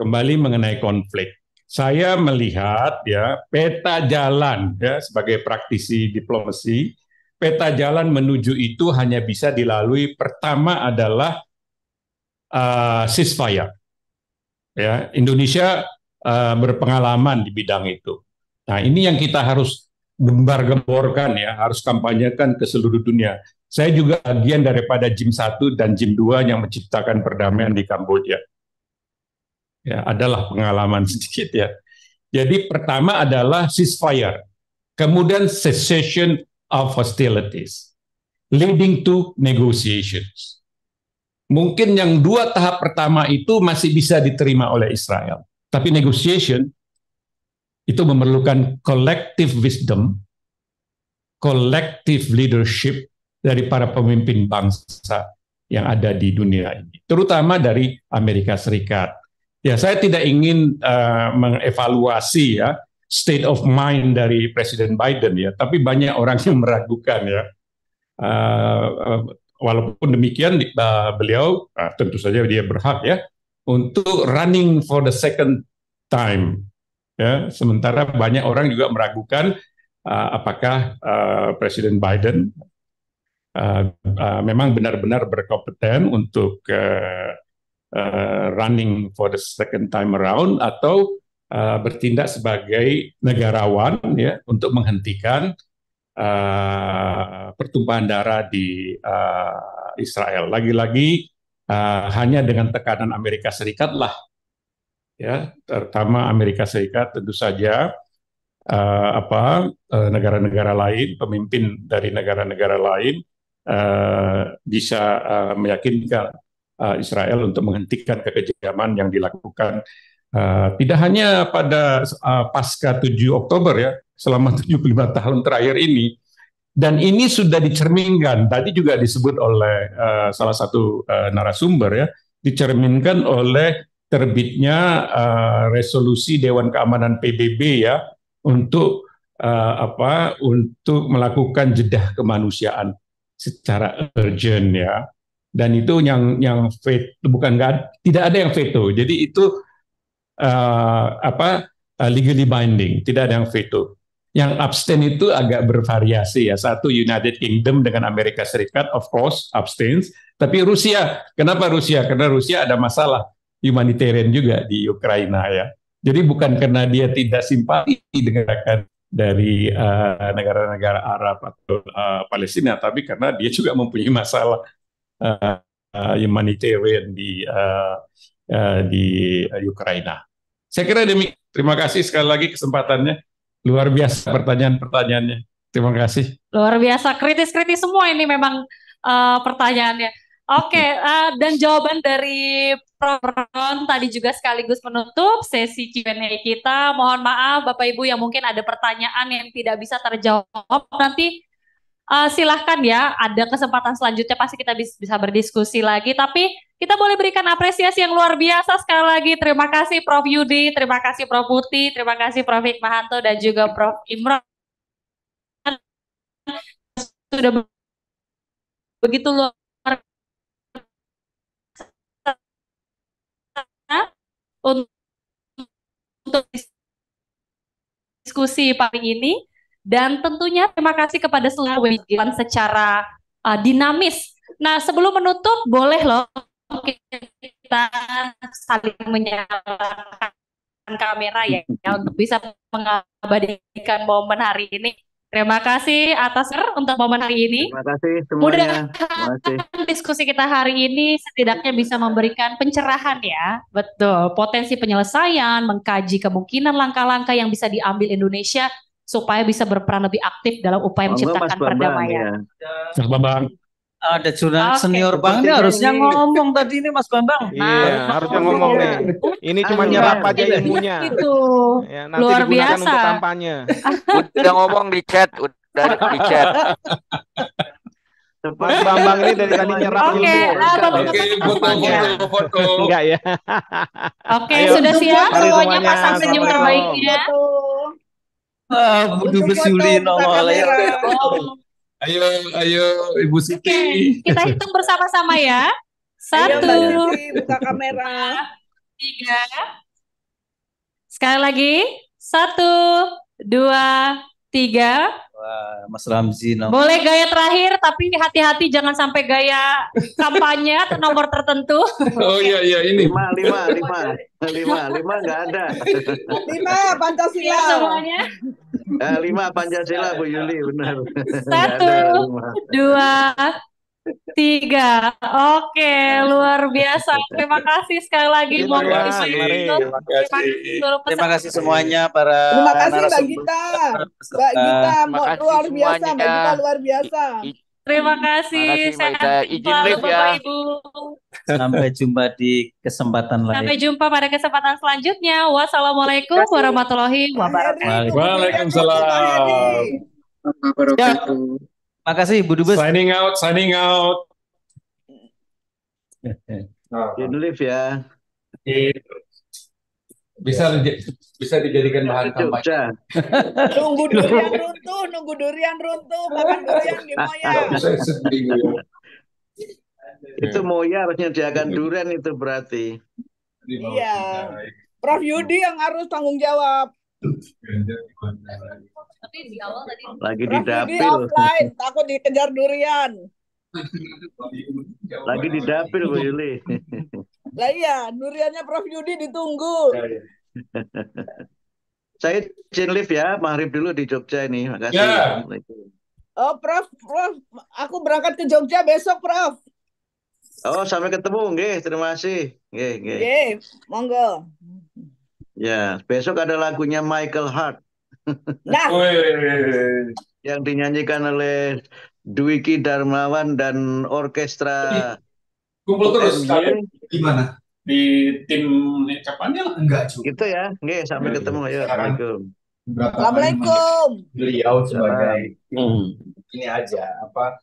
Kembali mengenai konflik saya melihat ya peta jalan ya sebagai praktisi diplomasi peta jalan menuju itu hanya bisa dilalui pertama adalah uh, ceasefire ya Indonesia uh, berpengalaman di bidang itu nah ini yang kita harus gembar gemborkan ya harus kampanyekan ke seluruh dunia saya juga bagian daripada Jim 1 dan Jim 2 yang menciptakan perdamaian di Kamboja ya adalah pengalaman (laughs) sedikit ya. Jadi pertama adalah ceasefire, kemudian cessation of hostilities, leading to negotiations. Mungkin yang dua tahap pertama itu masih bisa diterima oleh Israel, tapi negotiation itu memerlukan collective wisdom, collective leadership dari para pemimpin bangsa yang ada di dunia ini, terutama dari Amerika Serikat Ya, saya tidak ingin uh, mengevaluasi ya state of mind dari Presiden Biden ya, tapi banyak orang yang meragukan ya. Uh, uh, walaupun demikian uh, beliau uh, tentu saja dia berhak ya untuk running for the second time. Ya, sementara banyak orang juga meragukan uh, apakah uh, Presiden Biden uh, uh, memang benar-benar berkompeten untuk uh, uh, running for the second time around atau uh, bertindak sebagai negarawan ya untuk menghentikan uh, pertumpahan darah di uh, Israel. Lagi-lagi uh, hanya dengan tekanan Amerika Serikat lah ya terutama Amerika Serikat tentu saja uh, apa negara negara-negara lain pemimpin dari negara-negara lain uh, bisa uh, meyakinkan Eh, Israel untuk menghentikan kekejaman yang dilakukan uh, tidak hanya pada uh, pasca 7 Oktober ya selama 75 (laughs) tahun terakhir ini dan ini sudah dicerminkan tadi juga disebut oleh uh, salah satu uh, narasumber ya dicerminkan oleh terbitnya uh, resolusi Dewan Keamanan PBB ya untuk uh, apa untuk melakukan jedah kemanusiaan secara urgent ya dan itu yang yang veto, bukan gak, tidak ada yang veto. Jadi itu uh, apa uh, legally binding, tidak ada yang veto. Yang abstain itu agak bervariasi ya. Satu United Kingdom dengan Amerika Serikat of course abstains, tapi Rusia, kenapa Rusia? Karena Rusia ada masalah humanitarian juga di Ukraina ya. Jadi bukan karena dia tidak simpati dengan dari eh, negara-negara uh, Arab atau uh, Palestina, tapi karena dia juga mempunyai masalah uh, humanitarian di uh, uh, di Ukraina. Saya kira demi Terima kasih sekali lagi kesempatannya. Luar biasa pertanyaan-pertanyaannya. Terima kasih. Luar biasa kritis-kritis semua ini memang uh, pertanyaannya. Oke, okay, (laughs) uh, dan jawaban dari Prof. tadi juga sekaligus menutup sesi Q&A kita. Mohon maaf Bapak Ibu yang mungkin ada pertanyaan yang tidak bisa terjawab nanti uh, silahkan ya ada kesempatan selanjutnya pasti kita bisa berdiskusi lagi tapi kita boleh berikan apresiasi yang luar biasa sekali lagi terima kasih Prof Yudi terima kasih Prof Putih terima kasih Prof Hikmahanto dan juga Prof Imron sudah begitu luar untuk diskusi pagi ini dan tentunya terima kasih kepada seluruh Sulawesi secara uh, dinamis. Nah, sebelum menutup, boleh loh kita saling menyalakan kamera ya, ya untuk bisa mengabadikan momen hari ini. Terima kasih atas untuk momen hari ini. Terima kasih semuanya. Mudah diskusi kita hari ini setidaknya bisa memberikan pencerahan ya. Betul, potensi penyelesaian, mengkaji kemungkinan langkah-langkah yang bisa diambil Indonesia supaya bisa berperan lebih aktif dalam upaya menciptakan perdamaian. Ya. Mas Bambang. Ada jurnal okay. senior Bang ini harusnya ngomong tadi ini Mas Bambang. Iya, nah, harusnya ngomong ya. nih. Ini iya. cuma nyerap aja iya. ilmunya. Itu. Ya, Luar biasa. kampanye. (laughs) udah ngomong di chat, udah di chat. Mas Bambang ini dari tadi nyerap Oke, okay. ilmu. Ah, Oke, okay, foto iya. Enggak ya. Oke, okay, sudah siap semuanya pasang senyum terbaiknya. Ah, budu (laughs) Ayo, ayo Ibu Siti. Okay. Kita hitung bersama-sama ya. Satu. Ayo, buka kamera. Tiga. Sekali lagi. Satu, dua, tiga. Mas Ramzi. No. Boleh gaya terakhir, tapi hati-hati jangan sampai gaya kampanye atau nomor tertentu. Oh iya iya ini. Lima lima lima lima lima nggak ada. Lima Pancasila. Ya, semuanya. Eh, lima Pancasila Bu Yuli benar. Satu, dua, Tiga, oke, luar biasa. Terima kasih sekali lagi. Terima kasih, terima kasih. Terima kasih semuanya para. Terima kasih Mbak Gita, Mbak Gita, Mbak luar biasa, Mbak Gita luar biasa. Terima kasih. Terima kasih Saya izin ya. Sampai jumpa di kesempatan lain. Sampai jumpa pada kesempatan selanjutnya. Wassalamualaikum warahmatullahi wabarakatuh. Waalaikumsalam. Waalaikumsalam. Waalaikumsalam. Ya. Makasih Bu Dubes. Signing out, signing out. You nah. live ya. Bisa ya. bisa dijadikan bahan kampanye. (laughs) nunggu durian runtuh, nunggu durian runtuh, makan durian di Moya. itu Moya harusnya diakan durian itu berarti. Iya. Prof Yudi yang harus tanggung jawab lagi di dapil. takut dikejar durian. lagi di dapil Bu Yuli. Lah iya, duriannya Prof Yudi ditunggu. Iya, iya. Saya chain lift ya, maghrib dulu di Jogja ini. Makasih. Yeah. Oh, Prof, Prof, aku berangkat ke Jogja besok, Prof. Oh, sampai ketemu, nggih. Terima kasih. Nggih, nggih. Nggih, monggo. Ya, besok ada lagunya Michael Hart. Nah, yang dinyanyikan oleh Dwiki Darmawan dan orkestra kumpul terus kalian gimana? Di tim kapan ya? Enggak cukup. Gitu ya. Nggih, sampai iya, iya. ketemu ya. Assalamualaikum. Assalamualaikum. Beliau sebagai hmm. ini aja apa